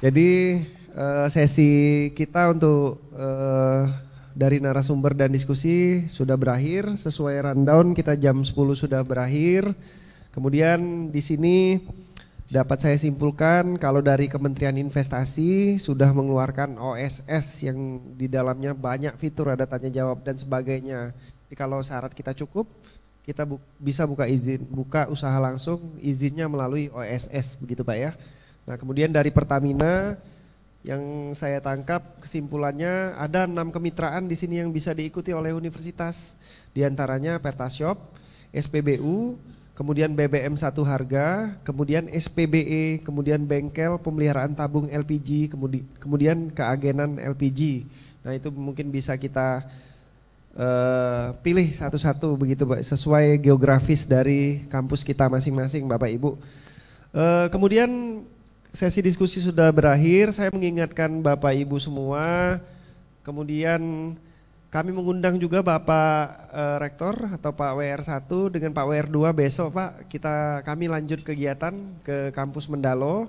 Jadi uh, sesi kita untuk uh, dari narasumber dan diskusi sudah berakhir. Sesuai rundown kita jam 10 sudah berakhir. Kemudian di sini dapat saya simpulkan kalau dari Kementerian Investasi sudah mengeluarkan OSS yang di dalamnya banyak fitur ada tanya jawab dan sebagainya. Jadi kalau syarat kita cukup, kita bu bisa buka izin buka usaha langsung izinnya melalui OSS begitu Pak ya. Nah kemudian dari Pertamina yang saya tangkap kesimpulannya ada enam kemitraan di sini yang bisa diikuti oleh universitas. diantaranya Pertashop, SPBU, kemudian BBM satu harga, kemudian SPBE, kemudian bengkel pemeliharaan tabung LPG, kemudian, kemudian keagenan LPG. Nah itu mungkin bisa kita uh, pilih satu-satu begitu sesuai geografis dari kampus kita masing-masing Bapak Ibu. Uh, kemudian sesi diskusi sudah berakhir. Saya mengingatkan Bapak Ibu semua, kemudian kami mengundang juga Bapak eh, Rektor atau Pak WR1 dengan Pak WR2 besok Pak. Kita kami lanjut kegiatan ke kampus Mendalo.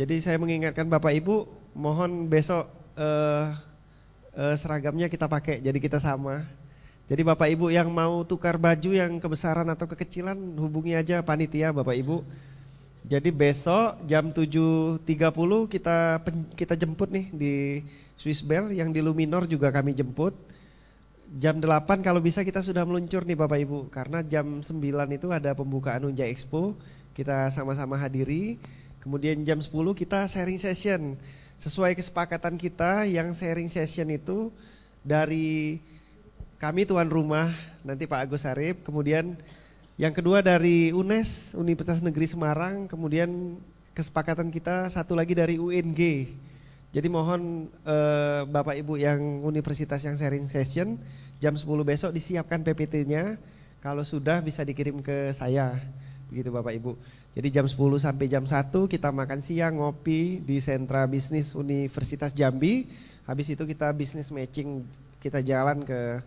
Jadi saya mengingatkan Bapak Ibu mohon besok eh, eh, seragamnya kita pakai jadi kita sama. Jadi Bapak Ibu yang mau tukar baju yang kebesaran atau kekecilan hubungi aja panitia Bapak Ibu. Jadi besok jam 7.30 kita kita jemput nih di Swiss Bell yang di Luminor juga kami jemput. Jam 8 kalau bisa kita sudah meluncur nih Bapak Ibu karena jam 9 itu ada pembukaan Unja Expo, kita sama-sama hadiri. Kemudian jam 10 kita sharing session. Sesuai kesepakatan kita yang sharing session itu dari kami tuan rumah nanti Pak Agus Harip, kemudian yang kedua dari UNES, Universitas Negeri Semarang, kemudian kesepakatan kita satu lagi dari UNG. Jadi mohon eh, Bapak Ibu yang universitas yang sharing session jam 10 besok disiapkan PPT-nya. Kalau sudah bisa dikirim ke saya. Begitu Bapak Ibu. Jadi jam 10 sampai jam 1 kita makan siang ngopi di sentra bisnis Universitas Jambi. Habis itu kita bisnis matching kita jalan ke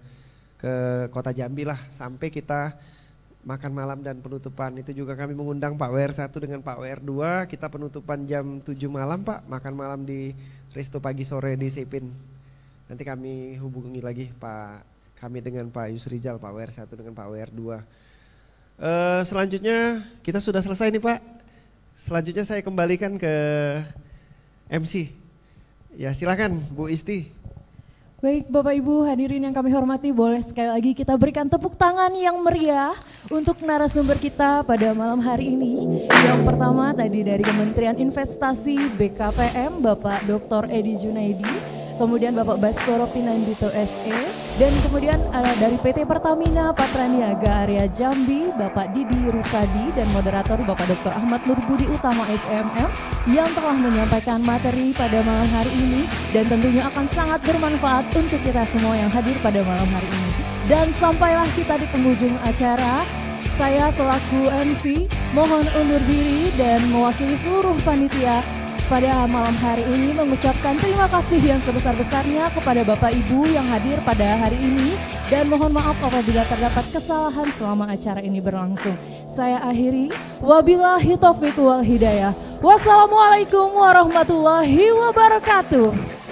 ke kota Jambi lah sampai kita makan malam dan penutupan itu juga kami mengundang Pak WR1 dengan Pak WR2 kita penutupan jam 7 malam Pak makan malam di Resto pagi sore di Sipin nanti kami hubungi lagi Pak kami dengan Pak Yusrijal Pak WR1 dengan Pak WR2 uh, eh, selanjutnya kita sudah selesai nih Pak selanjutnya saya kembalikan ke MC ya silakan Bu Isti Baik Bapak Ibu hadirin yang kami hormati, boleh sekali lagi kita berikan tepuk tangan yang meriah untuk narasumber kita pada malam hari ini. Yang pertama tadi dari Kementerian Investasi BKPM, Bapak Dr. Edi Junaidi, kemudian Bapak Baskoro Pinandito SE, dan kemudian ada eh, dari PT Pertamina Patraniaga area Jambi, Bapak Didi Rusadi dan moderator Bapak Dr. Ahmad Nurbudi Utama SMM yang telah menyampaikan materi pada malam hari ini dan tentunya akan sangat bermanfaat untuk kita semua yang hadir pada malam hari ini. Dan sampailah kita di penghujung acara, saya selaku MC mohon undur diri dan mewakili seluruh panitia pada malam hari ini mengucapkan terima kasih yang sebesar-besarnya kepada Bapak Ibu yang hadir pada hari ini dan mohon maaf apabila terdapat kesalahan selama acara ini berlangsung. Saya akhiri, wabillahi taufiq wal hidayah. Wassalamualaikum warahmatullahi wabarakatuh.